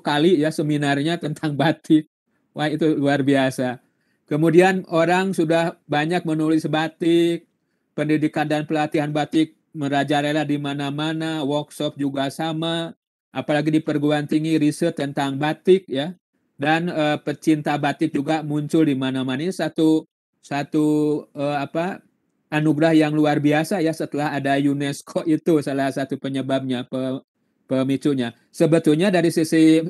kali ya seminarnya tentang batik wah itu luar biasa kemudian orang sudah banyak menulis batik pendidikan dan pelatihan batik merajalela di mana-mana, workshop juga sama, apalagi di perguruan tinggi riset tentang batik ya. Dan eh, pecinta batik juga muncul di mana-mana. Ini satu satu eh, apa anugerah yang luar biasa ya setelah ada UNESCO itu salah satu penyebabnya pe, pemicunya. Sebetulnya dari sisi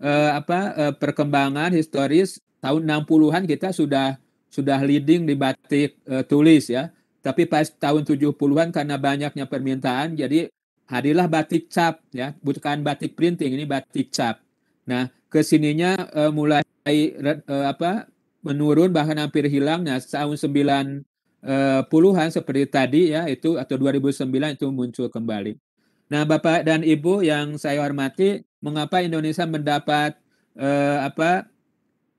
eh, apa perkembangan historis tahun 60-an kita sudah sudah leading di batik tulis ya tapi pas tahun 70-an karena banyaknya permintaan, jadi hadirlah batik cap ya, bukan batik printing, ini batik cap. Nah, kesininya uh, mulai uh, apa menurun bahkan hampir hilang. Nah, tahun 90-an eh, seperti tadi ya itu atau 2009 itu muncul kembali. Nah, Bapak dan Ibu yang saya hormati, mengapa Indonesia mendapat eh, apa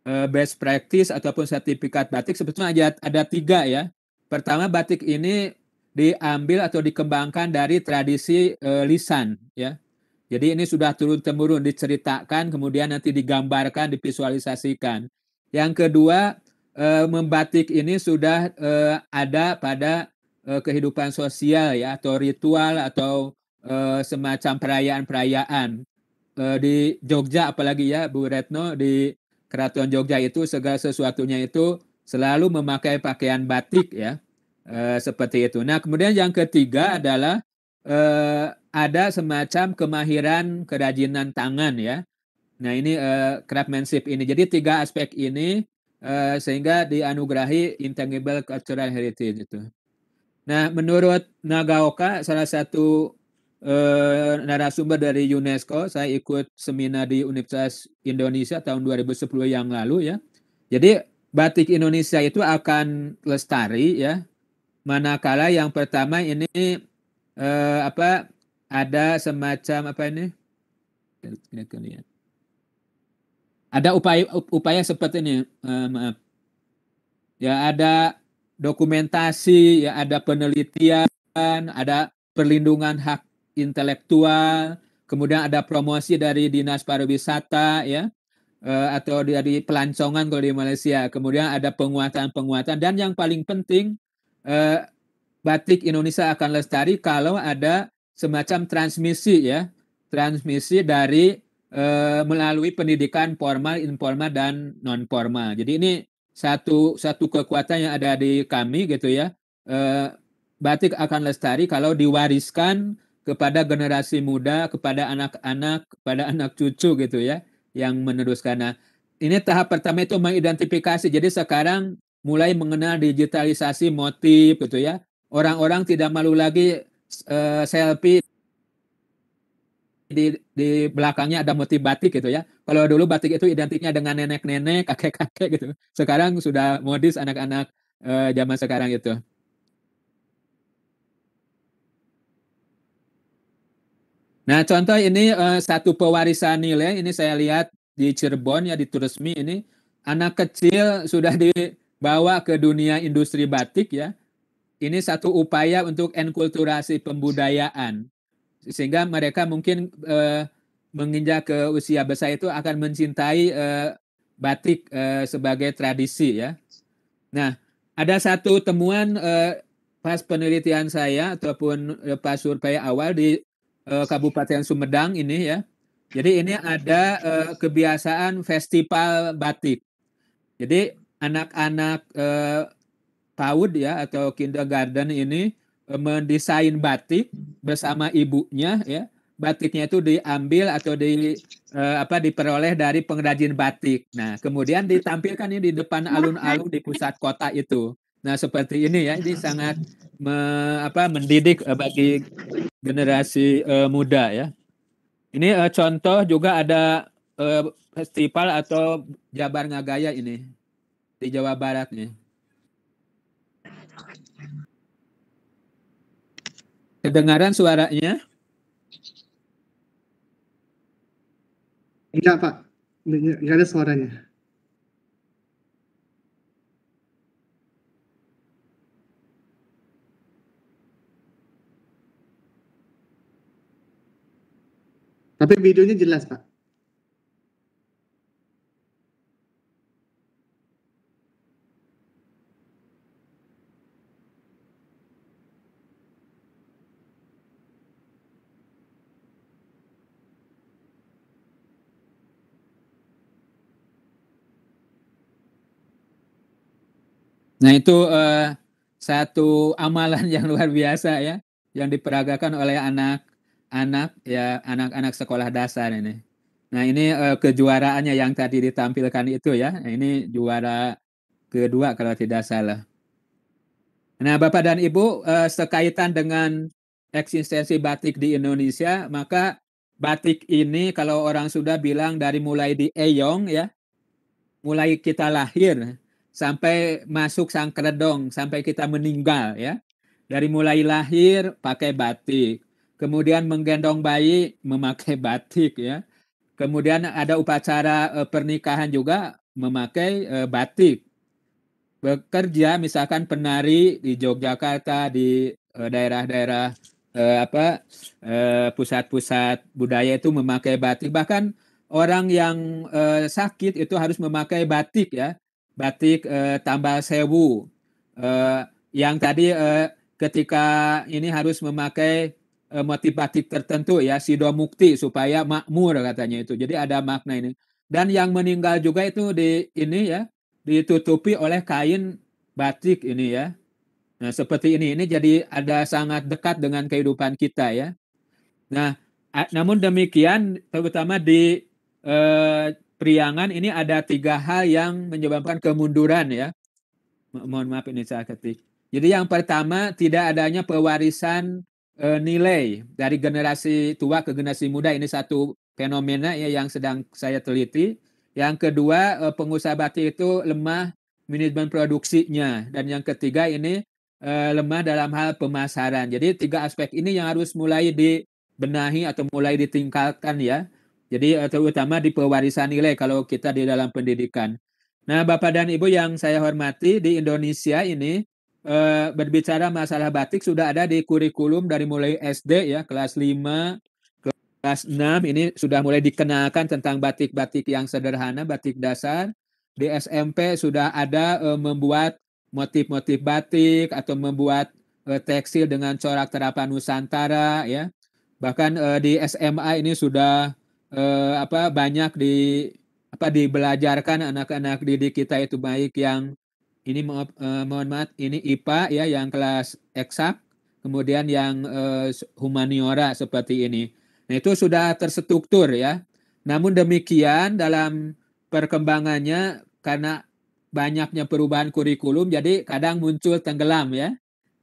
eh, best practice ataupun sertifikat batik sebetulnya ada ada tiga ya. Pertama batik ini diambil atau dikembangkan dari tradisi e, lisan ya. Jadi ini sudah turun temurun diceritakan kemudian nanti digambarkan, divisualisasikan. Yang kedua e, membatik ini sudah e, ada pada e, kehidupan sosial ya atau ritual atau e, semacam perayaan-perayaan di Jogja apalagi ya Bu Retno di Keraton Jogja itu segala sesuatunya itu selalu memakai pakaian batik ya e, seperti itu. Nah kemudian yang ketiga adalah e, ada semacam kemahiran kerajinan tangan ya. Nah ini e, craftsmanship ini. Jadi tiga aspek ini e, sehingga dianugerahi intangible cultural heritage itu. Nah menurut Nagaoka salah satu e, narasumber dari UNESCO. Saya ikut seminar di Universitas Indonesia tahun 2010 yang lalu ya. Jadi batik Indonesia itu akan lestari ya manakala yang pertama ini eh, apa ada semacam apa ini ada upaya upaya seperti ini eh, maaf ya ada dokumentasi ya ada penelitian ada perlindungan hak intelektual kemudian ada promosi dari dinas pariwisata ya uh, atau di, pelancongan kalau di Malaysia. Kemudian ada penguatan-penguatan dan yang paling penting uh, batik Indonesia akan lestari kalau ada semacam transmisi ya, transmisi dari uh, melalui pendidikan formal, informal dan non formal. Jadi ini satu satu kekuatan yang ada di kami gitu ya. Uh, batik akan lestari kalau diwariskan kepada generasi muda, kepada anak-anak, kepada anak cucu gitu ya yang meneruskan. Nah, ini tahap pertama itu mengidentifikasi. Jadi sekarang mulai mengenal digitalisasi motif gitu ya. Orang-orang tidak malu lagi uh, selfie di di belakangnya ada motif batik gitu ya. Kalau dulu batik itu identiknya dengan nenek-nenek, kakek-kakek gitu. Sekarang sudah modis anak-anak uh, zaman sekarang itu. Nah, contoh ini uh, satu pewarisan nilai ya, ini saya lihat di Cirebon ya di turismi ini anak kecil sudah dibawa ke dunia industri batik ya. Ini satu upaya untuk enkulturasi pembudayaan sehingga mereka mungkin uh, menginjak ke usia besar itu akan mencintai uh, batik uh, sebagai tradisi ya. Nah, ada satu temuan pas penelitian saya ataupun pas survei awal di uh, Kabupaten Sumedang ini ya. Jadi ini ada uh, kebiasaan festival batik. Jadi anak-anak uh, eh, PAUD ya atau kindergarten ini uh, mendesain batik bersama ibunya ya. Batiknya itu diambil atau di uh, apa diperoleh dari pengrajin batik. Nah, kemudian ditampilkan ini di depan alun-alun di pusat kota itu. Nah, seperti ini ya, ini sangat me, apa, mendidik eh, bagi generasi uh, muda ya. Ini uh, contoh juga ada uh, festival atau Jabar Ngagaya ini di Jawa Barat nih. Kedengaran suaranya? Enggak, Pak. Enggak ada suaranya. Tapi videonya jelas, Pak. Nah itu uh, satu amalan yang luar biasa ya, yang diperagakan oleh anak anak ya anak-anak sekolah dasar ini. Nah ini uh, kejuaraannya yang tadi ditampilkan itu ya. Nah, ini juara kedua kalau tidak salah. Nah Bapak dan Ibu uh, sekaitan dengan eksistensi batik di Indonesia maka batik ini kalau orang sudah bilang dari mulai di Eyong ya, mulai kita lahir sampai masuk sangkredong sampai kita meninggal ya. Dari mulai lahir pakai batik, kemudian menggendong bayi memakai batik ya. Kemudian ada upacara eh, pernikahan juga memakai eh, batik. Bekerja misalkan penari di Yogyakarta di eh, daerah-daerah apa pusat-pusat budaya itu memakai batik. Bahkan orang yang sakit itu harus memakai batik ya. Batik tambal sewu. yang tadi ketika ini harus memakai Eh, motivatif tertentu ya sido mukti supaya makmur katanya itu jadi ada makna ini dan yang meninggal juga itu di ini ya ditutupi oleh kain batik ini ya nah seperti ini ini jadi ada sangat dekat dengan kehidupan kita ya nah namun demikian terutama di eh, Priangan ini ada tiga hal yang menyebabkan kemunduran ya mohon maaf ini saya ketik jadi yang pertama tidak adanya pewarisan Eh, nilai dari generasi tua ke generasi muda ini satu fenomena ya yang sedang saya teliti. Yang kedua, eh, pengusaha batik itu lemah manajemen produksinya dan yang ketiga ini eh, lemah dalam hal pemasaran. Jadi tiga aspek ini yang harus mulai dibenahi atau mulai ditingkatkan ya. Jadi terutama di pewarisan nilai kalau kita di dalam pendidikan. Nah, Bapak dan Ibu yang saya hormati di Indonesia ini Eh, berbicara masalah batik sudah ada di kurikulum dari mulai SD ya kelas 5 kelas 6 ini sudah mulai dikenalkan tentang batik-batik yang sederhana, batik dasar. Di SMP sudah ada uh, membuat motif-motif batik atau membuat uh, tekstil dengan corak terapan Nusantara ya. Bahkan uh, di SMA ini sudah uh, apa banyak di apa dibelajarkan anak-anak didik kita itu baik yang ini mo uh, mohon maaf ini IPA ya yang kelas eksak kemudian yang uh, humaniora seperti ini. Nah, itu sudah terstruktur ya. Namun demikian dalam perkembangannya karena banyaknya perubahan kurikulum jadi kadang muncul tenggelam ya.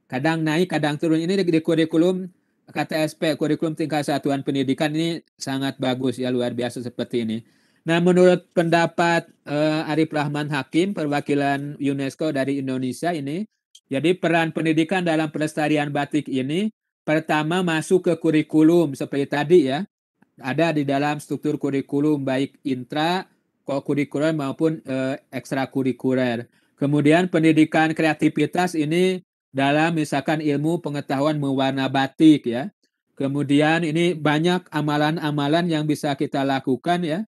Kadang naik, kadang turun. Ini di, di kurikulum KTSP, kurikulum tingkat satuan pendidikan ini sangat bagus ya luar biasa seperti ini. Nah, menurut pendapat uh, Arif Rahman Hakim, perwakilan UNESCO dari Indonesia ini, jadi peran pendidikan dalam pelestarian batik ini pertama masuk ke kurikulum seperti tadi ya. Ada di dalam struktur kurikulum baik intra kurikuler maupun uh, ekstrakurikuler. Kemudian pendidikan kreativitas ini dalam misalkan ilmu pengetahuan mewarna batik ya. Kemudian ini banyak amalan-amalan yang bisa kita lakukan ya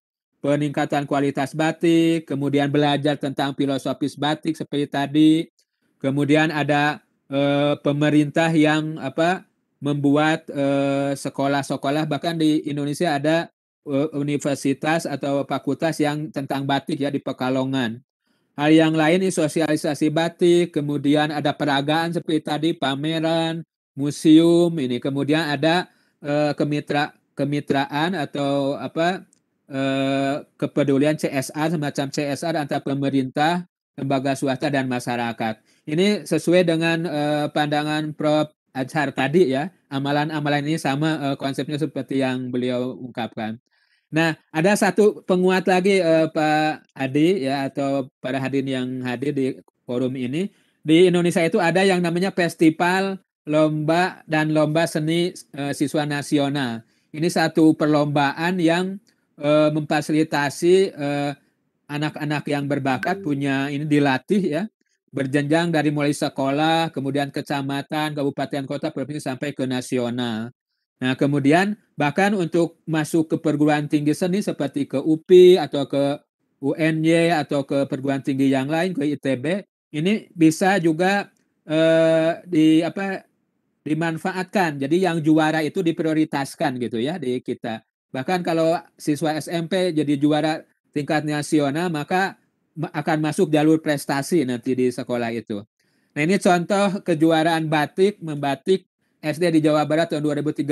peningkatan kualitas batik, kemudian belajar tentang filosofis batik seperti tadi, kemudian ada e, pemerintah yang apa membuat eh, sekolah-sekolah bahkan di Indonesia ada e, universitas atau fakultas yang tentang batik ya di Pekalongan. Hal yang lain ini sosialisasi batik, kemudian ada peragaan seperti tadi pameran, museum ini, kemudian ada e, kemitra kemitraan atau apa Eh, kepedulian CSR semacam CSR antara pemerintah, lembaga swasta dan masyarakat. Ini sesuai dengan eh, pandangan Prof. Azhar tadi ya, amalan-amalan ini sama eh, konsepnya seperti yang beliau ungkapkan. Nah, ada satu penguat lagi Pak Adi ya atau para hadirin yang hadir di forum ini. Di Indonesia itu ada yang namanya festival lomba dan lomba seni siswa nasional. Ini satu perlombaan yang uh, memfasilitasi anak eh, anak-anak yang berbakat punya ini dilatih ya berjenjang dari mulai sekolah kemudian kecamatan kabupaten kota provinsi sampai ke nasional nah kemudian bahkan untuk masuk ke perguruan tinggi seni seperti ke UPI atau ke UNY atau ke perguruan tinggi yang lain ke ITB ini bisa juga eh, di apa dimanfaatkan jadi yang juara itu diprioritaskan gitu ya di kita Bahkan kalau siswa SMP jadi juara tingkat nasional, maka akan masuk jalur prestasi nanti di sekolah itu. Nah ini contoh kejuaraan batik, membatik SD di Jawa Barat tahun 2013.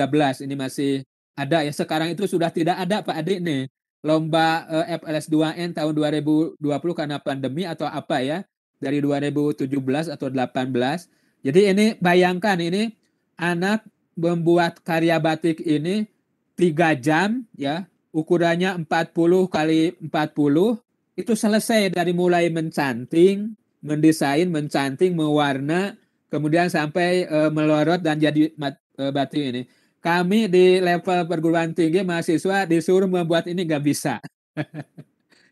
Ini masih ada ya. Sekarang itu sudah tidak ada Pak Adik nih. Lomba eh, FLS2N tahun 2020 karena pandemi atau apa ya. Dari 2017 atau 18. Jadi ini bayangkan ini anak membuat karya batik ini 3 jam ya, ukurannya 40 kali 40 itu selesai dari mulai mencanting, mendesain, mencanting, mewarna, kemudian sampai e, melorot dan jadi mat, e, batu ini. Kami di level perguruan tinggi mahasiswa disuruh membuat ini nggak bisa.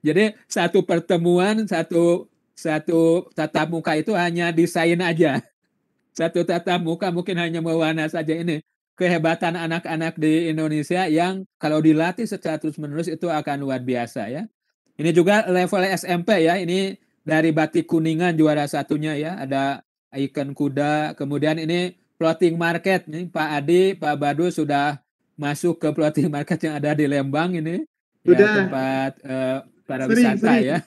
jadi satu pertemuan, satu satu tatap muka itu hanya desain aja. Satu tatap muka mungkin hanya mewarna saja ini kehebatan anak-anak di Indonesia yang kalau dilatih secara terus-menerus itu akan luar biasa ya. Ini juga level SMP ya. Ini dari batik kuningan juara satunya ya. Ada ikon kuda. Kemudian ini plotting market nih Pak Adi, Pak Badu sudah masuk ke plotting market yang ada di Lembang ini. Ya, sudah. Ya, tempat uh, para sering, wisata sering. ya.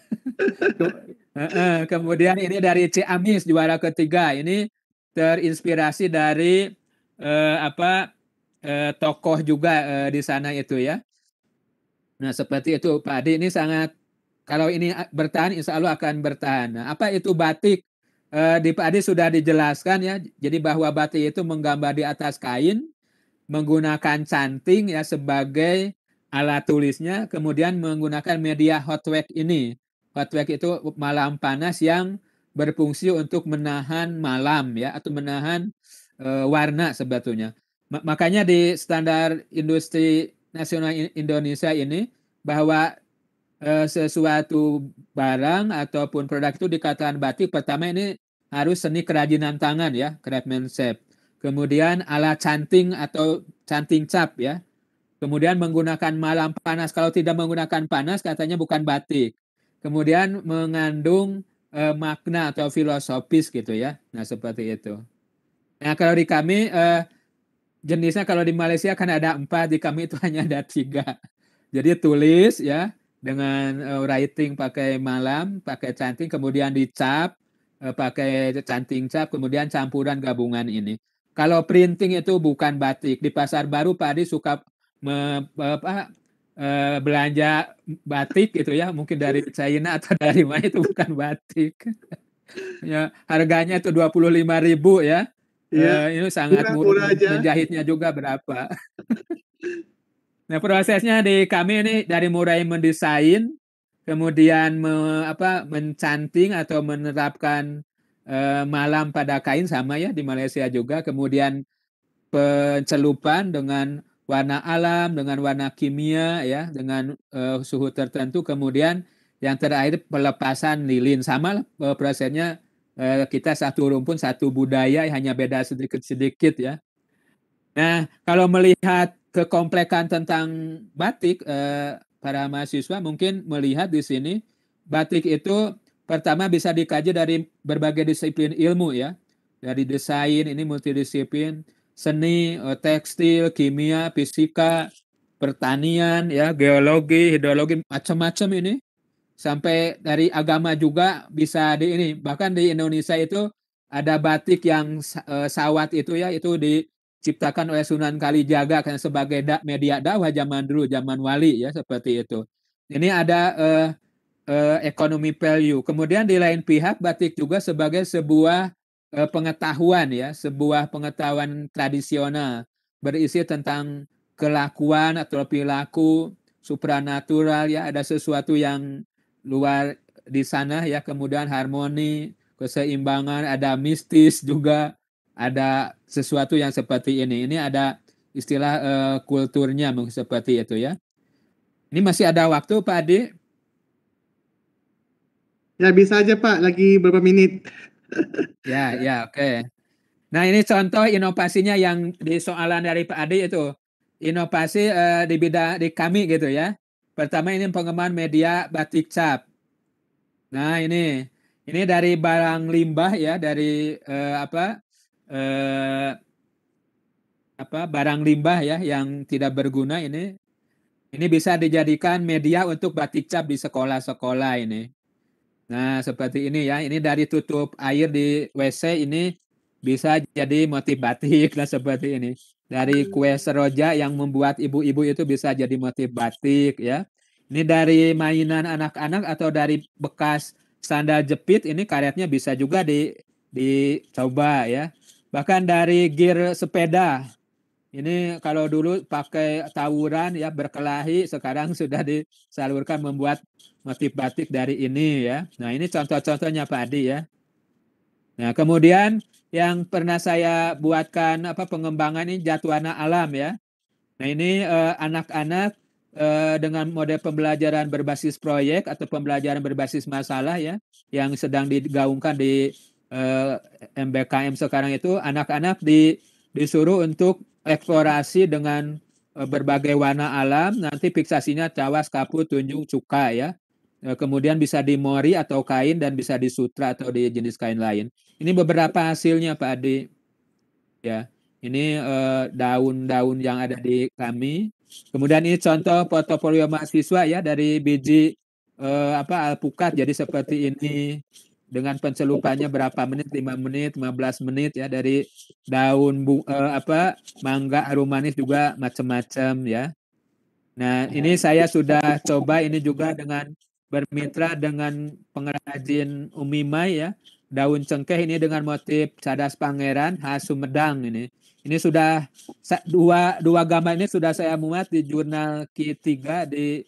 Kemudian ini dari Ciamis juara ketiga. Ini terinspirasi dari eh, apa eh, tokoh juga eh, di sana itu ya. Nah seperti itu Pak Adi ini sangat kalau ini eh, bertahan insya Allah akan bertahan. Nah, apa itu batik? Eh, di Pak Adi sudah dijelaskan ya. Jadi bahwa batik itu menggambar di atas kain menggunakan canting ya sebagai alat tulisnya, kemudian menggunakan media hot wax ini. Hot wax itu malam panas yang berfungsi untuk menahan malam ya atau menahan uh, warna sebetulnya. Ma makanya di standar industri nasional Indonesia ini bahwa uh, sesuatu barang ataupun produk itu dikatakan batik pertama ini harus seni kerajinan tangan ya, craftsmanship. Kemudian alat canting atau canting cap ya. Kemudian menggunakan malam panas. Kalau tidak menggunakan panas katanya bukan batik. Kemudian mengandung eh, makna atau filosofis gitu ya. Nah, seperti itu. Nah kalau di kami eh, jenisnya kalau di Malaysia kan ada empat, di kami itu hanya ada tiga. Jadi tulis ya dengan eh, writing pakai malam, pakai canting, kemudian dicap, eh, pakai canting cap, kemudian campuran gabungan ini. Kalau printing itu bukan batik. Di pasar baru Pak Adi suka me, apa, eh, belanja batik gitu ya, mungkin dari China atau dari mana itu bukan batik. ya harganya itu dua puluh lima ribu ya Ya, Uh, ini sangat murah menjahitnya juga berapa. nah prosesnya di kami ini dari mulai mendesain, kemudian me, apa mencanting atau menerapkan uh, malam pada kain sama ya di Malaysia juga, kemudian pencelupan dengan warna alam, dengan warna kimia ya, dengan uh, suhu tertentu, kemudian yang terakhir pelepasan lilin sama uh, prosesnya Eh, kita satu rumpun, satu budaya, hanya beda sedikit-sedikit ya. Nah, kalau melihat kekomplekan tentang batik, eh, para mahasiswa mungkin melihat di sini batik itu pertama bisa dikaji dari berbagai disiplin ilmu ya, dari desain ini multidisiplin, seni, eh, tekstil, kimia, fisika, pertanian, ya geologi, hidrologi, macam-macam ini sampai dari agama juga bisa di ini bahkan di Indonesia itu ada batik yang e, sawat itu ya itu diciptakan oleh Sunan Kalijaga kan sebagai da, media dakwah zaman dulu zaman wali ya seperti itu ini ada e, e, ekonomi value kemudian di lain pihak batik juga sebagai sebuah e, pengetahuan ya sebuah pengetahuan tradisional berisi tentang kelakuan atau perilaku supranatural ya ada sesuatu yang luar di sana ya kemudian harmoni keseimbangan ada mistis juga ada sesuatu yang seperti ini ini ada istilah uh, kulturnya seperti itu ya ini masih ada waktu Pak Adi ya bisa aja Pak lagi beberapa menit ya ya oke okay. nah ini contoh inovasinya yang di soalan dari Pak Adi itu inovasi uh, di bidang di kami gitu ya Pertama ini pengembangan media batik cap. Nah, ini ini dari barang limbah ya, dari eh, apa? Eh, apa barang limbah ya yang tidak berguna ini ini bisa dijadikan media untuk batik cap di sekolah-sekolah ini. Nah, seperti ini ya. Ini dari tutup air di WC ini bisa jadi motif batik lah seperti ini dari kue seroja yang membuat ibu-ibu itu bisa jadi motif batik ya. Ini dari mainan anak-anak atau dari bekas sandal jepit ini karetnya bisa juga di dicoba ya. Bahkan dari gear sepeda. Ini kalau dulu pakai tawuran ya berkelahi sekarang sudah disalurkan membuat motif batik dari ini ya. Nah, ini contoh-contohnya Pak Adi ya. Nah, kemudian yang pernah saya buatkan apa pengembangan ini jatuana alam ya. Nah ini eh, anak-anak eh, eh, dengan model pembelajaran berbasis proyek atau pembelajaran berbasis masalah ya yang sedang digaungkan di eh, MBKM sekarang itu anak-anak di, disuruh untuk eksplorasi dengan eh, berbagai warna alam nanti fiksasinya cawas kapu tunjung cuka ya Eh, kemudian bisa di mori atau kain dan bisa di sutra atau di jenis kain lain. Ini beberapa hasilnya Pak Adi. Ya, ini eh, daun-daun uh, yang ada di kami. Kemudian ini contoh portofolio mahasiswa ya dari biji uh, apa alpukat jadi seperti ini dengan pencelupannya berapa menit 5 menit 15 menit ya dari daun bu, uh, apa mangga harum manis juga macam-macam ya. Nah, ini saya sudah coba ini juga dengan bermitra dengan pengrajin umimai ya daun cengkeh ini dengan motif cadas pangeran khas Sumedang ini. Ini sudah dua dua gambar ini sudah saya muat di jurnal k 3 di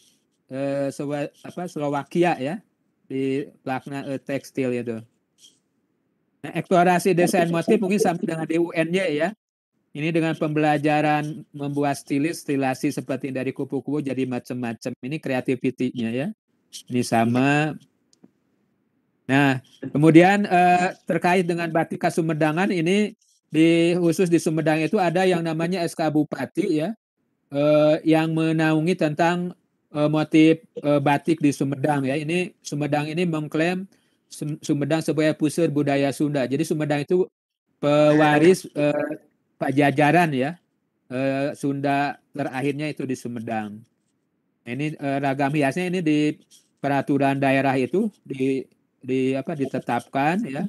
eh, Sewa, apa Slovakia ya di Plakna eh, Tekstil itu. Nah, eksplorasi desain motif mungkin sama dengan di UNY ya. Ini dengan pembelajaran membuat stilis, stilasi seperti dari kupu-kupu jadi macam-macam. Ini kreativitinya ya. Ini sama. Nah, kemudian eh, terkait dengan batik khas Sumedangan ini di khusus di Sumedang itu ada yang namanya SK Bupati ya eh, yang menaungi tentang eh, motif eh, batik di Sumedang ya. Ini Sumedang ini mengklaim Sumedang sebagai pusat budaya Sunda. Jadi Sumedang itu pewaris eh, pajajaran ya. Eh, Sunda terakhirnya itu di Sumedang ini eh, ragam hiasnya ini di peraturan daerah itu di di apa ditetapkan ya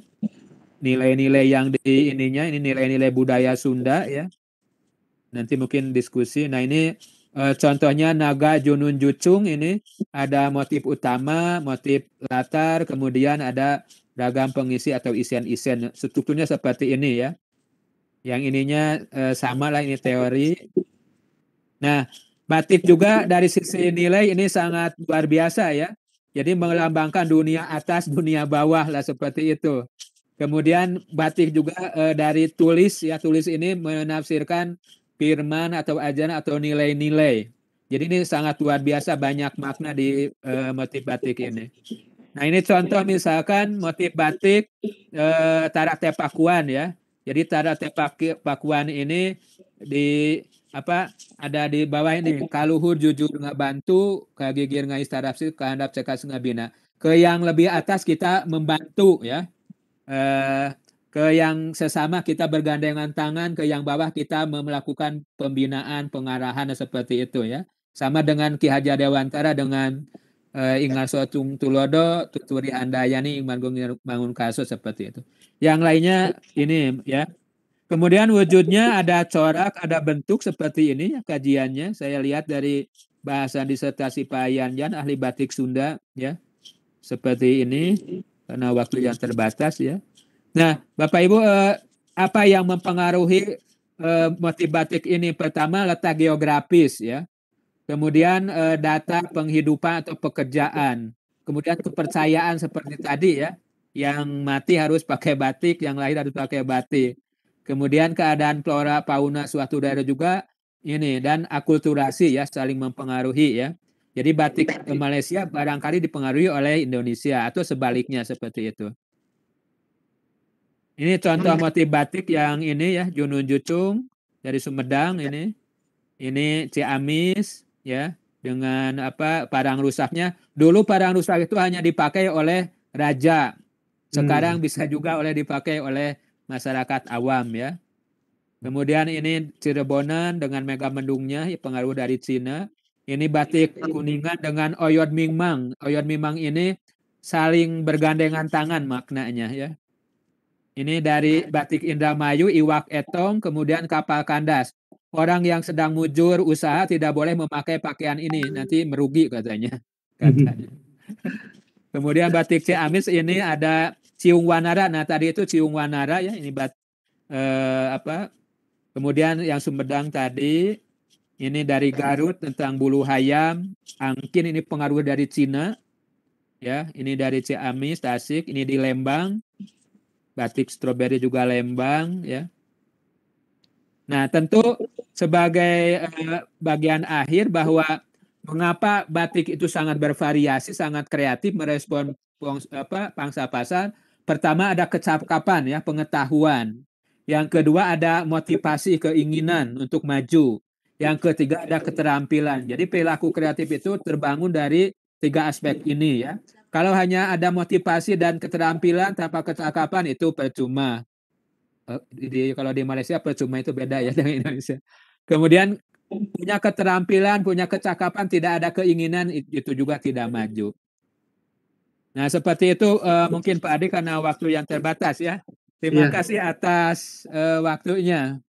nilai-nilai yang di ininya ini nilai-nilai budaya Sunda ya nanti mungkin diskusi nah ini eh, contohnya naga junun jucung ini ada motif utama motif latar kemudian ada ragam pengisi atau isian-isian strukturnya seperti ini ya yang ininya eh, sama lah ini teori nah Batik juga dari sisi nilai ini sangat luar biasa ya. Jadi melambangkan dunia atas, dunia bawah lah seperti itu. Kemudian batik juga e, dari tulis ya tulis ini menafsirkan firman atau ajaran atau nilai-nilai. Jadi ini sangat luar biasa banyak makna di e, motif batik ini. Nah ini contoh misalkan motif batik e, eh, tarak tepakuan ya. Jadi tarak tepakuan ini di apa ada di bawah ini iya. kaluhur jujur nggak bantu kagigir nggak sih kehandap cekas nggak bina ke yang lebih atas kita membantu ya eh, ke yang sesama kita bergandengan tangan ke yang bawah kita melakukan pembinaan pengarahan seperti itu ya sama dengan Ki Hajar Dewantara dengan eh, Ingal Sotung Tulodo Tuturi Andayani Mangun Kaso Kasus seperti itu yang lainnya ini ya Kemudian wujudnya ada corak, ada bentuk seperti ini kajiannya. Saya lihat dari bahasan disertasi Pak Yanjan, ahli batik Sunda, ya seperti ini karena waktu yang terbatas ya. Nah, Bapak Ibu, eh, apa yang mempengaruhi eh, motif batik ini? Pertama letak geografis ya, kemudian eh, data penghidupan atau pekerjaan, kemudian kepercayaan seperti tadi ya, yang mati harus pakai batik, yang lahir harus pakai batik Kemudian keadaan flora fauna suatu daerah juga ini dan akulturasi ya saling mempengaruhi ya. Jadi batik Malaysia barangkali dipengaruhi oleh Indonesia atau sebaliknya seperti itu. Ini contoh hmm. motif batik yang ini ya Junun Jucung dari Sumedang ini. Ini Ciamis ya dengan apa parang rusaknya. Dulu parang rusak itu hanya dipakai oleh raja. Hmm. Sekarang hmm. bisa juga oleh dipakai oleh masyarakat awam ya. Kemudian ini Cirebonan dengan mega mendungnya ya, pengaruh dari Cina. Ini batik kuningan dengan oyot mingmang. Oyot mingmang ini saling bergandengan tangan maknanya ya. Ini dari batik Indramayu, Iwak Etong, kemudian kapal kandas. Orang yang sedang mujur usaha tidak boleh memakai pakaian ini, nanti merugi katanya. katanya. Kemudian batik Ciamis ini ada Ciung Wanara. Nah, tadi itu Ciung Wanara ya ini bat eh, apa? Kemudian yang Sumedang tadi ini dari Garut tentang bulu hayam, angkin ini pengaruh dari Cina. Ya, ini dari Ciamis, Tasik, ini di Lembang. Batik stroberi juga Lembang ya. Nah, tentu sebagai eh, bagian akhir bahwa mengapa batik itu sangat bervariasi, sangat kreatif merespon apa pangsa pasar Pertama ada kecakapan ya, pengetahuan. Yang kedua ada motivasi keinginan untuk maju. Yang ketiga ada keterampilan. Jadi perilaku kreatif itu terbangun dari tiga aspek ini ya. Kalau hanya ada motivasi dan keterampilan tanpa kecakapan itu percuma. Eh, di, kalau di Malaysia percuma itu beda ya dengan Indonesia. Kemudian punya keterampilan, punya kecakapan, tidak ada keinginan itu juga tidak maju. Nah, seperti itu uh, mungkin Pak Adi karena waktu yang terbatas ya. Terima ya. kasih atas uh, waktunya.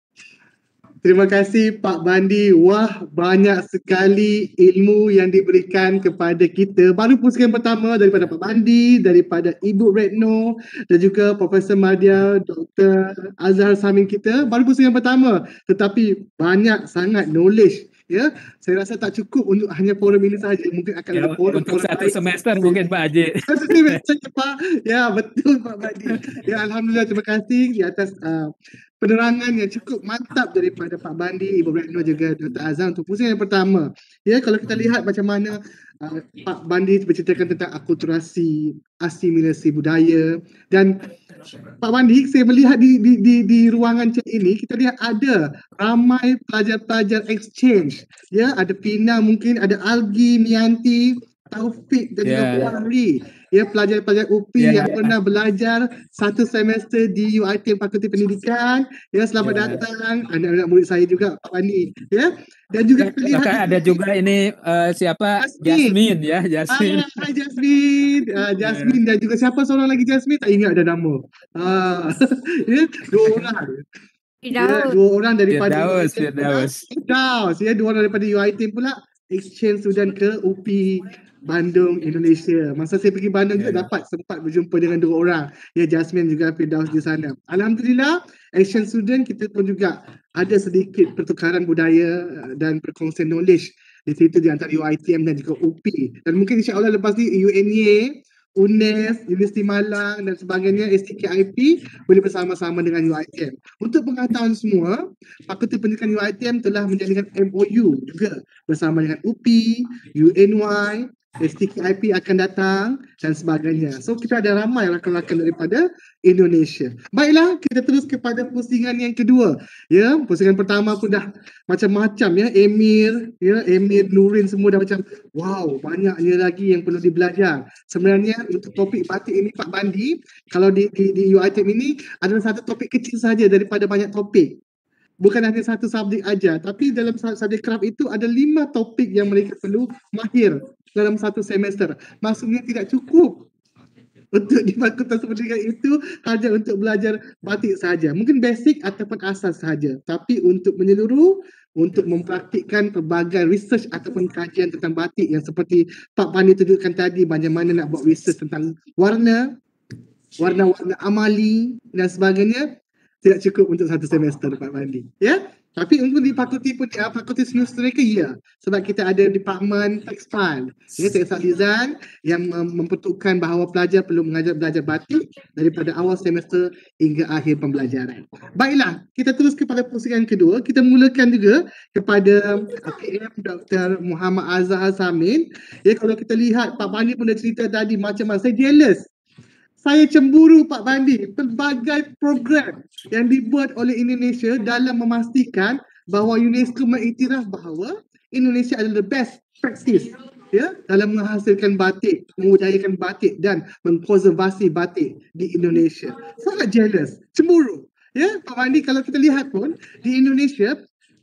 Terima kasih Pak Bandi. Wah, banyak sekali ilmu yang diberikan kepada kita. Baru pusingan pertama daripada Pak Bandi, daripada Ibu Retno dan juga Profesor Madia Dr. Azhar Samin kita. Baru pusingan pertama tetapi banyak sangat knowledge ya saya rasa tak cukup untuk hanya forum ini saja mungkin akan ya, ada forum untuk forum satu semester lain. mungkin Pak Haji satu semester ya Pak ya betul Pak Badi ya Alhamdulillah terima kasih di atas uh, penerangan yang cukup mantap daripada Pak Bandi, Ibu Redno juga Dr. Azam untuk pusing yang pertama. Ya, kalau kita lihat macam mana uh, Pak Bandi berceritakan tentang akulturasi, asimilasi budaya dan Pak Mandik saya melihat di di di, di ruangan chat ini kita lihat ada ramai pelajar-pelajar exchange. Ya, ada Pina mungkin ada Algi, Mianti, Taufik dan yeah. juga Fahri. Ya ya pelajar-pelajar UPI yeah. yang ya. pernah belajar satu semester di UIT Fakulti Pendidikan. Ya selamat yeah. datang anak-anak murid saya juga Pak Pani. Ya. Dan juga eh, terlihat Bahkan ada juga ini uh, siapa? Jasmine, Jasmine ya, Jasmine. Ah, hai Jasmine. Uh, Jasmine yeah. dan juga siapa seorang lagi Jasmine? Tak ingat ada nama. Uh, ya, dua orang. Ya, ya, dua orang daripada Firdaus, Firdaus. Firdaus, ya, dua orang daripada UIT pula exchange student ke UPI. Bandung, Indonesia. Masa saya pergi Bandung yeah. juga ya, ya. dapat sempat berjumpa dengan dua orang. Ya Jasmine juga Firdaus di sana. Alhamdulillah, Asian student kita pun juga ada sedikit pertukaran budaya eh, dan perkongsian knowledge di situ di antara UITM dan juga UPI. Dan mungkin insyaAllah lepas ni UNEA, UNES, Universiti Malang dan sebagainya, STKIP boleh bersama-sama dengan UITM. Untuk pengetahuan semua, Fakulti Pendidikan UITM telah menjalinkan MOU juga bersama dengan UPI, UNY, Eh, STKIP akan datang dan sebagainya. So kita ada ramai rakan-rakan daripada Indonesia. Baiklah, kita terus kepada pusingan yang kedua. Ya, pusingan pertama pun dah macam-macam ya. Emir, ya, Emir, Nurin semua dah macam wow, banyaknya lagi yang perlu dibelajar. Sebenarnya untuk topik batik ini Pak Bandi, kalau di di, di UiTech ini adalah satu topik kecil saja daripada banyak topik bukan hanya satu subjek aja tapi dalam subjek craft itu ada lima topik yang mereka perlu mahir dalam satu semester maksudnya tidak cukup untuk di fakultas pendidikan itu hanya untuk belajar batik saja mungkin basic ataupun asas saja tapi untuk menyeluruh untuk mempraktikkan pelbagai research ataupun kajian tentang batik yang seperti Pak Pandi tunjukkan tadi banyak mana nak buat research tentang warna warna-warna amali dan sebagainya tidak cukup untuk satu semester Pak Mandi. Ya? Tapi untuk di fakulti pun, ya, fakulti seni sendiri ke? Ya. Sebab kita ada Departemen Tekstil, ya, Tekstil Design yang membentukkan bahawa pelajar perlu mengajar belajar batik daripada awal semester hingga akhir pembelajaran. Baiklah, kita terus kepada pusingan kedua. Kita mulakan juga kepada ah, PM Dr. Muhammad Azhar Samin. Ya, kalau kita lihat, Pak Pandi pun dah cerita tadi macam-macam. Saya jealous saya cemburu Pak Bandi pelbagai program yang dibuat oleh Indonesia dalam memastikan bahawa UNESCO mengiktiraf bahawa Indonesia adalah the best practice ya dalam menghasilkan batik, mengudayakan batik dan mengkonservasi batik di Indonesia. Sangat jealous, cemburu. Ya, Pak Bandi kalau kita lihat pun di Indonesia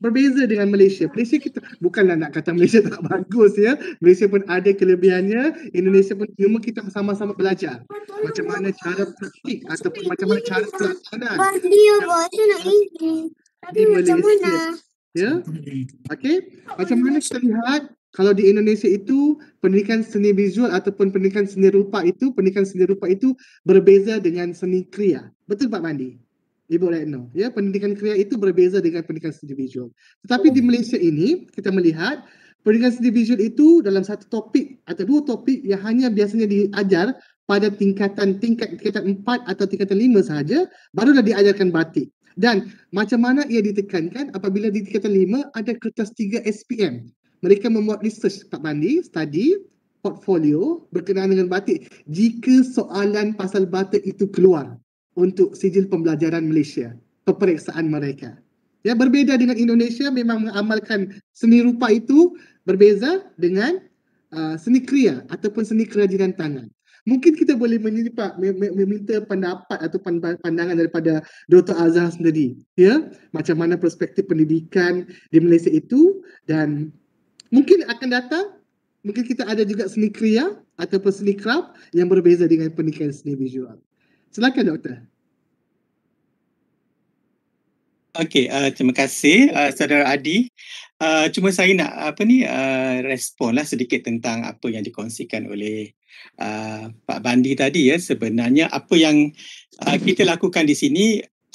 berbeza dengan Malaysia. Malaysia kita bukanlah nak kata Malaysia tak bagus ya. Malaysia pun ada kelebihannya. Indonesia pun cuma kita sama-sama belajar. Macam mana cara praktik ataupun macam mana cara pelaksanaan. Di Malaysia. Ya. Okey. Macam mana kita lihat kalau di Indonesia itu pendidikan seni visual ataupun pendidikan seni rupa itu pendidikan seni rupa itu berbeza dengan seni kriya. Betul Pak Mandi? Ibu Retno. Ya, pendidikan kerja itu berbeza dengan pendidikan individu. Tetapi di Malaysia ini, kita melihat pendidikan individu itu dalam satu topik atau dua topik yang hanya biasanya diajar pada tingkatan tingkat tingkatan empat atau tingkatan lima sahaja, barulah diajarkan batik. Dan macam mana ia ditekankan apabila di tingkatan lima ada kertas tiga SPM. Mereka membuat research, Pak Mandi, study, portfolio berkenaan dengan batik jika soalan pasal batik itu keluar untuk sijil pembelajaran Malaysia, peperiksaan mereka. Ya, berbeza dengan Indonesia memang mengamalkan seni rupa itu berbeza dengan uh, seni kriya ataupun seni kerajinan tangan. Mungkin kita boleh menyimpa, meminta pendapat atau pandangan daripada Dr. Azhar sendiri. Ya, macam mana perspektif pendidikan di Malaysia itu dan mungkin akan datang mungkin kita ada juga seni kriya ataupun seni kraft yang berbeza dengan pendidikan seni visual. Silakan Doktor. Okey, uh, terima kasih uh, Saudara Adi. Uh, cuma saya nak apa ni uh, responlah sedikit tentang apa yang dikongsikan oleh uh, Pak Bandi tadi ya. Sebenarnya apa yang uh, kita lakukan di sini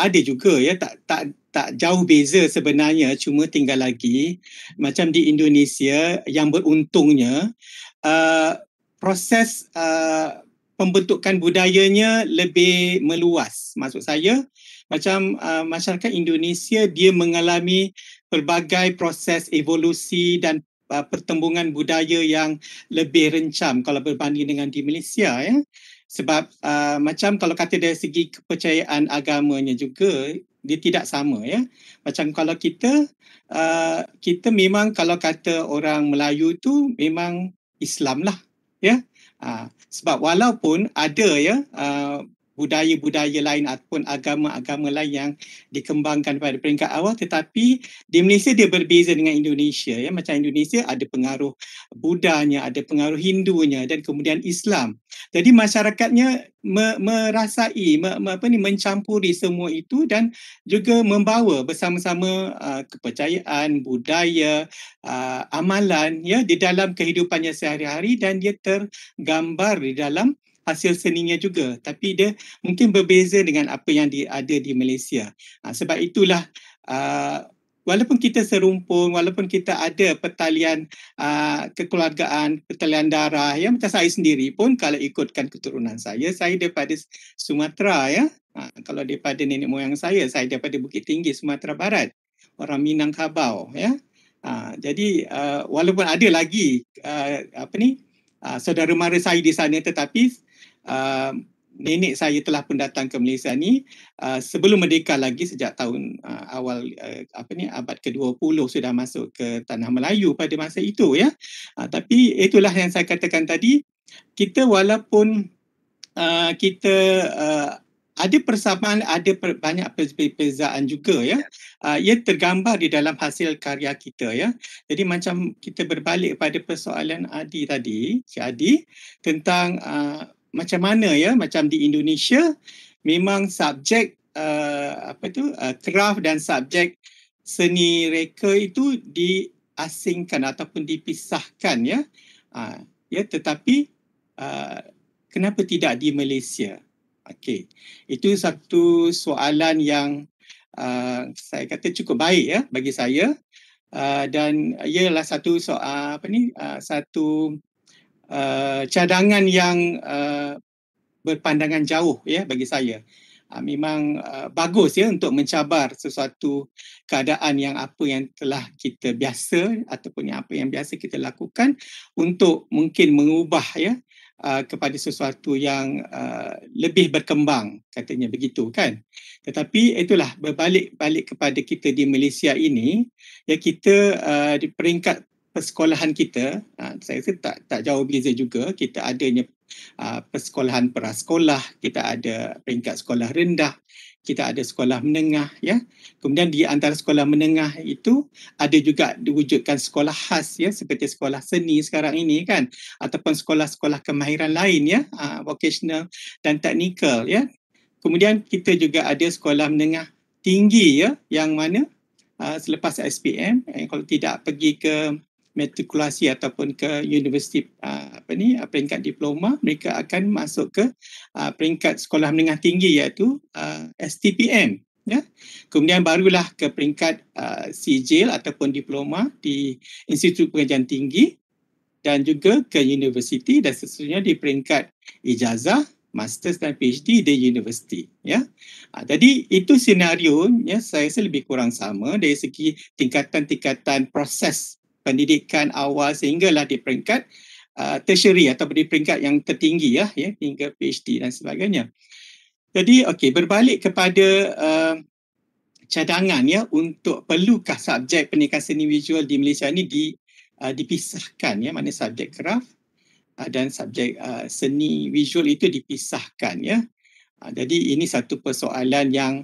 ada juga ya tak tak tak jauh beza sebenarnya cuma tinggal lagi macam di Indonesia yang beruntungnya uh, proses uh, pembentukan budayanya lebih meluas. Maksud saya, macam uh, masyarakat Indonesia dia mengalami pelbagai proses evolusi dan uh, pertembungan budaya yang lebih rencam kalau berbanding dengan di Malaysia ya. Sebab uh, macam kalau kata dari segi kepercayaan agamanya juga dia tidak sama ya. Macam kalau kita uh, kita memang kalau kata orang Melayu tu memang Islam lah ya. Uh, sebab walaupun ada ya uh, budaya-budaya lain ataupun agama-agama lain yang dikembangkan pada peringkat awal tetapi di Malaysia dia berbeza dengan Indonesia ya macam Indonesia ada pengaruh budanya ada pengaruh hindunya dan kemudian Islam jadi masyarakatnya merasai apa ni mencampuri semua itu dan juga membawa bersama-sama uh, kepercayaan budaya uh, amalan ya di dalam kehidupannya sehari-hari dan dia tergambar di dalam hasil seninya juga tapi dia mungkin berbeza dengan apa yang di, ada di Malaysia ha, sebab itulah uh, walaupun kita serumpun walaupun kita ada pertalian uh, ah, kekeluargaan pertalian darah ya macam saya sendiri pun kalau ikutkan keturunan saya saya daripada Sumatera ya ha, kalau daripada nenek moyang saya saya daripada Bukit Tinggi Sumatera Barat orang Minangkabau ya Ha, jadi uh, walaupun ada lagi uh, apa ni uh, saudara mara saya di sana tetapi Ah, nenek saya telah pun datang ke Malaysia ni uh, sebelum merdeka lagi sejak tahun uh, awal uh, apa ni abad ke-20 sudah masuk ke tanah Melayu pada masa itu ya. Uh, tapi itulah yang saya katakan tadi kita walaupun uh, kita uh, ada persamaan ada per, banyak perbezaan juga ya. Uh, ia tergambar di dalam hasil karya kita ya. Jadi macam kita berbalik pada persoalan Adi tadi, si Adi tentang uh, macam mana ya macam di Indonesia memang subjek uh, apa tu uh, craft uh, dan subjek seni reka itu diasingkan ataupun dipisahkan ya uh, ya tetapi uh, kenapa tidak di Malaysia okey itu satu soalan yang uh, saya kata cukup baik ya bagi saya uh, dan ialah satu soal apa ni uh, satu uh, cadangan yang uh, berpandangan jauh ya bagi saya uh, memang uh, bagus ya untuk mencabar sesuatu keadaan yang apa yang telah kita biasa ataupun yang apa yang biasa kita lakukan untuk mungkin mengubah ya uh, kepada sesuatu yang uh, lebih berkembang katanya begitu kan tetapi itulah berbalik-balik kepada kita di Malaysia ini ya kita uh, di peringkat persekolahan kita uh, saya rasa tak tak jauh beza juga kita adanya uh, persekolahan prasekolah kita ada peringkat sekolah rendah kita ada sekolah menengah ya kemudian di antara sekolah menengah itu ada juga diwujudkan sekolah khas ya seperti sekolah seni sekarang ini kan ataupun sekolah-sekolah kemahiran lain ya uh, vocational dan teknikal ya kemudian kita juga ada sekolah menengah tinggi ya yang mana Uh, selepas SPM, eh, kalau tidak pergi ke matrikulasi ataupun ke universiti ah, apa ni ah, peringkat diploma mereka akan masuk ke ah, peringkat sekolah menengah tinggi iaitu STPM ya kemudian barulah ke peringkat sijil ataupun diploma di institut pengajian tinggi dan juga ke universiti dan seterusnya di peringkat ijazah Masters dan PhD di universiti ya jadi itu senario saya rasa lebih kurang sama dari segi tingkatan-tingkatan proses pendidikan awal sehinggalah di peringkat uh, tertiary atau di peringkat yang tertinggi ya, ya hingga PhD dan sebagainya. Jadi okey berbalik kepada uh, cadangan ya untuk perlukah subjek pendidikan seni visual di Malaysia ini di uh, dipisahkan ya mana subjek graf uh, dan subjek uh, seni visual itu dipisahkan ya. Uh, jadi ini satu persoalan yang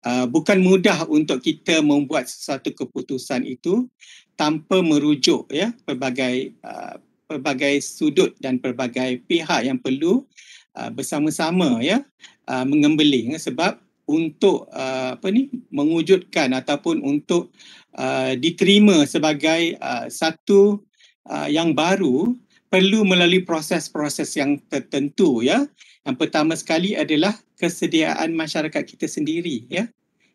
Uh, bukan mudah untuk kita membuat sesuatu keputusan itu tanpa merujuk ya pelbagai uh, pelbagai sudut dan pelbagai pihak yang perlu uh, bersama-sama ya uh, mengembeli ya, sebab untuk uh, apa ni mewujudkan ataupun untuk uh, diterima sebagai uh, satu uh, yang baru perlu melalui proses-proses yang tertentu ya uh, yang pertama sekali adalah kesediaan masyarakat kita sendiri ya.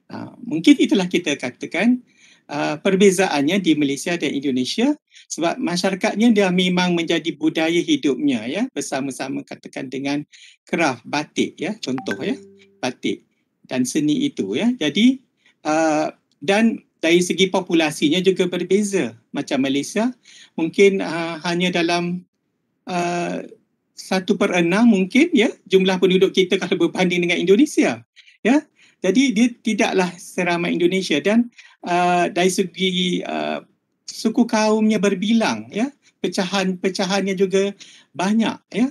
Uh, mungkin itulah kita katakan uh, perbezaannya di Malaysia dan Indonesia sebab masyarakatnya dia memang menjadi budaya hidupnya ya bersama-sama katakan dengan kraf batik ya contoh ya batik dan seni itu ya. Jadi uh, dan dari segi populasinya juga berbeza macam Malaysia mungkin uh, hanya dalam satu per enam mungkin ya jumlah penduduk kita kalau berbanding dengan Indonesia ya jadi dia tidaklah seramai Indonesia dan uh, dari segi uh, suku kaumnya berbilang ya pecahan-pecahannya juga banyak ya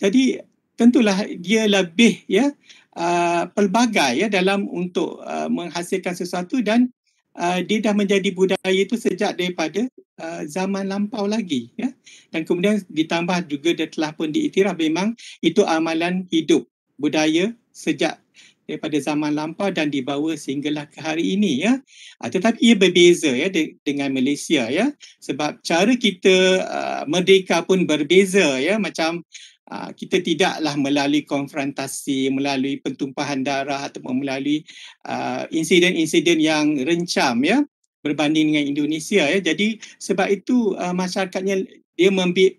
jadi tentulah dia lebih ya uh, pelbagai ya dalam untuk uh, menghasilkan sesuatu dan Ah, dia dah menjadi budaya itu sejak daripada uh, zaman lampau lagi ya dan kemudian ditambah juga dia telah pun diiktiraf memang itu amalan hidup budaya sejak daripada zaman lampau dan dibawa sehinggalah ke hari ini ya uh, tetapi ia berbeza ya de- dengan Malaysia ya sebab cara kita uh, merdeka pun berbeza ya macam Ah, kita tidaklah melalui konfrontasi, melalui pentumpahan darah ataupun melalui ah, insiden-insiden uh, yang rencam ya berbanding dengan Indonesia ya. Jadi sebab itu uh, masyarakatnya dia membik,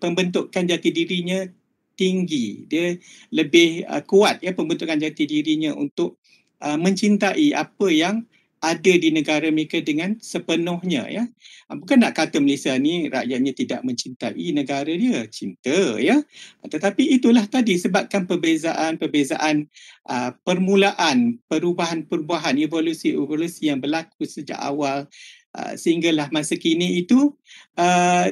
jati dirinya tinggi, dia lebih uh, kuat ya pembentukan jati dirinya untuk uh, mencintai apa yang ada di negara mereka dengan sepenuhnya ya. Ah, bukan nak kata Malaysia ni rakyatnya tidak mencintai negara dia, cinta ya. Ah, tetapi itulah tadi sebabkan perbezaan-perbezaan uh, ah, permulaan, perubahan-perubahan evolusi-evolusi yang berlaku sejak awal uh, sehinggalah masa kini itu uh,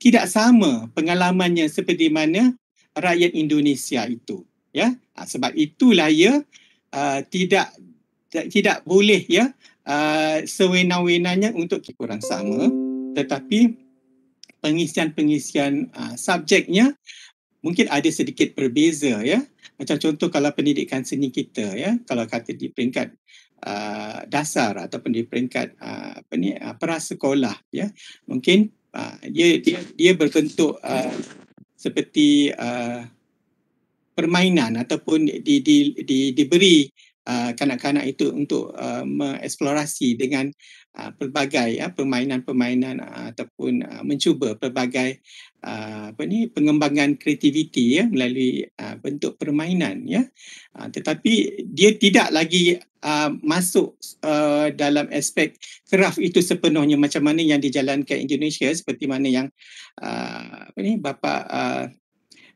tidak sama pengalamannya seperti mana rakyat Indonesia itu ya. sebab itulah ya uh, tidak tidak boleh ya uh, Ah, sewenang-wenangnya untuk kita orang sama tetapi pengisian-pengisian uh, subjeknya mungkin ada sedikit berbeza ya macam contoh kalau pendidikan seni kita ya kalau kata di peringkat uh, dasar ataupun di peringkat uh, apa ni uh, prasekolah ya mungkin uh, dia dia dia berbentuk uh, seperti uh, permainan ataupun di di diberi di Uh, kanak-kanak itu untuk uh, mengeksplorasi dengan uh, pelbagai ya, permainan-permainan uh, ataupun uh, mencuba pelbagai uh, apa ni pengembangan kreativiti ya melalui uh, bentuk permainan ya uh, tetapi dia tidak lagi uh, masuk uh, dalam aspek keraf itu sepenuhnya macam mana yang dijalankan Indonesia seperti mana yang uh, apa ni bapa uh,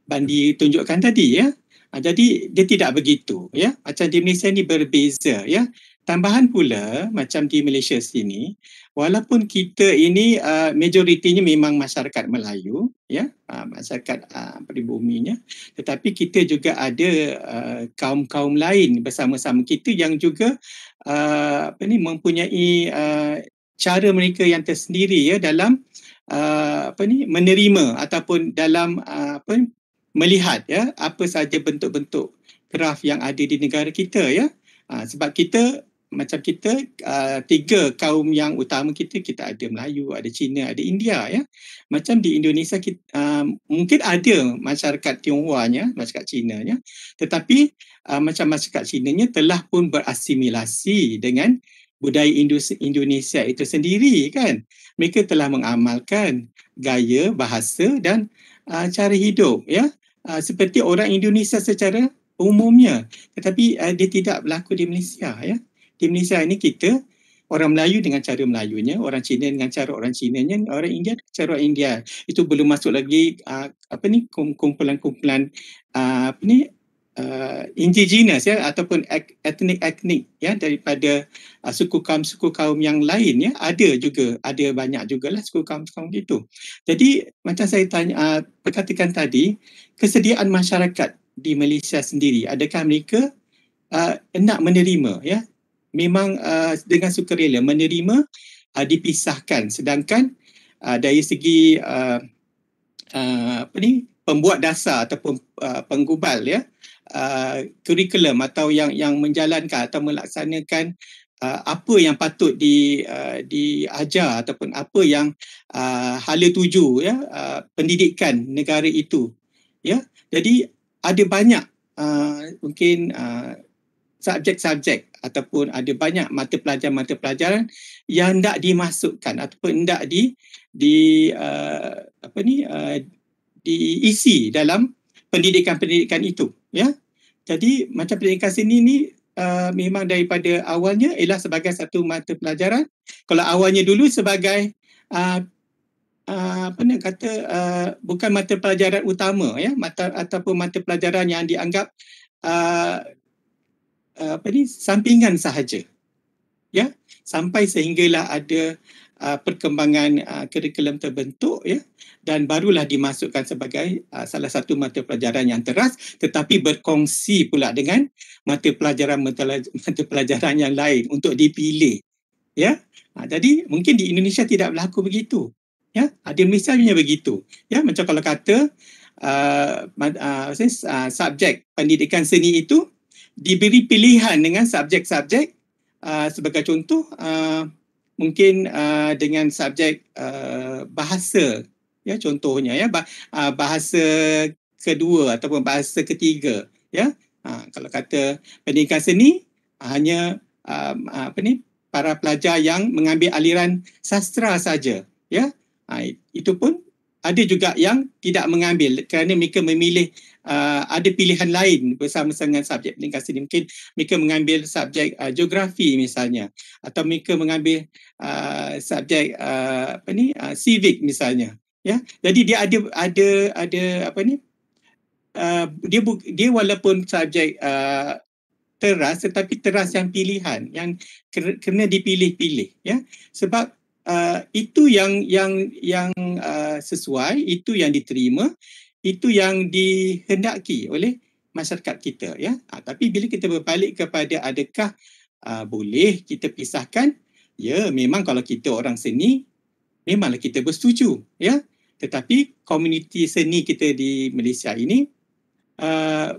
Bandi tunjukkan tadi ya Ha, jadi dia tidak begitu ya macam di Malaysia ni berbeza ya tambahan pula macam di Malaysia sini walaupun kita ini uh, majoritinya memang masyarakat Melayu ya uh, masyarakat uh, peribuminya tetapi kita juga ada uh, kaum-kaum lain bersama-sama kita yang juga uh, apa ni mempunyai uh, cara mereka yang tersendiri ya dalam Uh, apa ni menerima ataupun dalam uh, apa ni, melihat ya apa saja bentuk-bentuk graf yang ada di negara kita ya ha, sebab kita macam kita uh, tiga kaum yang utama kita kita ada Melayu ada Cina ada India ya macam di Indonesia kita, uh, mungkin ada masyarakat Tionghoa nya masyarakat Cina nya tetapi uh, macam masyarakat Cina nya telah pun berasimilasi dengan budaya Indonesia itu sendiri kan mereka telah mengamalkan gaya bahasa dan uh, cara hidup ya Ah, seperti orang Indonesia secara umumnya tetapi uh, dia tidak berlaku di Malaysia ya di Malaysia ini kita orang Melayu dengan cara Melayunya orang Cina dengan cara orang Cinanya orang India dengan cara India itu belum masuk lagi uh, apa ni kumpulan-kumpulan uh, apa ni uh, indigenous ya ataupun etnik-etnik ya daripada uh, suku kaum suku kaum yang lain ya ada juga ada banyak juga lah suku kaum kaum itu. Jadi macam saya tanya uh, perkatakan tadi kesediaan masyarakat di Malaysia sendiri adakah mereka uh, nak menerima ya memang uh, dengan sukarela menerima uh, dipisahkan sedangkan uh, dari segi uh, uh, apa ni pembuat dasar ataupun uh, penggubal ya uh, Uh, curriculum atau yang yang menjalankan atau melaksanakan uh, apa yang patut di uh, diajar ataupun apa yang uh, hala tuju ya uh, pendidikan negara itu ya jadi ada banyak uh, mungkin uh, subjek-subjek ataupun ada banyak mata pelajaran mata pelajaran yang tidak dimasukkan ataupun tidak di di uh, apa ni uh, diisi dalam pendidikan-pendidikan itu ya jadi macam peringkat ini ni uh, memang daripada awalnya ialah sebagai satu mata pelajaran kalau awalnya dulu sebagai uh, uh, apa nak kata uh, bukan mata pelajaran utama ya mata ataupun mata pelajaran yang dianggap uh, uh, apa ni sampingan sahaja ya sampai sehinggalah ada uh, perkembangan uh, kurikulum terbentuk ya dan barulah dimasukkan sebagai uh, salah satu mata pelajaran yang teras tetapi berkongsi pula dengan mata pelajaran mata pelajaran yang lain untuk dipilih ya uh, jadi mungkin di Indonesia tidak berlaku begitu ya ada misalnya begitu ya macam kalau kata uh, uh, uh, subjek pendidikan seni itu diberi pilihan dengan subjek-subjek uh, sebagai contoh uh, mungkin uh, dengan subjek uh, bahasa ya contohnya ya bah, uh, bahasa kedua ataupun bahasa ketiga ya uh, kalau kata pendidikan seni hanya um, apa ni para pelajar yang mengambil aliran sastra saja ya uh, itu pun ada juga yang tidak mengambil kerana mereka memilih uh, ada pilihan lain bersama sama dengan subjek pendidikan ini Mungkin mereka mengambil subjek uh, geografi misalnya atau mereka mengambil uh, subjek uh, apa ni uh, civic misalnya. Ya. Jadi dia ada ada ada apa ni uh, dia dia walaupun subjek uh, teras tetapi teras yang pilihan yang kena dipilih-pilih ya. Sebab Uh, itu yang yang yang uh, sesuai itu yang diterima itu yang dihendaki oleh masyarakat kita ya ha, tapi bila kita berbalik kepada adakah uh, boleh kita pisahkan ya memang kalau kita orang seni memanglah kita bersetuju ya tetapi komuniti seni kita di Malaysia ini uh,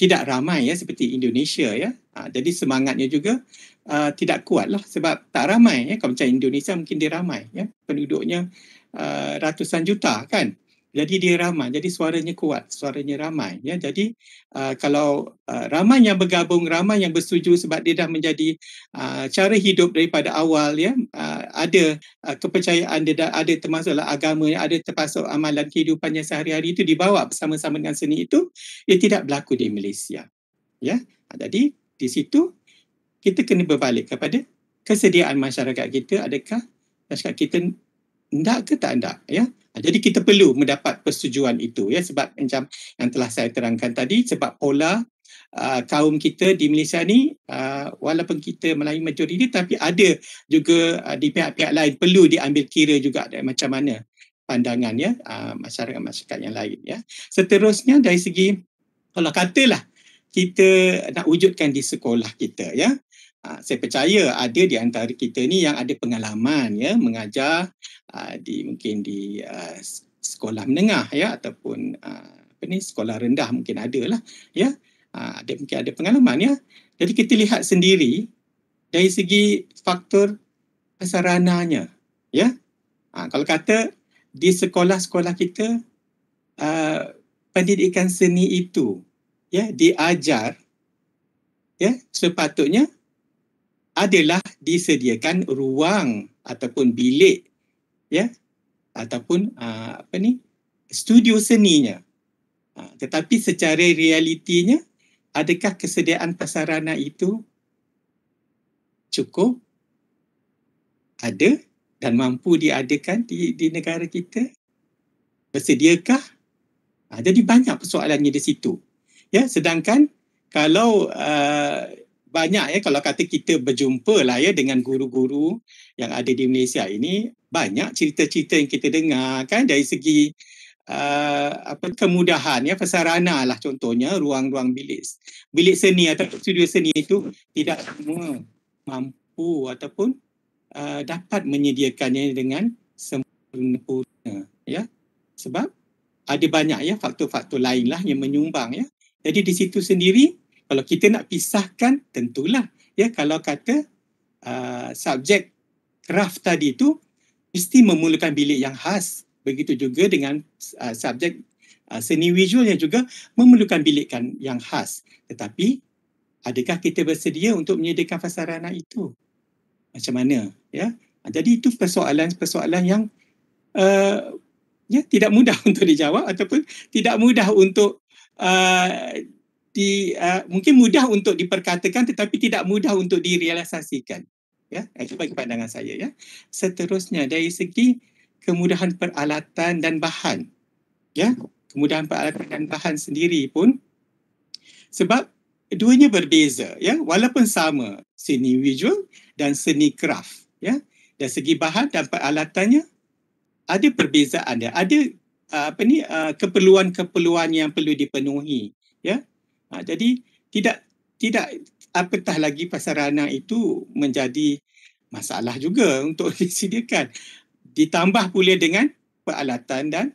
tidak ramai ya seperti Indonesia ya ha, jadi semangatnya juga uh, tidak kuat lah sebab tak ramai ya kalau macam Indonesia mungkin dia ramai ya penduduknya uh, ratusan juta kan jadi dia ramai jadi suaranya kuat suaranya ramai ya jadi uh, kalau uh, ramai yang bergabung ramai yang bersetuju sebab dia dah menjadi uh, cara hidup daripada awal ya uh, ada uh, kepercayaan dia dah ada termasuklah agama ada termasuk amalan kehidupannya sehari-hari itu dibawa bersama-sama dengan seni itu ia tidak berlaku di Malaysia ya jadi di situ kita kena berbalik kepada kesediaan masyarakat kita adakah masyarakat kita tidak ke tak hendak ya jadi kita perlu mendapat persetujuan itu ya sebab macam yang telah saya terangkan tadi sebab pola uh, kaum kita di Malaysia ni uh, walaupun kita Melayu majoriti tapi ada juga uh, di pihak-pihak lain perlu diambil kira juga dari macam mana pandangan ya uh, masyarakat-masyarakat yang lain ya. Seterusnya dari segi kalau katalah kita nak wujudkan di sekolah kita ya. Ah, saya percaya ada di antara kita ni yang ada pengalaman ya mengajar ah, di mungkin di ah, sekolah menengah ya ataupun apa ni sekolah rendah mungkin ada lah ya ada mungkin ada pengalaman ya jadi kita lihat sendiri dari segi faktor sarananya ya kalau kata di sekolah-sekolah kita pendidikan seni itu ya diajar ya sepatutnya adalah disediakan ruang ataupun bilik ya ataupun uh, apa ni studio seninya uh, tetapi secara realitinya adakah kesediaan pasarana itu cukup ada dan mampu diadakan di di negara kita bersediakah uh, jadi banyak persoalannya di situ ya sedangkan kalau uh, banyak ya kalau kata kita berjumpa lah ya dengan guru-guru yang ada di Malaysia ini banyak cerita-cerita yang kita dengar kan dari segi uh, apa kemudahan ya persarana lah contohnya ruang-ruang bilik bilik seni atau studio seni itu tidak semua mampu ataupun uh, dapat menyediakannya dengan sempurna ya sebab ada banyak ya faktor-faktor lain lah yang menyumbang ya jadi di situ sendiri kalau kita nak pisahkan tentulah ya kalau kata uh, subjek craft tadi itu mesti memerlukan bilik yang khas begitu juga dengan uh, subjek uh, seni visual yang juga memerlukan bilik kan yang khas tetapi adakah kita bersedia untuk menyediakan fasarana itu macam mana ya ah, jadi itu persoalan-persoalan yang uh, ya tidak mudah untuk dijawab ataupun tidak mudah untuk uh, di uh, mungkin mudah untuk diperkatakan tetapi tidak mudah untuk direalisasikan ya itu eh, bagi pandangan saya ya seterusnya dari segi kemudahan peralatan dan bahan ya kemudahan peralatan dan bahan sendiri pun sebab duanya berbeza ya walaupun sama seni visual dan seni craft ya dari segi bahan dan peralatannya ada perbezaan ada ada eh, apa ni keperluan-keperluan yang perlu dipenuhi ya Ha, jadi tidak tidak apatah lagi pasar anak itu menjadi masalah juga untuk disediakan. Ditambah pula dengan peralatan dan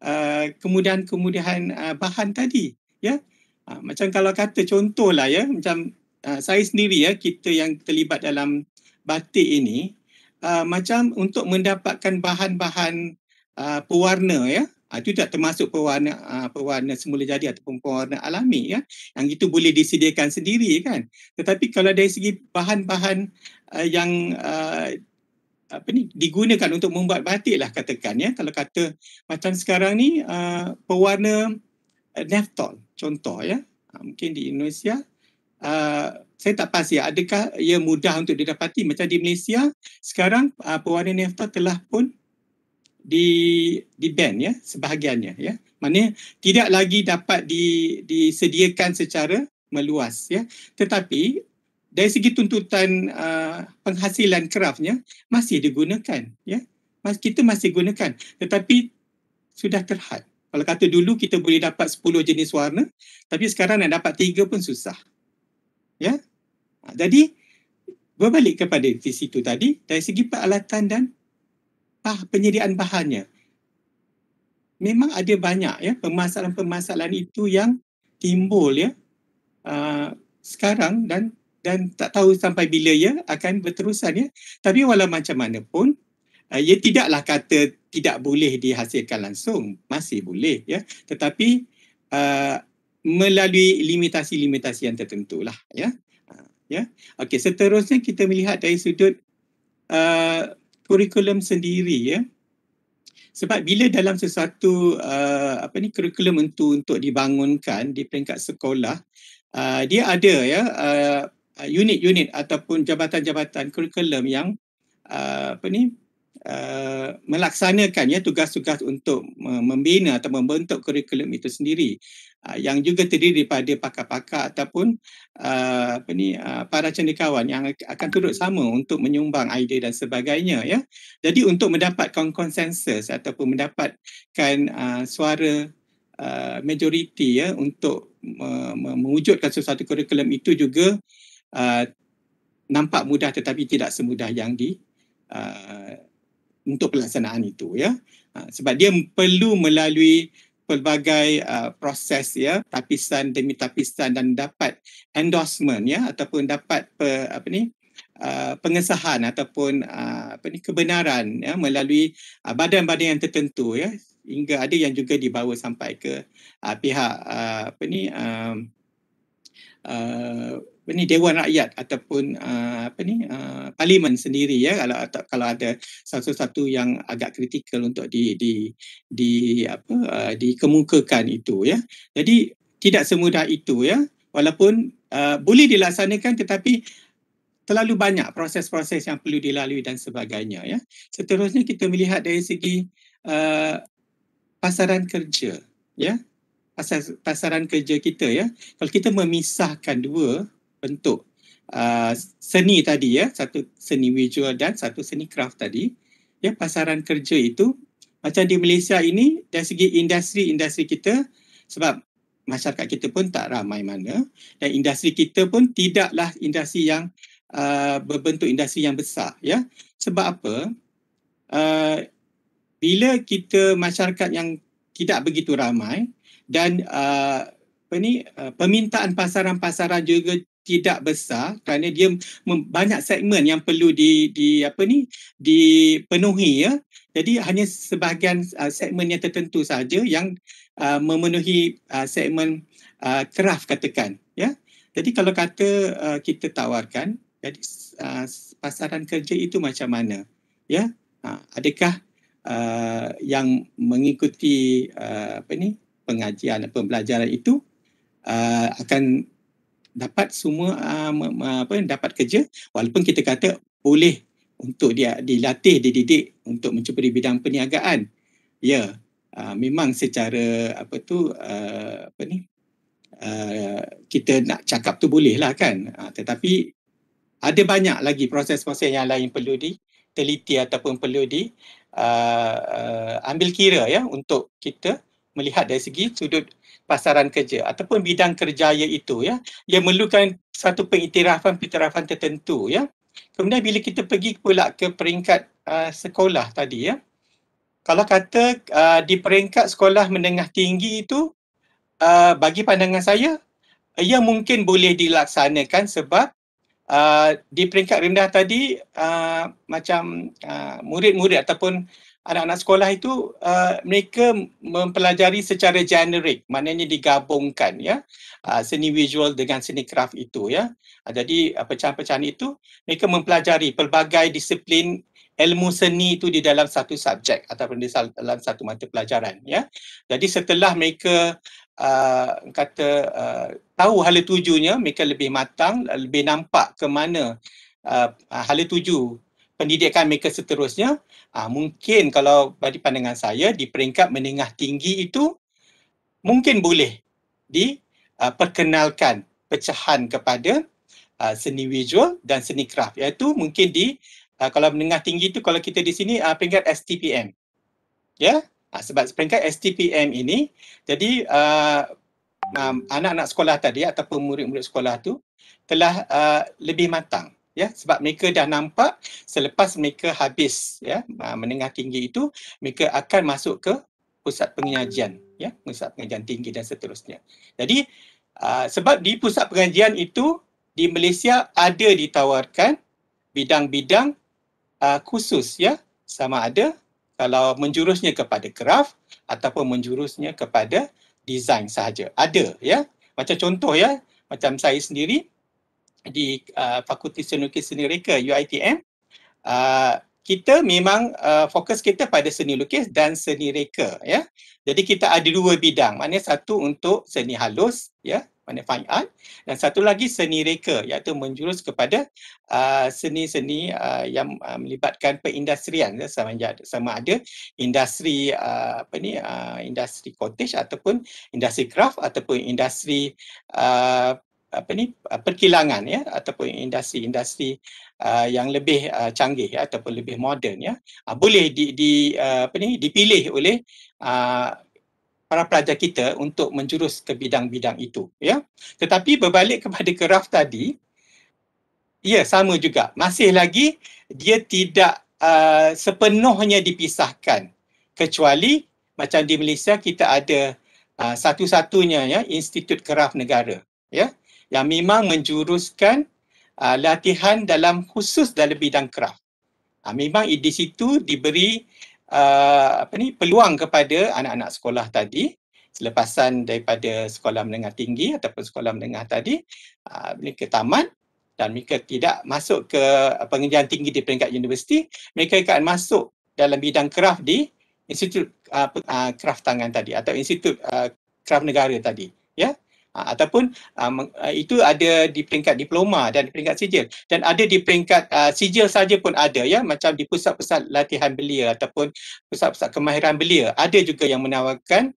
uh, kemudahan-kemudahan uh, bahan tadi. Ya, ha, Macam kalau kata contohlah ya, macam uh, saya sendiri ya, kita yang terlibat dalam batik ini, uh, macam untuk mendapatkan bahan-bahan uh, pewarna ya, uh, Uh, itu tak termasuk pewarna uh, pewarna semula jadi ataupun pewarna alami ya yang itu boleh disediakan sendiri kan tetapi kalau dari segi bahan-bahan uh, yang uh, apa ni digunakan untuk membuat batik lah katakan ya kalau kata macam sekarang ni uh, pewarna uh, naftol contoh ya uh, mungkin di Indonesia uh, saya tak pasti adakah ia mudah untuk didapati macam di Malaysia sekarang uh, pewarna naftol telah pun di di ban ya sebahagiannya ya maknanya tidak lagi dapat di disediakan secara meluas ya tetapi dari segi tuntutan uh, penghasilan kraftnya masih digunakan ya Mas, kita masih gunakan tetapi sudah terhad kalau kata dulu kita boleh dapat 10 jenis warna tapi sekarang nak dapat 3 pun susah ya jadi berbalik kepada di situ tadi dari segi peralatan dan bah, penyediaan bahannya. Memang ada banyak ya permasalahan-permasalahan itu yang timbul ya uh, sekarang dan dan tak tahu sampai bila ya akan berterusan ya. Tapi walau macam mana pun uh, ah, ia ya, tidaklah kata tidak boleh dihasilkan langsung, masih boleh ya. Tetapi uh, melalui limitasi-limitasi yang tertentu lah ya. Ya. Okey, seterusnya kita melihat dari sudut uh, kurikulum sendiri ya sebab bila dalam sesuatu uh, apa ni kurikulum untuk untuk dibangunkan di peringkat sekolah uh, dia ada ya uh, unit-unit ataupun jabatan-jabatan kurikulum yang uh, apa ni uh, melaksanakan ya tugas-tugas untuk uh, membina atau membentuk kurikulum itu sendiri uh, yang juga terdiri daripada pakar-pakar ataupun uh, apa ni uh, para cendekiawan yang akan turut sama untuk menyumbang idea dan sebagainya ya jadi untuk mendapatkan konsensus ataupun mendapatkan uh, suara uh, majoriti ya untuk uh, mewujudkan sesuatu kurikulum itu juga uh, nampak mudah tetapi tidak semudah yang di uh, untuk pelaksanaan itu ya ha, sebab dia perlu melalui pelbagai uh, proses ya tapisan demi tapisan dan dapat endorsement ya ataupun dapat pe, apa ni uh, pengesahan ataupun uh, apa ni kebenaran ya melalui uh, badan-badan yang tertentu ya hingga ada yang juga dibawa sampai ke uh, pihak uh, apa ni um, uh, apa ni dewan rakyat ataupun uh, apa ni uh, parlimen sendiri ya kalau kalau ada satu-satu yang agak kritikal untuk di di di apa uh, dikemukakan itu ya jadi tidak semudah itu ya walaupun uh, boleh dilaksanakan tetapi terlalu banyak proses-proses yang perlu dilalui dan sebagainya ya seterusnya kita melihat dari segi uh, pasaran kerja ya pasaran kerja kita ya kalau kita memisahkan dua bentuk uh, seni tadi ya satu seni visual dan satu seni craft tadi ya pasaran kerja itu macam di Malaysia ini dari segi industri-industri kita sebab masyarakat kita pun tak ramai mana dan industri kita pun tidaklah industri yang uh, berbentuk industri yang besar ya sebab apa uh, bila kita masyarakat yang tidak begitu ramai dan uh, apa ni uh, permintaan pasaran-pasaran juga tidak besar kerana dia banyak segmen yang perlu di di apa ni dipenuhi ya jadi hanya sebahagian uh, segmen yang tertentu saja yang uh, memenuhi uh, segmen keraf uh, katakan ya jadi kalau kata uh, kita tawarkan jadi uh, pasaran kerja itu macam mana ya uh, adakah uh, yang mengikuti uh, apa ni pengajian pembelajaran itu uh, akan dapat semua uh, apa dapat kerja walaupun kita kata boleh untuk dia dilatih dididik untuk mencuba bidang perniagaan ya yeah, uh, memang secara apa tu uh, apa ni uh, kita nak cakap tu boleh lah kan uh, tetapi ada banyak lagi proses-proses yang lain perlu di teliti ataupun perlu di uh, uh, ambil kira ya untuk kita melihat dari segi sudut pasaran kerja ataupun bidang kerjaya itu ya dia memerlukan satu pengiktirafan pengiktirafan tertentu ya kemudian bila kita pergi pula ke peringkat uh, sekolah tadi ya kalau kata uh, di peringkat sekolah menengah tinggi itu uh, bagi pandangan saya ia mungkin boleh dilaksanakan sebab uh, di peringkat rendah tadi uh, macam uh, murid-murid ataupun anak-anak sekolah itu uh, mereka mempelajari secara generik maknanya digabungkan ya uh, seni visual dengan seni kraf itu ya uh, jadi uh, pecahan-pecahan itu mereka mempelajari pelbagai disiplin ilmu seni itu di dalam satu subjek ataupun di dalam satu mata pelajaran ya jadi setelah mereka uh, kata uh, tahu hala tujuannya mereka lebih matang lebih nampak ke mana uh, hala tuju pendidikan mereka seterusnya uh, mungkin kalau bagi pandangan saya di peringkat menengah tinggi itu mungkin boleh diperkenalkan ah, uh, pecahan kepada uh, seni visual dan seni kraft iaitu mungkin di uh, kalau menengah tinggi itu kalau kita di sini uh, peringkat STPM ya yeah? sebab peringkat STPM ini jadi anak-anak sekolah tadi ataupun murid-murid sekolah tu telah uh, lebih matang ya sebab mereka dah nampak selepas mereka habis ya ha, menengah tinggi itu mereka akan masuk ke pusat pengajian ya pusat pengajian tinggi dan seterusnya jadi ha, sebab di pusat pengajian itu di Malaysia ada ditawarkan bidang-bidang ha, khusus ya sama ada kalau menjurusnya kepada graf ataupun menjurusnya kepada design sahaja ada ya macam contoh ya macam saya sendiri di uh, Fakulti Seni Lukis Seni Reka UiTM uh, kita memang uh, fokus kita pada seni lukis dan seni reka ya. Jadi kita ada dua bidang. Maknanya satu untuk seni halus ya, mana fine art dan satu lagi seni reka iaitu menjurus kepada uh, seni-seni uh, yang uh, melibatkan perindustrian ya, sama, sama ada industri uh, apa ni uh, industri cottage ataupun industri craft ataupun industri uh, apa ni ah, perkilangan ya ataupun industri-industri uh, yang lebih uh, canggih ya, ataupun lebih moden ya uh, boleh di di uh, apa ni dipilih oleh uh, para pelajar kita untuk menjurus ke bidang-bidang itu ya tetapi berbalik kepada keraf tadi ya sama juga masih lagi dia tidak uh, sepenuhnya dipisahkan kecuali macam di Malaysia kita ada uh, satu-satunya ya institut keraf negara ya yeah yang memang menjuruskan uh, latihan dalam khusus dalam bidang kraft. Uh, ah, memang di situ diberi uh, apa ni peluang kepada anak-anak sekolah tadi selepasan daripada sekolah menengah tinggi ataupun sekolah menengah tadi uh, ke taman dan mereka tidak masuk ke uh, pengajian tinggi di peringkat universiti mereka akan masuk dalam bidang kraft di institut uh, uh, kraft tangan tadi atau institut uh, kraft negara tadi ya yeah? Ha, ataupun ha, ha, itu ada di peringkat diploma dan di peringkat sijil dan ada di peringkat sijil saja pun ada ya macam di pusat-pusat latihan belia ataupun pusat-pusat kemahiran belia ada juga yang menawarkan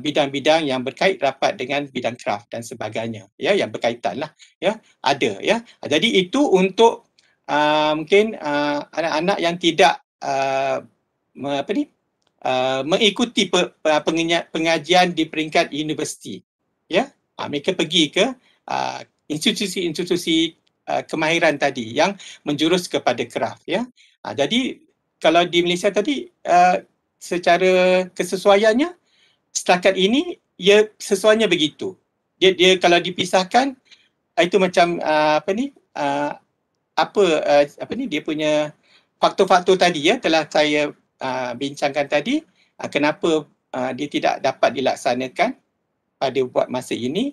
bidang-bidang yang berkait rapat dengan bidang craft dan sebagainya ya yang berkaitan lah ya ada ya jadi itu untuk mungkin anak-anak yang tidak apa ni Uh, mengikuti pe, pengajian di peringkat universiti ya uh, mereka pergi ke ah, institusi-institusi uh, kemahiran tadi yang menjurus kepada craft ya uh, jadi kalau di Malaysia tadi uh, secara kesesuaiannya setakat ini ia ya, sesuaiannya begitu dia dia kalau dipisahkan itu macam uh, apa ni uh, apa uh, apa ni dia punya faktor-faktor tadi ya telah saya uh, bincangkan tadi uh, kenapa uh, dia tidak dapat dilaksanakan pada buat masa ini.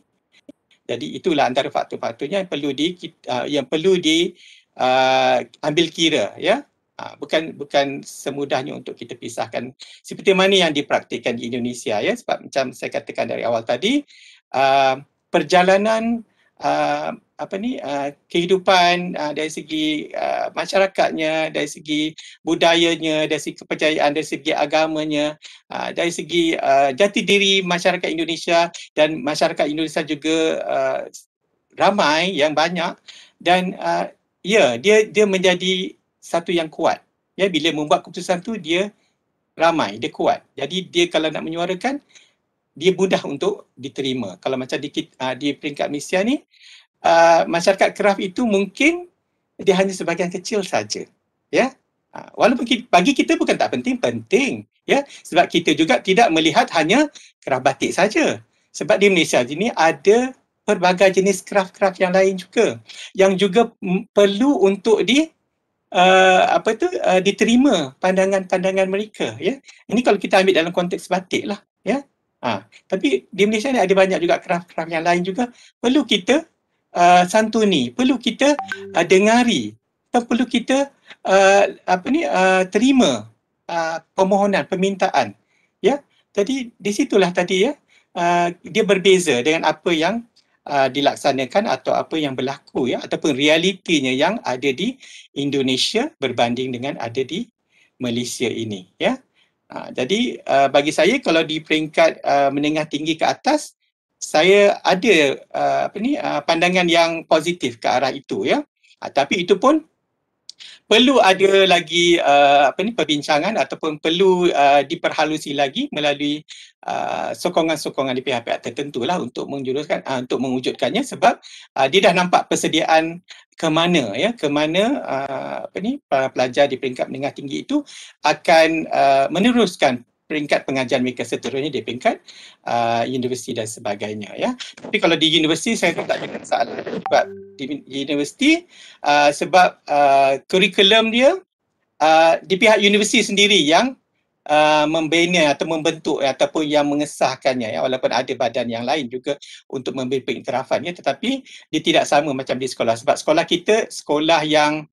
Jadi itulah antara faktor-faktornya yang perlu di uh, yang perlu di uh, ambil kira ya. Uh, bukan bukan semudahnya untuk kita pisahkan seperti mana yang dipraktikkan di Indonesia ya sebab macam saya katakan dari awal tadi uh, perjalanan uh, apa ni uh, kehidupan uh, dari segi uh, masyarakatnya dari segi budayanya dari segi kepercayaan dari segi agamanya uh, dari segi uh, jati diri masyarakat Indonesia dan masyarakat Indonesia juga uh, ramai yang banyak dan uh, ya yeah, dia dia menjadi satu yang kuat ya bila membuat keputusan tu dia ramai dia kuat jadi dia kalau nak menyuarakan dia mudah untuk diterima kalau macam di uh, di peringkat Malaysia ni uh, masyarakat keraf itu mungkin dia hanya sebahagian kecil saja ya ah, walaupun kita, bagi kita bukan tak penting penting ya sebab kita juga tidak melihat hanya keraf batik saja sebab di Malaysia ini ada pelbagai jenis keraf-keraf yang lain juga yang juga perlu untuk di uh, apa tu uh, diterima pandangan-pandangan mereka ya ini kalau kita ambil dalam konteks batik lah ya ha. tapi di Malaysia ni ada banyak juga keraf-keraf yang lain juga perlu kita Uh, santuni perlu kita uh, dengari atau perlu kita uh, apa ni uh, terima uh, permohonan permintaan ya tadi di situlah tadi ya uh, dia berbeza dengan apa yang uh, dilaksanakan atau apa yang berlaku ya ataupun realitinya yang ada di Indonesia berbanding dengan ada di Malaysia ini ya uh, jadi uh, bagi saya kalau di peringkat uh, menengah tinggi ke atas saya ada uh, apa ni uh, pandangan yang positif ke arah itu ya uh, tapi itu pun perlu ada lagi uh, apa ni perbincangan ataupun perlu uh, diperhalusi lagi melalui uh, sokongan-sokongan di pihak-pihak tertentu lah untuk menjuruskan uh, untuk mewujudkannya sebab uh, dia dah nampak persediaan ke mana ya ke mana uh, apa ni para pelajar di peringkat menengah tinggi itu akan uh, meneruskan peringkat pengajian mereka seterusnya di peringkat uh, universiti dan sebagainya ya. Tapi kalau di universiti saya tak ada masalah sebab di universiti uh, sebab uh, kurikulum dia uh, di pihak universiti sendiri yang Uh, membina atau membentuk ataupun yang mengesahkannya ya walaupun ada badan yang lain juga untuk memberi pengiktirafan ya tetapi dia tidak sama macam di sekolah sebab sekolah kita sekolah yang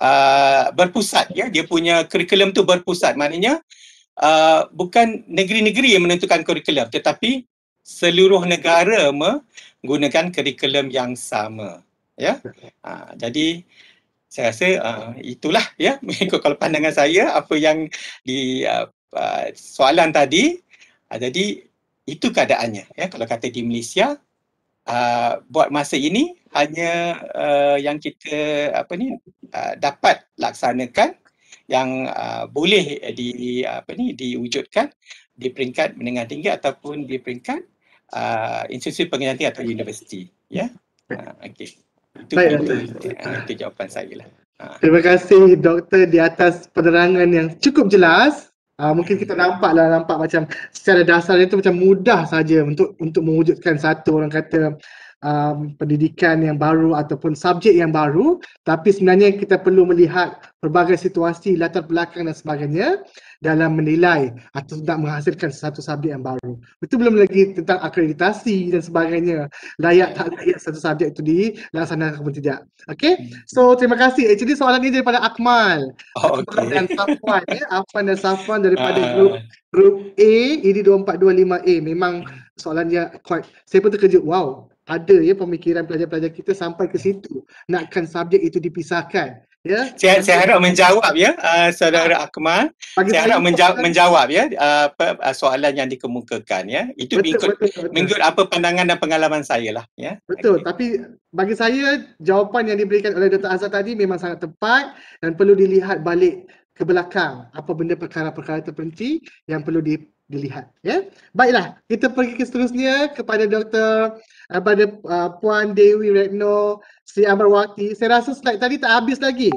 uh, berpusat ya dia punya kurikulum tu berpusat maknanya uh, Uh, bukan negeri-negeri yang menentukan kurikulum tetapi seluruh negara menggunakan kurikulum yang sama ya uh, jadi saya rasa uh, itulah ya mengikut kalau pandangan saya apa yang di uh, uh, soalan tadi uh, jadi itu keadaannya ya kalau kata di Malaysia uh, buat masa ini hanya uh, yang kita apa ni uh, dapat laksanakan yang uh, boleh eh, di apa ni diwujudkan di peringkat menengah tinggi ataupun di peringkat uh, institusi pengajian tinggi atau universiti ya, ya. Ah, okey itu eh, itu jawapan saya lah uh. terima kasih doktor di atas penerangan yang cukup jelas Uh, mungkin kita nampak lah nampak macam secara dasarnya itu macam mudah saja untuk untuk mewujudkan satu orang kata um, pendidikan yang baru ataupun subjek yang baru tapi sebenarnya kita perlu melihat berbagai situasi latar belakang dan sebagainya dalam menilai atau tidak menghasilkan satu subjek yang baru. Itu belum lagi tentang akreditasi dan sebagainya. Layak tak layak satu subjek itu di dilaksanakan atau tidak. Okay? So, terima kasih. Actually, soalan ini daripada Akmal. Oh, okay. Akmal dan Safwan. Ya. Akmal dan Safwan daripada uh. grup, grup A, ini e 2425A. Memang soalannya quite, saya pun terkejut. Wow, ada ya pemikiran pelajar-pelajar kita sampai ke situ nakkan subjek itu dipisahkan ya saya Nanti saya harap menjawab ya uh, saudara ah. akmal Bagi saya harap menja- menjawab ya uh, uh, soalan yang dikemukakan ya itu betul, mengikut, betul, betul. mengikut apa pandangan dan pengalaman saya lah ya betul okay. tapi bagi saya jawapan yang diberikan oleh Dr Azhar tadi memang sangat tepat dan perlu dilihat balik ke belakang apa benda perkara-perkara terpenti yang perlu di, dilihat ya baiklah kita pergi ke seterusnya kepada Dr daripada uh, Puan Dewi Redno, Sri Amarwati. Saya rasa slide tadi tak habis lagi.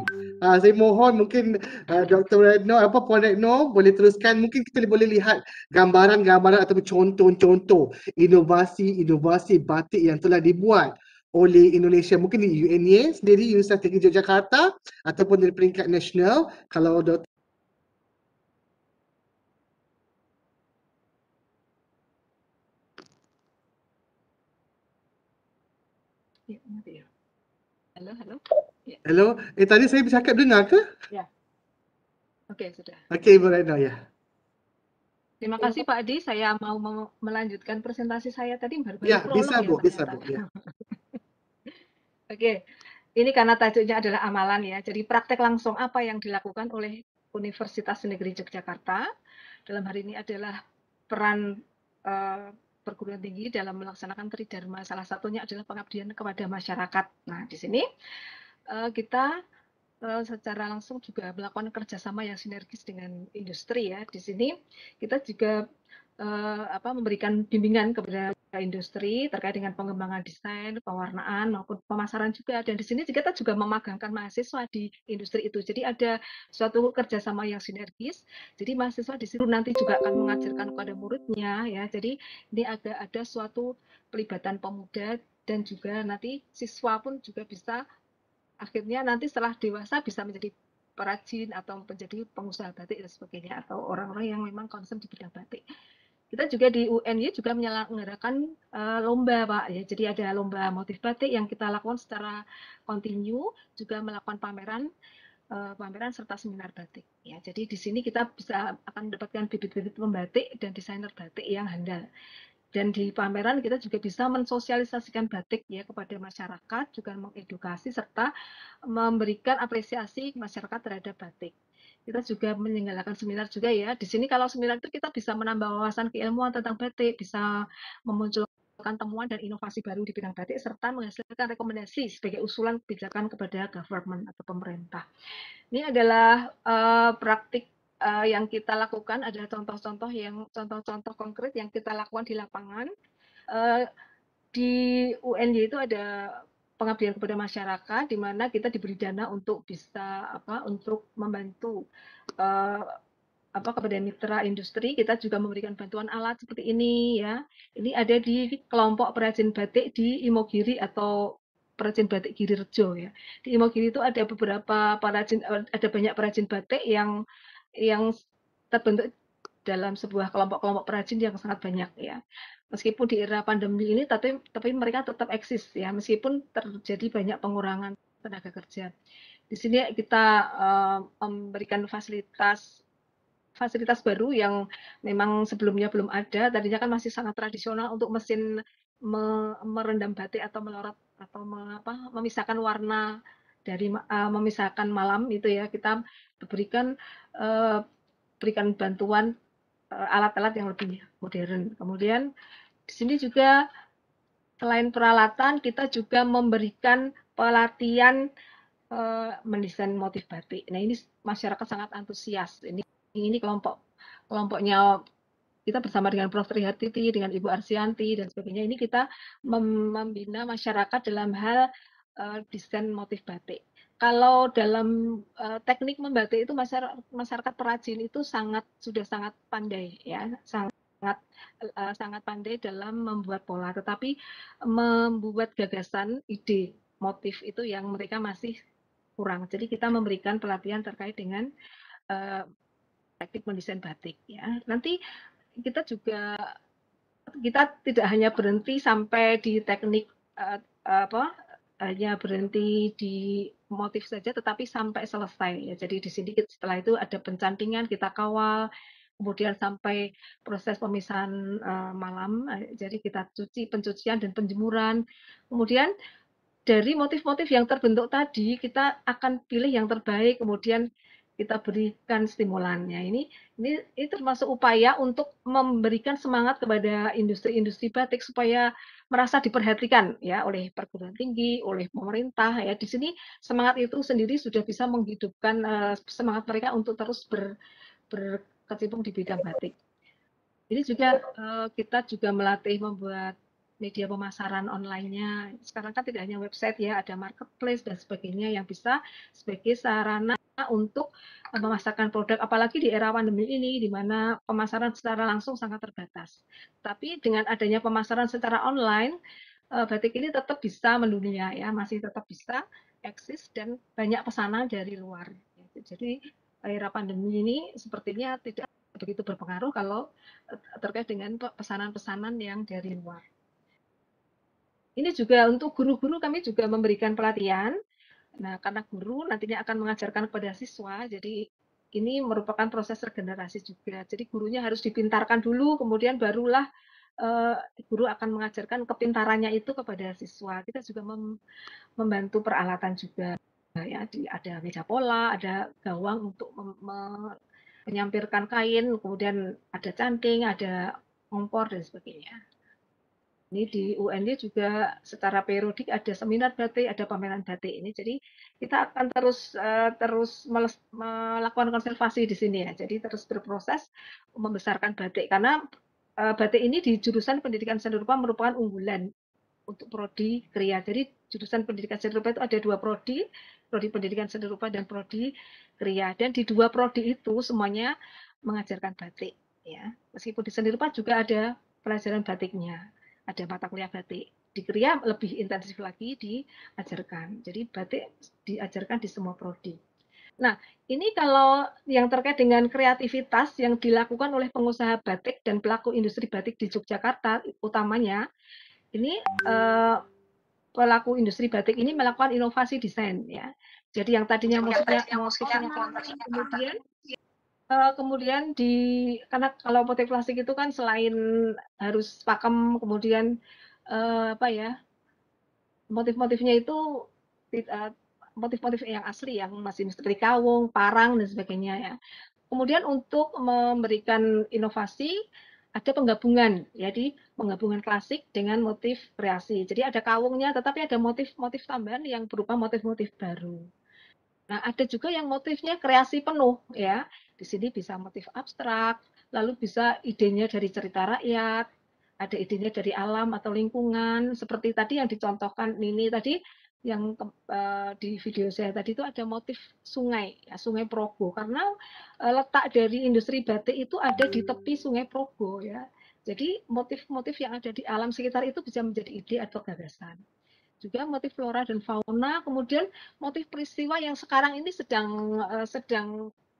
Uh, saya mohon mungkin uh, Dr. Redno, apa Puan Redno boleh teruskan. Mungkin kita boleh lihat gambaran-gambaran atau contoh-contoh inovasi-inovasi batik yang telah dibuat oleh Indonesia. Mungkin di UNA sendiri, Universiti Jakarta ataupun dari peringkat nasional. Kalau Dr. Hello, Hello. Yeah. Hello. eh tadi saya bercakap dengar ke? Ya. Oke, Okey, sudah. Oke, Ibu Raina, ya. Terima kasih Pak Adi, saya mau melanjutkan presentasi saya tadi baru-baru Ya, bisa Bu, ya, bisa Bu. Ya. Ya. Oke, ini karena tajuknya adalah amalan ya. Jadi praktek langsung apa yang dilakukan oleh Universitas Negeri Yogyakarta dalam hari ini adalah peran uh, perguruan tinggi dalam melaksanakan tridharma. Salah satunya adalah pengabdian kepada masyarakat. Nah, di sini eh, kita eh, secara langsung juga melakukan kerjasama yang sinergis dengan industri ya. Di sini kita juga uh, apa, memberikan bimbingan kepada industri terkait dengan pengembangan desain, pewarnaan maupun pemasaran juga. Dan di sini kita juga memagangkan mahasiswa di industri itu. Jadi ada suatu kerjasama yang sinergis. Jadi mahasiswa di sini nanti juga akan mengajarkan kepada muridnya ya. Jadi ini ada ada suatu pelibatan pemuda dan juga nanti siswa pun juga bisa akhirnya nanti setelah dewasa bisa menjadi perajin atau menjadi pengusaha batik dan sebagainya atau orang-orang yang memang konsen di bidang batik kita juga di UNY juga menyelenggarakan uh, eh, lomba pak ya jadi ada lomba motif batik yang kita lakukan secara kontinu juga melakukan pameran uh, pameran serta seminar batik ya jadi di sini kita bisa akan mendapatkan bibit-bibit pembatik dan desainer batik yang handal dan di pameran kita juga bisa mensosialisasikan batik ya kepada masyarakat juga mengedukasi serta memberikan apresiasi masyarakat terhadap batik kita juga menyelenggarakan seminar juga ya. Di sini kalau seminar itu kita bisa menambah wawasan keilmuan tentang batik, bisa memunculkan temuan dan inovasi baru di bidang batik, serta menghasilkan rekomendasi sebagai usulan kebijakan kepada government atau pemerintah. Ini adalah uh, praktik uh, yang kita lakukan, adalah contoh-contoh yang contoh-contoh konkret yang kita lakukan di lapangan. Uh, di UNY itu ada pengabdian kepada masyarakat di mana kita diberi dana untuk bisa apa untuk membantu uh, apa kepada mitra industri kita juga memberikan bantuan alat seperti ini ya ini ada di kelompok perajin batik di Imogiri atau perajin batik rejo ya di Imogiri itu ada beberapa perajin ada banyak perajin batik yang yang terbentuk dalam sebuah kelompok-kelompok perajin yang sangat banyak ya meskipun di era pandemi ini tapi tapi mereka tetap eksis ya meskipun terjadi banyak pengurangan tenaga kerja. Di sini kita uh, memberikan fasilitas fasilitas baru yang memang sebelumnya belum ada. Tadinya kan masih sangat tradisional untuk mesin me merendam batik atau melorot atau me apa, memisahkan warna dari uh, memisahkan malam itu ya kita berikan uh, berikan bantuan Eh, alat-alat yang lebih modern. Kemudian di sini juga selain peralatan kita juga memberikan pelatihan eh, mendesain motif batik. Nah ini masyarakat sangat antusias. Ini ini kelompok kelompoknya kita bersama dengan Prof. Trihartiti, dengan Ibu Arsianti dan sebagainya. Ini kita mem membina masyarakat dalam hal eh, desain motif batik kalau dalam uh, teknik membatik itu masyarakat, masyarakat perajin itu sangat sudah sangat pandai ya sangat uh, sangat pandai dalam membuat pola tetapi membuat gagasan ide motif itu yang mereka masih kurang jadi kita memberikan pelatihan terkait dengan uh, teknik mendesain batik ya nanti kita juga kita tidak hanya berhenti sampai di teknik uh, apa hanya berhenti di motif saja tetapi sampai selesai ya. Jadi di sini setelah itu ada pencampingan kita kawal kemudian sampai proses pemisahan uh, malam eh, jadi kita cuci pencucian dan penjemuran. Kemudian dari motif-motif yang terbentuk tadi kita akan pilih yang terbaik kemudian kita berikan stimulannya ini ini ini termasuk upaya untuk memberikan semangat kepada industri-industri batik supaya merasa diperhatikan ya oleh perguruan tinggi oleh pemerintah ya di sini semangat itu sendiri sudah bisa menghidupkan uh, semangat mereka untuk terus ber berkecimpung di bidang batik ini juga uh, kita juga melatih membuat media pemasaran online-nya. Sekarang kan tidak hanya website ya, ada marketplace dan sebagainya yang bisa sebagai sarana untuk eh, memasarkan produk, apalagi di era pandemi ini, di mana pemasaran secara langsung sangat terbatas. Tapi dengan adanya pemasaran secara online, eh, batik ini tetap bisa mendunia, ya, masih tetap bisa eksis dan banyak pesanan dari luar. Jadi era pandemi ini sepertinya tidak begitu berpengaruh kalau eh, terkait dengan pesanan-pesanan yang dari luar. Ini juga untuk guru-guru kami juga memberikan pelatihan Nah, karena guru nantinya akan mengajarkan kepada siswa, jadi ini merupakan proses regenerasi juga. Jadi gurunya harus dipintarkan dulu, kemudian barulah eh, guru akan mengajarkan kepintarannya itu kepada siswa. Kita juga mem membantu peralatan juga. Ya, di, ada meja pola, ada gawang untuk menyampirkan kain, kemudian ada canting, ada kompor dan sebagainya. Ini di UNY juga secara periodik ada seminar batik, ada pameran batik ini. Jadi kita akan terus uh, terus meles, melakukan konservasi di sini ya. Jadi terus berproses membesarkan batik karena uh, batik ini di jurusan pendidikan seni rupa merupakan unggulan untuk prodi kriya. Jadi jurusan pendidikan seni rupa itu ada dua prodi, prodi pendidikan seni rupa dan prodi kriya. Dan di dua prodi itu semuanya mengajarkan batik ya. Meskipun di seni rupa juga ada pelajaran batiknya ada mata kuliah batik. Di Kriya lebih intensif lagi diajarkan. Jadi batik diajarkan di semua prodi. Nah, ini kalau yang terkait dengan kreativitas yang dilakukan oleh pengusaha batik dan pelaku industri batik di Yogyakarta utamanya, ini eh, pelaku industri batik ini melakukan inovasi desain ya. Jadi yang tadinya maksudnya kemudian Eh, kemudian di karena kalau motif plastik itu kan selain harus pakem, kemudian, uh, apa ya, motif-motifnya itu eh, motif-motif yang asli yang masih seperti kawung, parang, dan sebagainya ya. Kemudian untuk memberikan inovasi, ada penggabungan, jadi penggabungan klasik dengan motif kreasi. Jadi ada kawungnya, tetapi ada motif-motif tambahan yang berupa motif-motif baru. Nah, ada juga yang motifnya kreasi penuh ya. Di sini bisa motif abstrak, lalu bisa idenya dari cerita rakyat, ada idenya dari alam atau lingkungan, seperti tadi yang dicontohkan Nini tadi yang uh, di video saya tadi itu ada motif sungai, ya, Sungai Progo karena uh, letak dari industri batik itu ada di tepi Sungai Progo ya. Jadi motif-motif yang ada di alam sekitar itu bisa menjadi ide atau gagasan juga motif flora dan fauna, kemudian motif peristiwa yang sekarang ini sedang eh, sedang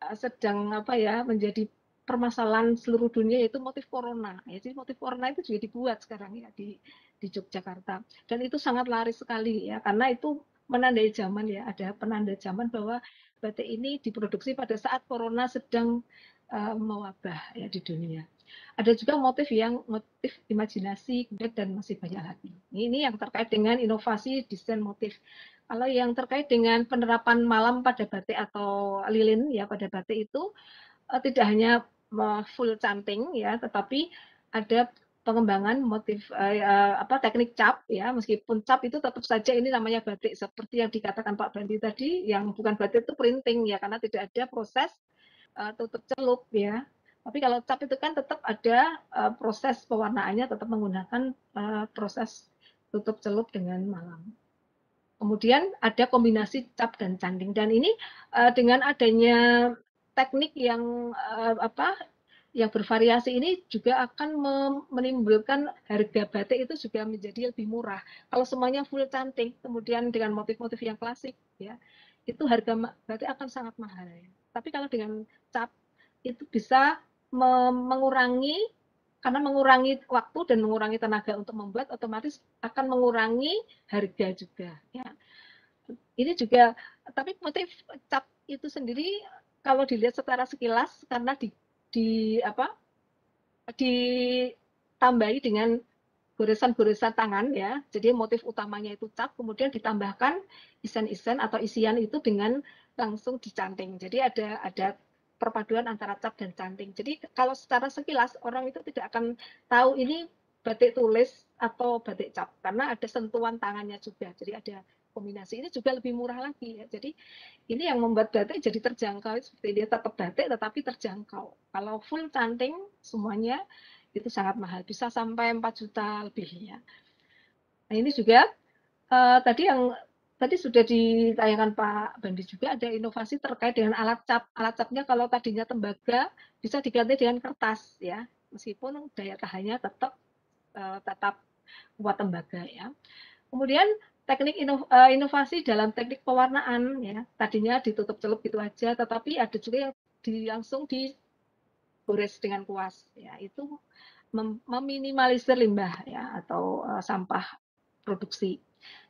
eh, sedang apa ya menjadi permasalahan seluruh dunia yaitu motif corona. Jadi motif corona itu juga dibuat sekarang ya di di Yogyakarta dan itu sangat laris sekali ya karena itu menandai zaman ya ada penanda zaman bahwa batik ini diproduksi pada saat corona sedang uh, mewabah ya di dunia. Ada juga motif yang motif imajinasi dan masih banyak lagi. Ini yang terkait dengan inovasi desain motif. Kalau yang terkait dengan penerapan malam pada batik atau lilin ya pada batik itu eh, tidak hanya eh, full canting ya, tetapi ada pengembangan motif eh, eh, apa teknik cap ya meskipun cap itu tetap saja ini namanya batik seperti yang dikatakan Pak Bandi tadi yang bukan batik itu printing ya karena tidak ada proses tutup celup ya tapi kalau cap itu kan tetap ada uh, proses pewarnaannya tetap menggunakan uh, proses tutup celup dengan malam. Kemudian ada kombinasi cap dan canding dan ini uh, dengan adanya teknik yang uh, apa yang bervariasi ini juga akan menimbulkan harga batik itu juga menjadi lebih murah. Kalau semuanya full canting, kemudian dengan motif-motif yang klasik, ya itu harga batik akan sangat mahal. Tapi kalau dengan cap itu bisa mengurangi karena mengurangi waktu dan mengurangi tenaga untuk membuat otomatis akan mengurangi harga juga ya ini juga tapi motif cap itu sendiri kalau dilihat secara sekilas karena di di apa ditambahi dengan goresan-goresan tangan ya jadi motif utamanya itu cap kemudian ditambahkan isen-isen atau isian itu dengan langsung dicanting jadi ada ada perpaduan antara cap dan canting. Jadi kalau secara sekilas orang itu tidak akan tahu ini batik tulis atau batik cap karena ada sentuhan tangannya juga. Jadi ada kombinasi ini juga lebih murah lagi ya. Jadi ini yang membuat batik jadi terjangkau seperti dia tetap batik tetapi terjangkau. Kalau full canting semuanya itu sangat mahal, bisa sampai 4 juta lebih ya. Nah, ini juga uh, tadi yang tadi sudah ditayangkan Pak Bandi juga ada inovasi terkait dengan alat cap. Alat capnya kalau tadinya tembaga bisa diganti dengan kertas ya, meskipun daya tahannya tetap eh, tetap kuat tembaga ya. Kemudian teknik eh, inovasi dalam teknik pewarnaan ya, tadinya ditutup celup gitu aja, tetapi ada juga yang di, langsung gores dengan kuas ya, itu mem, meminimalisir limbah ya atau uh, sampah produksi.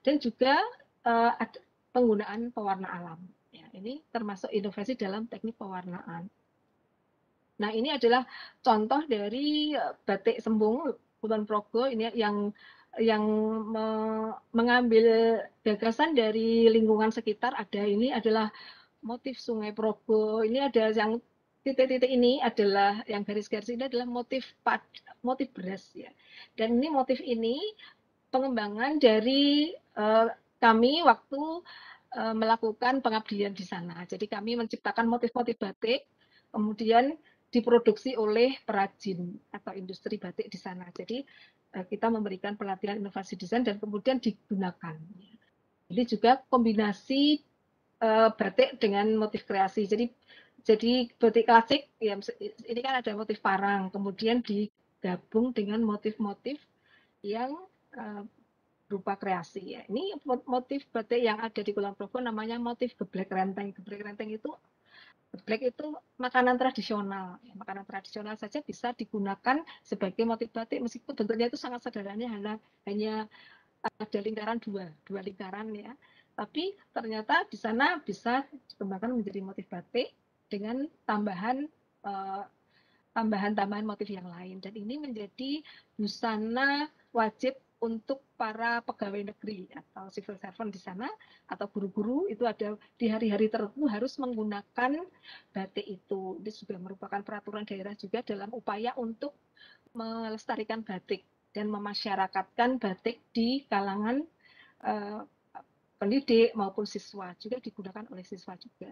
Dan juga uh, penggunaan pewarna alam. Ya, ini termasuk inovasi dalam teknik pewarnaan. Nah, ini adalah contoh dari eh, batik sembung Kulon Progo ini yang yang me, mengambil gagasan dari lingkungan sekitar ada ini adalah motif Sungai Progo. Ini ada yang titik-titik ini adalah yang garis-garis ini adalah motif pad, motif beras ya. Dan ini motif ini pengembangan dari uh, kami waktu uh, melakukan pengabdian di sana. Jadi kami menciptakan motif-motif batik, kemudian diproduksi oleh perajin atau industri batik di sana. Jadi uh, kita memberikan pelatihan inovasi desain dan kemudian digunakan. Ini juga kombinasi uh, batik dengan motif kreasi. Jadi jadi batik klasik ya ini kan ada motif parang, kemudian digabung dengan motif-motif yang berupa kreasi ya. Ini motif batik yang ada di Kulon Progo namanya motif geblek renteng. Geblek renteng itu geblek itu makanan tradisional. Ya, makanan tradisional saja bisa digunakan sebagai motif batik meskipun bentuknya itu sangat sederhana hanya hanya eh, ada lingkaran dua, dua lingkaran ya. Tapi ternyata di sana bisa dikembangkan menjadi motif batik dengan tambahan eh, tambahan-tambahan motif yang lain dan ini menjadi busana wajib untuk para pegawai negeri atau civil servant di sana atau guru-guru itu ada di hari-hari tertentu harus menggunakan batik itu. Ini sudah merupakan peraturan daerah juga dalam upaya untuk melestarikan batik dan memasyarakatkan batik di kalangan uh, pendidik maupun siswa juga digunakan oleh siswa juga.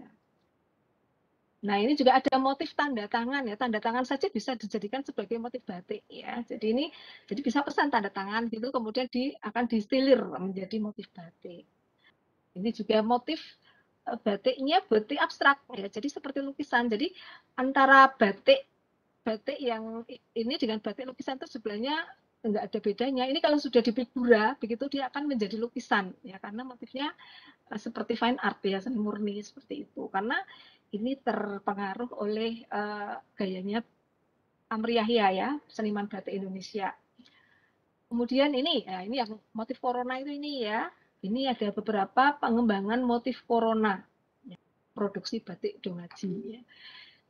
Nah, ini juga ada motif tanda tangan ya. Tanda tangan saja bisa dijadikan sebagai motif batik ya. Jadi ini jadi bisa pesan tanda tangan gitu kemudian di akan distilir menjadi motif batik. Ini juga motif e, batiknya batik abstrak ya. Jadi seperti lukisan. Jadi antara batik batik yang ini dengan batik lukisan itu sebenarnya enggak ada bedanya. Ini kalau sudah dipigura begitu dia akan menjadi lukisan ya karena motifnya e, seperti fine art ya, seni murni seperti itu. Karena ini terpengaruh oleh uh, gayanya Amri Yahya ya, seniman batik Indonesia. Kemudian ini, ya, ini yang motif corona itu ini ya. Ini ada beberapa pengembangan motif corona ya, produksi batik Dongaji. Ya.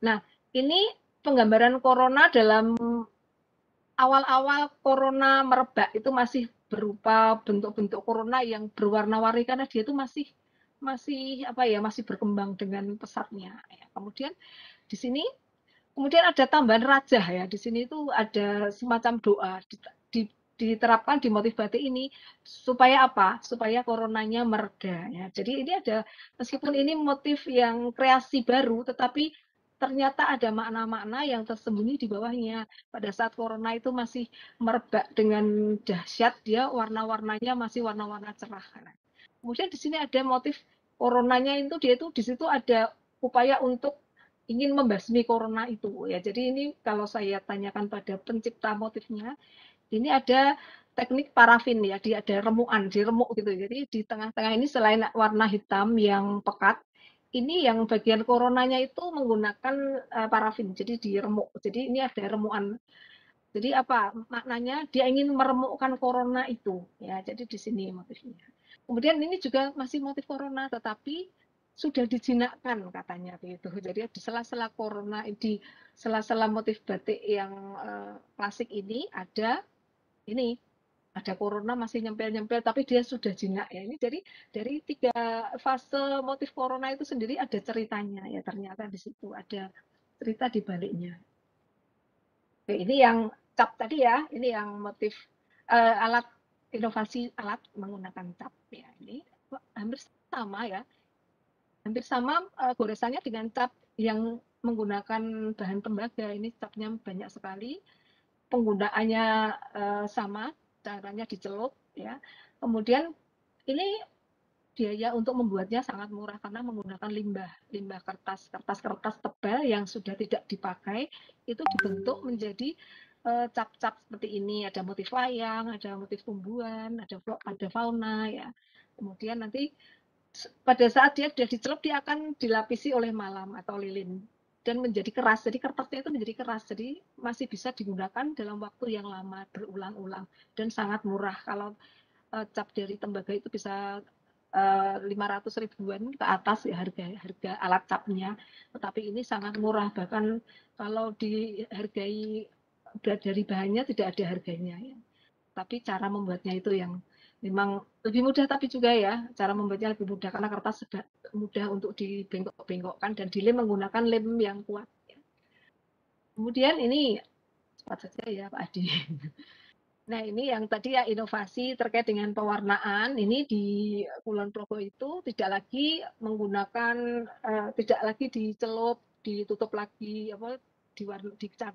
Nah, ini penggambaran corona dalam awal-awal corona merebak itu masih berupa bentuk-bentuk corona yang berwarna-warni karena dia itu masih masih apa ya masih berkembang dengan pesatnya. Ya, kemudian di sini kemudian ada tambahan raja ya di sini itu ada semacam doa diterapkan di motif batik ini supaya apa? Supaya coronanya merda ya. Jadi ini ada meskipun ini motif yang kreasi baru tetapi ternyata ada makna-makna yang tersembunyi di bawahnya. Pada saat corona itu masih merebak dengan dahsyat, dia warna-warnanya masih warna-warna cerah. Kemudian di sini ada motif coronanya itu dia itu di situ ada upaya untuk ingin membasmi corona itu ya. Jadi ini kalau saya tanyakan pada pencipta motifnya, ini ada teknik parafin ya, dia ada remuan, remuk gitu. Jadi di tengah-tengah ini selain warna hitam yang pekat, ini yang bagian coronanya itu menggunakan e, parafin, jadi diremuk. Jadi ini ada remuan. Jadi apa maknanya? Dia ingin meremukkan corona itu ya. Jadi di sini motifnya. Kemudian ini juga masih motif corona, tetapi sudah dijinakkan katanya begitu. Jadi di sela-sela corona di sela-sela motif batik yang uh, klasik ini ada ini ada corona masih nyempel-nyempel, tapi dia sudah jinak ya ini jadi dari tiga fase motif corona itu sendiri ada ceritanya ya ternyata di situ ada cerita di baliknya Oke, ini yang cap tadi ya ini yang motif uh, alat inovasi alat menggunakan cap ya ini hampir sama ya hampir sama uh, goresannya dengan cap yang menggunakan bahan tembaga ini capnya banyak sekali penggunaannya uh, sama caranya dicelup ya kemudian ini biaya untuk membuatnya sangat murah karena menggunakan limbah limbah kertas kertas kertas tebal yang sudah tidak dipakai itu dibentuk menjadi Eh, cap-cap seperti ini, ada motif layang, ada motif tumbuhan, ada ada fauna ya. Kemudian nanti pada saat dia sudah dicelup dia akan dilapisi oleh malam atau lilin dan menjadi keras. Jadi kertasnya itu menjadi keras. Jadi masih bisa digunakan dalam waktu yang lama berulang-ulang dan sangat murah. Kalau eh, cap dari tembaga itu bisa eh, lima ratus ribuan ke atas ya harga harga alat capnya. Tetapi ini sangat murah. Bahkan kalau dihargai dari bahannya tidak ada harganya ya. Tapi cara membuatnya itu yang memang lebih mudah tapi juga ya cara membuatnya lebih mudah karena kertas mudah untuk dibengkok-bengkokkan dan dilem menggunakan lem yang kuat. Ya. Kemudian ini cepat saja ya Pak Adi. Nah ini yang tadi ya inovasi terkait dengan pewarnaan ini di Kulon Progo itu tidak lagi menggunakan eh, tidak lagi dicelup ditutup lagi apa diwarna,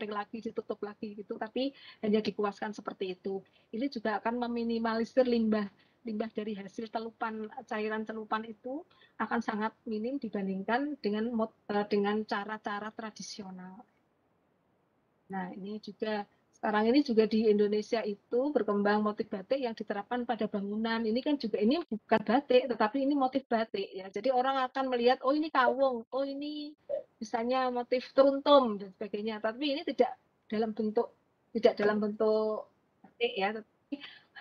lagi, ditutup lagi gitu, tapi hanya dikuaskan seperti itu. Ini juga akan meminimalisir limbah limbah dari hasil celupan cairan celupan itu akan sangat minim dibandingkan dengan mod, eh, dengan cara-cara tradisional. Nah, ini juga sekarang ini juga di Indonesia itu berkembang motif batik yang diterapkan pada bangunan. Ini kan juga ini bukan batik, tetapi ini motif batik ya. Jadi orang akan melihat oh ini kawung, oh ini misalnya motif truntum dan sebagainya. Tapi ini tidak dalam bentuk tidak dalam bentuk batik ya, tapi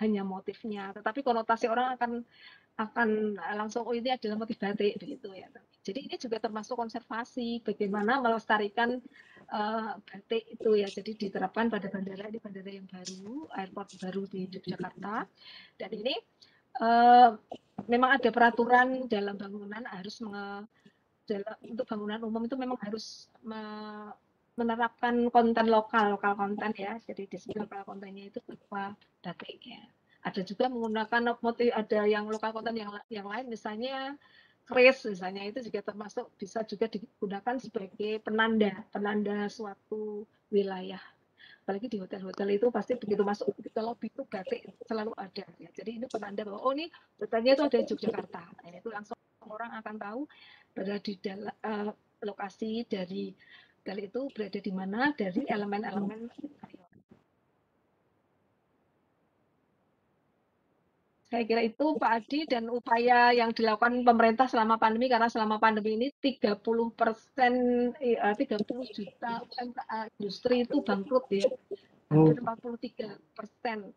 hanya motifnya. Tetapi konotasi orang akan akan langsung oh ini adalah motif batik begitu ya. Jadi ini juga termasuk konservasi bagaimana melestarikan uh, batik itu ya jadi diterapkan pada bandara di bandara yang baru airport baru di Yogyakarta dan ini uh, memang ada peraturan dalam bangunan harus menge, dalam, untuk bangunan umum itu memang harus me, menerapkan konten lokal lokal konten ya jadi desain lokal kontennya itu berupa batik ya ada juga menggunakan motif ada yang lokal konten yang yang lain misalnya kris misalnya itu juga termasuk bisa juga digunakan sebagai penanda penanda suatu wilayah apalagi di hotel-hotel itu pasti begitu masuk ke lobby itu batik selalu ada ya. jadi ini penanda bahwa oh ini hotelnya itu ada di Yogyakarta nah, itu langsung orang akan tahu berada di uh, lokasi dari hotel itu berada di mana dari elemen-elemen Saya kira itu Pak Adi dan upaya yang dilakukan pemerintah selama pandemi karena selama pandemi ini 30 persen, 30 eh, eh, juta industri itu bangkrut ya, hampir 43 persen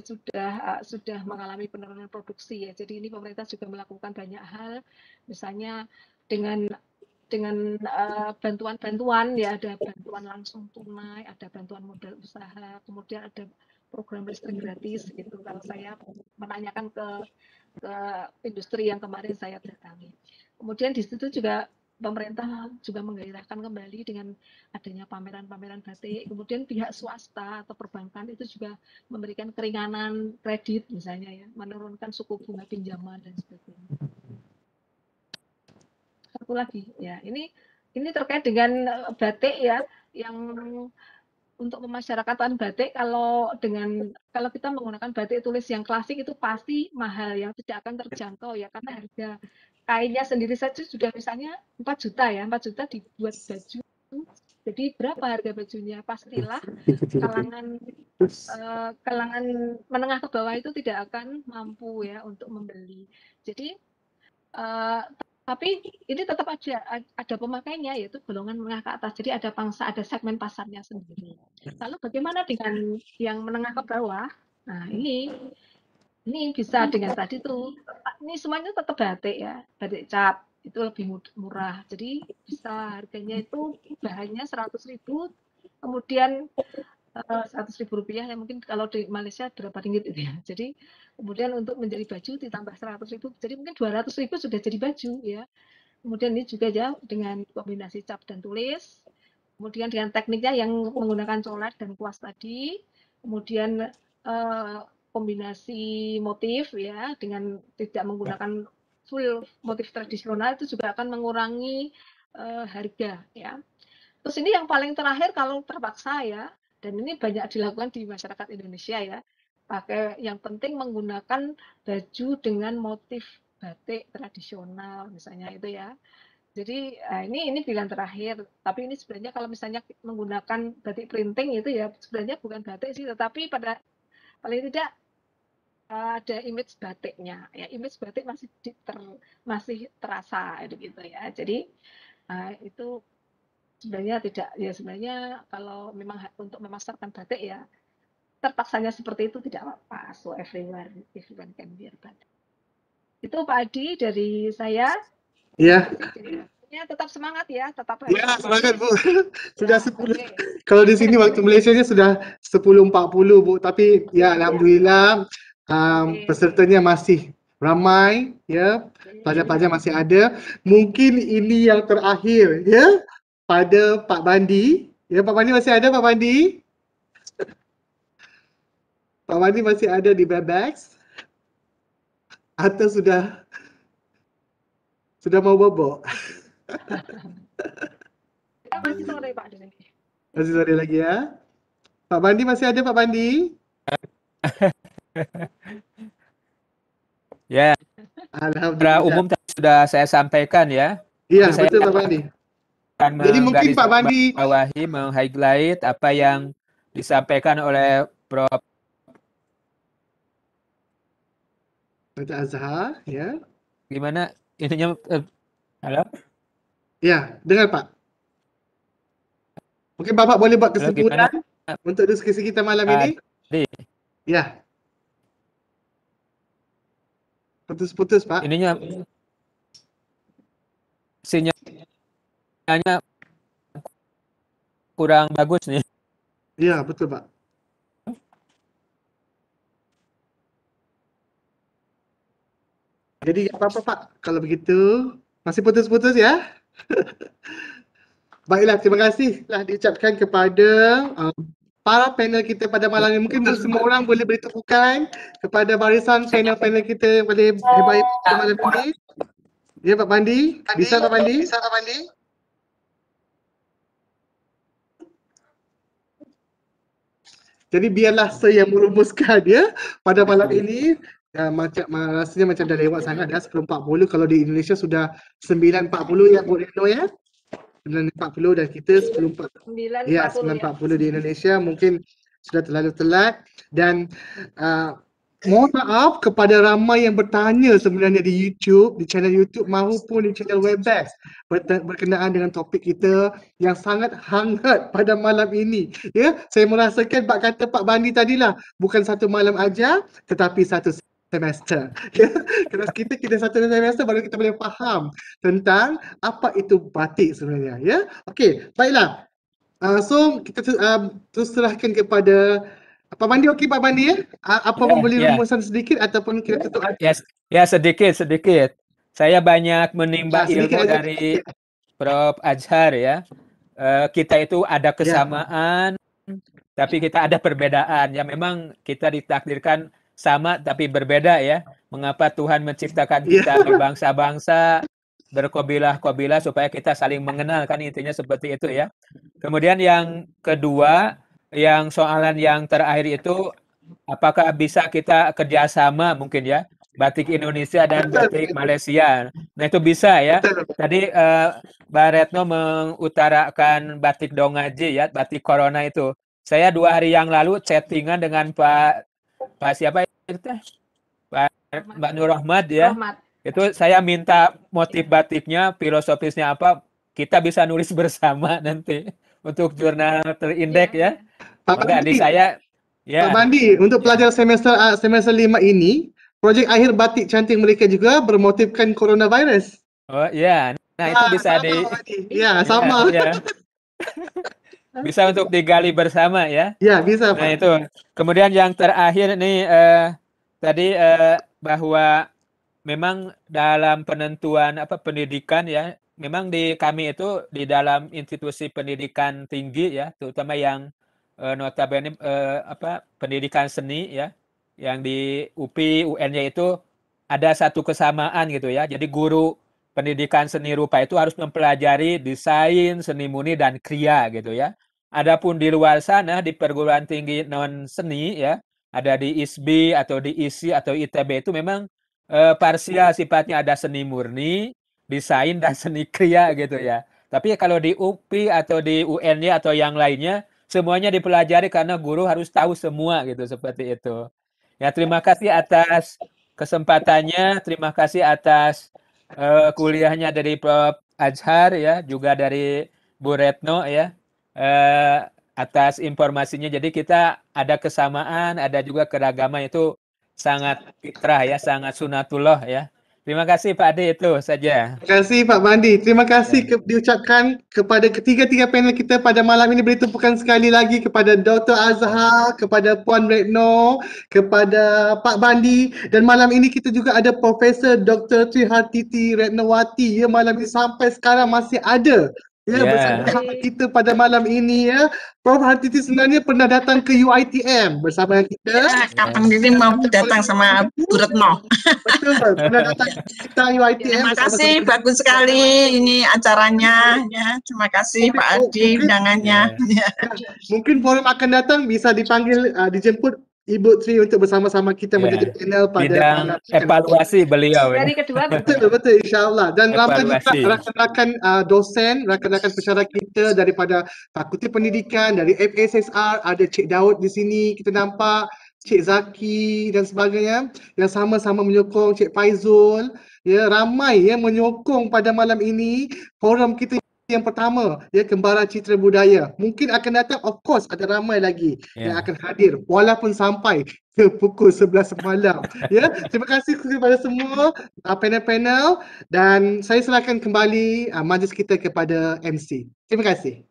sudah eh, sudah mengalami penurunan produksi ya. Jadi ini pemerintah juga melakukan banyak hal, misalnya dengan dengan bantuan-bantuan uh, ya ada bantuan langsung tunai, ada bantuan modal usaha, kemudian ada program listrik gratis gitu kalau saya menanyakan ke ke industri yang kemarin saya datangi. Kemudian di situ juga pemerintah juga menggairahkan kembali dengan adanya pameran-pameran batik. Kemudian pihak swasta atau perbankan itu juga memberikan keringanan kredit misalnya ya, menurunkan suku bunga pinjaman dan sebagainya. Satu lagi ya, ini ini terkait dengan eh, batik ya yang untuk pemasyarakatan batik kalau dengan kalau kita menggunakan batik tulis yang klasik itu pasti mahal yang tidak akan terjangkau ya karena harga kainnya sendiri saja sudah misalnya 4 juta ya 4 juta dibuat baju jadi berapa harga bajunya pastilah kalangan eh, kalangan menengah ke bawah itu tidak akan mampu ya untuk membeli jadi eh, tapi ini tetap ada ada pemakainya yaitu golongan menengah ke atas jadi ada pangsa ada segmen pasarnya sendiri iya, iya. lalu bagaimana dengan yang menengah ke bawah nah ini ini bisa dengan tadi tuh ini semuanya tetap batik ya batik cap itu lebih murah jadi bisa harganya itu bahannya 100.000 kemudian Eh, seratus ribu rupiah yang mungkin kalau di Malaysia berapa ringgit itu ya. Jadi kemudian untuk menjadi baju ditambah seratus ribu, jadi mungkin dua ratus ribu sudah jadi baju ya. Kemudian ini juga ya dengan kombinasi cap dan tulis, kemudian dengan tekniknya yang menggunakan colat dan kuas tadi, kemudian eh, kombinasi motif ya dengan tidak menggunakan full motif tradisional itu juga akan mengurangi eh, harga ya. Terus ini yang paling terakhir kalau terpaksa ya, dan ini banyak dilakukan di masyarakat Indonesia ya. Pakai yang penting menggunakan baju dengan motif batik tradisional misalnya itu ya. Jadi eh, ini ini pilihan terakhir. Tapi ini sebenarnya kalau misalnya menggunakan batik printing itu ya sebenarnya bukan batik sih, tetapi pada paling tidak eh, ada image batiknya. Ya image batik masih di ter, masih terasa gitu ya. Jadi eh, itu sebenarnya tidak ya sebenarnya kalau memang untuk memasarkan batik ya terpaksanya seperti itu tidak apa-apa so everywhere everyone can wear batik itu Pak Adi dari saya ya Jadi, Ya, tetap semangat ya, tetap. Ya, semangat Bu. sudah sepuluh. okay. Kalau di sini waktu Malaysia nya sudah sepuluh empat puluh Bu, tapi ya iya. alhamdulillah ya. Um, okay. pesertanya masih ramai ya. Pelajar-pelajar masih ada. Mungkin ini yang terakhir ya. pada Pak Bandi. Ya, Pak Bandi masih ada Pak Bandi? Pak Bandi masih ada di Bebex? Atau sudah sudah mau bobo? masih sore Pak Masih sore lagi ya. Pak Bandi masih ada Pak Bandi? ya. Yeah. Alhamdulillah. Umum sudah saya sampaikan ya. Iya, betul saya... Pak Bandi. Jadi mungkin Pak Bandi bawahi meng highlight apa yang disampaikan oleh Prof. Pak Azhar, ya. Gimana intinya? Uh, eh, halo. Ya, dengar Pak. Mungkin Bapak boleh buat kesimpulan untuk diskusi kita malam ini. Ah, di. Ya. Putus-putus Pak. Ininya. Sinyal sinyalnya kurang bagus nih. Ya, betul Pak. Jadi apa-apa Pak, kalau begitu masih putus-putus ya. Baiklah, terima kasih telah diucapkan kepada um, para panel kita pada malam ini. Mungkin semua orang boleh beri tepukan kepada barisan panel-panel kita yang paling hebat pada malam ini. Ya Pak Pandi, bisa Pak Pandi? Bisa Pak Pandi? Bisa, Pak Pandi. Jadi biarlah saya yang merumuskan dia ya, pada malam ini. Uh, macam rasanya macam dah lewat sangat dah 10.40 kalau di Indonesia sudah 9.40 ya Bu ya. 9.40 dan kita 10.40. 9.40 ya 9.40 ya. di Indonesia mungkin sudah terlalu telat dan uh, mohon maaf kepada ramai yang bertanya sebenarnya di YouTube, di channel YouTube maupun di channel Webex berkenaan dengan topik kita yang sangat hangat pada malam ini. Ya, saya merasakan Pak kata Pak Bandi tadilah bukan satu malam aja tetapi satu semester. Ya, kerana kita kita satu semester baru kita boleh faham tentang apa itu batik sebenarnya. Ya, okey, baiklah. Uh, so kita uh, terus serahkan kepada Pak Bandi okey Pak Bandi ya? Apa yeah, membeli yeah. rumusan sedikit ataupun kita tutup? Yes, ya yeah, sedikit sedikit. Saya banyak menimba nah, ilmu aja. dari Prof Azhar ya. Uh, kita itu ada ya. kesamaan, yeah. tapi kita ada perbedaan. Ya memang kita ditakdirkan sama tapi berbeda ya. Mengapa Tuhan menciptakan ya. kita yeah. berbangsa-bangsa, berkobilah-kobilah supaya kita saling mengenal kan intinya seperti itu ya. Kemudian yang kedua yang soalan yang terakhir itu apakah bisa kita kerjasama mungkin ya batik Indonesia dan batik Malaysia. Nah itu bisa ya. Tadi uh, Mbak Retno mengutarakan batik Dongaji ya, batik Corona itu. Saya dua hari yang lalu chattingan dengan Pak Pak siapa itu? Ya? Pak Mbak Nur Rahmat ya. Rahmat. Itu saya minta motif batiknya, filosofisnya apa, kita bisa nulis bersama nanti untuk jurnal terindek iya. ya. ya. Pak Bandi, saya ya. Pak Bandi, untuk pelajar semester uh, semester 5 ini, projek akhir batik cantik mereka juga bermotifkan coronavirus. Oh ya, nah itu ya, bisa sama, di Ya, iya, sama. Ya, bisa untuk digali bersama ya. Ya, bisa. Pak. Nah, itu. Kemudian yang terakhir nih eh, tadi eh, bahwa memang dalam penentuan apa pendidikan ya memang di kami itu di dalam institusi pendidikan tinggi ya, terutama yang eh, notabene eh, apa pendidikan seni ya yang di UPI UN-nya itu ada satu kesamaan gitu ya. Jadi guru pendidikan seni rupa itu harus mempelajari desain, seni murni dan kriya gitu ya. Adapun di luar sana di perguruan tinggi non seni ya, ada di ISB atau di ISI atau ITB itu memang eh, parsial sifatnya ada seni murni, desain dan seni kriya gitu ya. Tapi kalau di UPI atau di UN-nya atau yang lainnya semuanya dipelajari karena guru harus tahu semua gitu seperti itu. Ya terima kasih atas kesempatannya, terima kasih atas uh, kuliahnya dari Prof. Azhar ya, juga dari Bu Retno ya. Uh, atas informasinya. Jadi kita ada kesamaan, ada juga keragaman itu sangat fitrah ya, sangat sunatullah ya. Terima kasih Pak Adi itu saja. Terima kasih Pak Mandi. Terima kasih ya. ke, diucapkan kepada ketiga-tiga panel kita pada malam ini beri tumpukan sekali lagi kepada Dr. Azhar, kepada Puan Redno, kepada Pak Mandi dan malam ini kita juga ada Profesor Dr. Trihartiti Retnawati. Ya malam ini sampai sekarang masih ada Ya, yeah. bersama kita pada malam ini ya. Prof Hartiti sebenarnya pernah datang ke UiTM bersama kita. Ya, kapan diri mau datang sama Bu Retno. Betul, pernah datang kita UiTM. Terima kasih, bagus sekali ini acaranya. Ya, terima kasih Pak Adi undangannya. Ya. Mungkin forum akan datang bisa dipanggil, uh, dijemput Ibu Tri untuk bersama-sama kita yeah. menjadi panel pada Bidang evaluasi beliau. Dari kedua betul betul insyaallah dan ramai juga rakan-rakan uh, dosen, rakan-rakan pesara kita daripada Fakulti Pendidikan dari FSSR ada Cik Daud di sini kita nampak Cik Zaki dan sebagainya yang sama-sama menyokong Cik Faizul ya ramai yang menyokong pada malam ini forum kita yang pertama ya kembara citra budaya mungkin akan datang of course ada ramai lagi yeah. yang akan hadir walaupun sampai ke pukul 11 malam ya terima kasih kepada semua uh, panel-panel dan saya serahkan kembali uh, majlis kita kepada MC terima kasih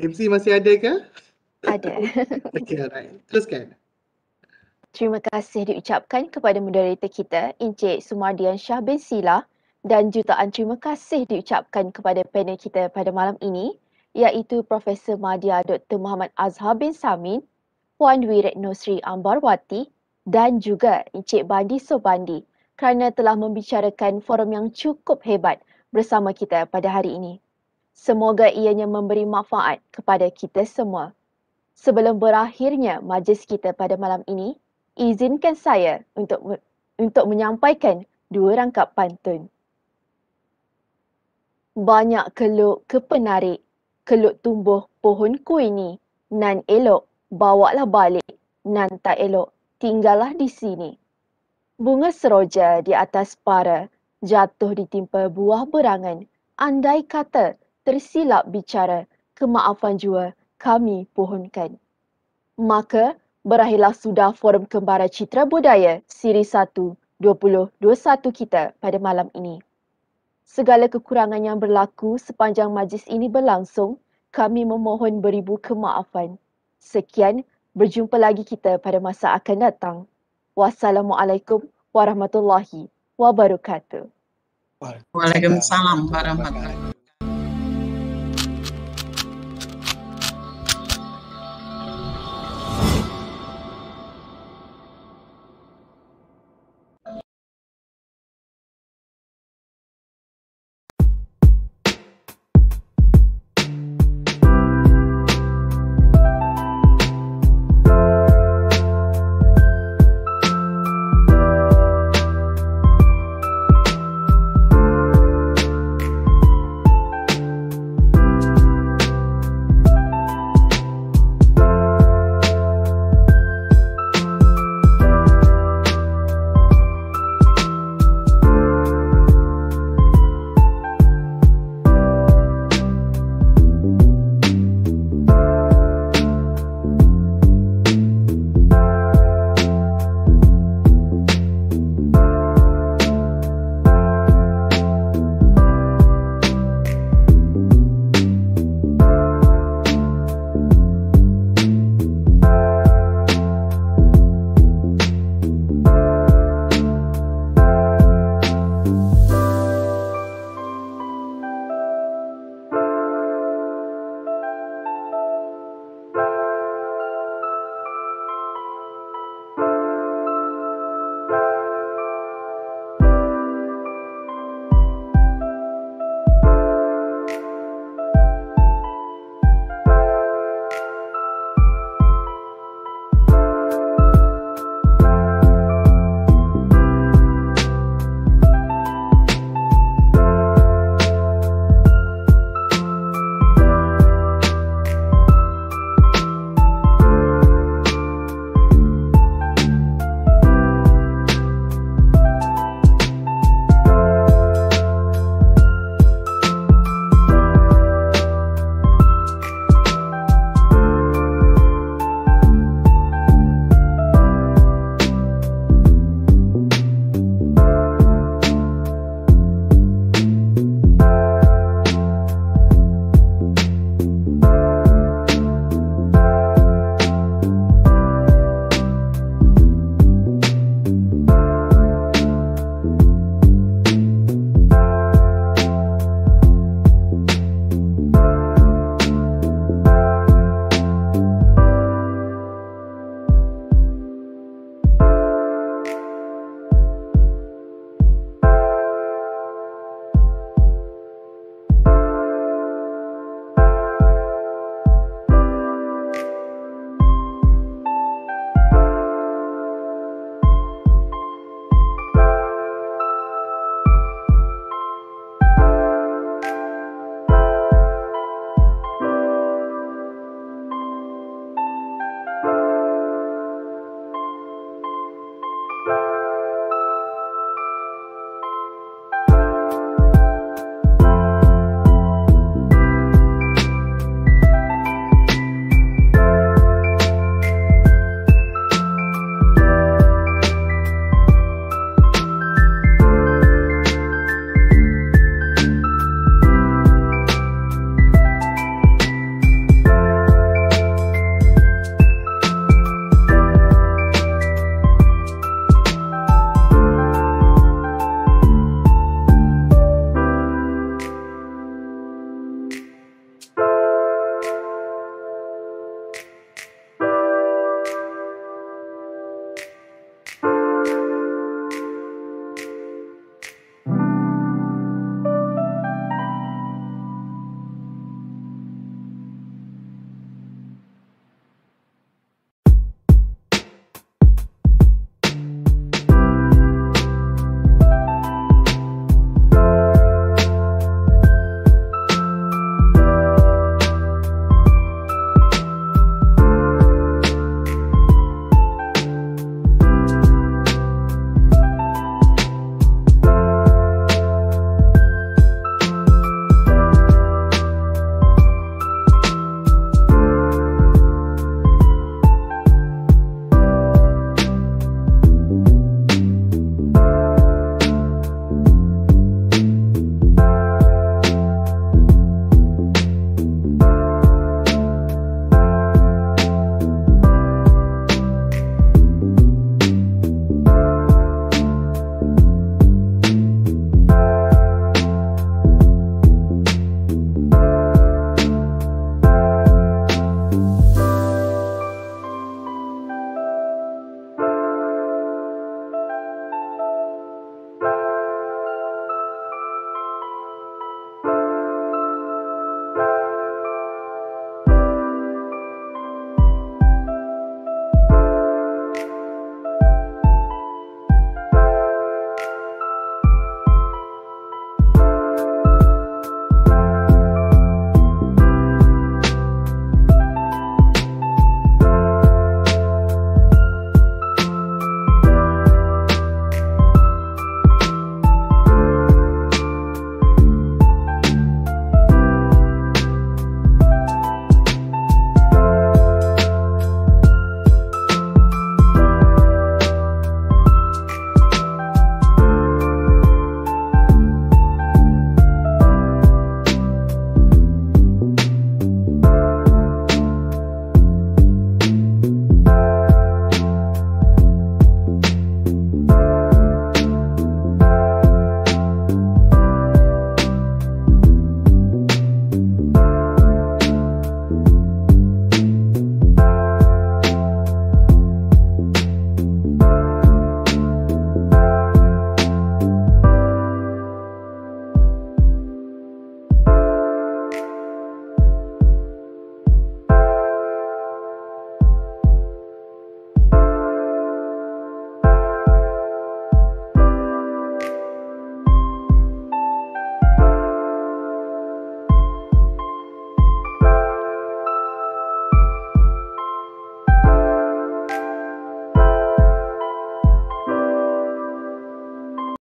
MC masih ada ke? Ada. okay, alright. Teruskan. Terima kasih diucapkan kepada moderator kita Encik Sumardian Shah bin Sila dan jutaan terima kasih diucapkan kepada panel kita pada malam ini iaitu Profesor Madia Dr. Muhammad Azhar bin Samin, Puan Dwi Retno Sri Ambarwati dan juga Encik Bandi Sobandi kerana telah membicarakan forum yang cukup hebat bersama kita pada hari ini. Semoga ianya memberi manfaat kepada kita semua. Sebelum berakhirnya majlis kita pada malam ini, izinkan saya untuk untuk menyampaikan dua rangkap pantun. Banyak keluk kepenarik, keluk tumbuh pohon kui ni, nan elok, bawalah balik, nan tak elok, tinggallah di sini. Bunga seroja di atas para, jatuh ditimpa buah berangan, andai kata tersilap bicara, kemaafan jua kami pohonkan. Maka berakhirlah sudah Forum Kembara Citra Budaya Siri 1 2021 kita pada malam ini. Segala kekurangan yang berlaku sepanjang majlis ini berlangsung, kami memohon beribu kemaafan. Sekian, berjumpa lagi kita pada masa akan datang. Wassalamualaikum warahmatullahi wabarakatuh. Waalaikumsalam warahmatullahi wabarakatuh.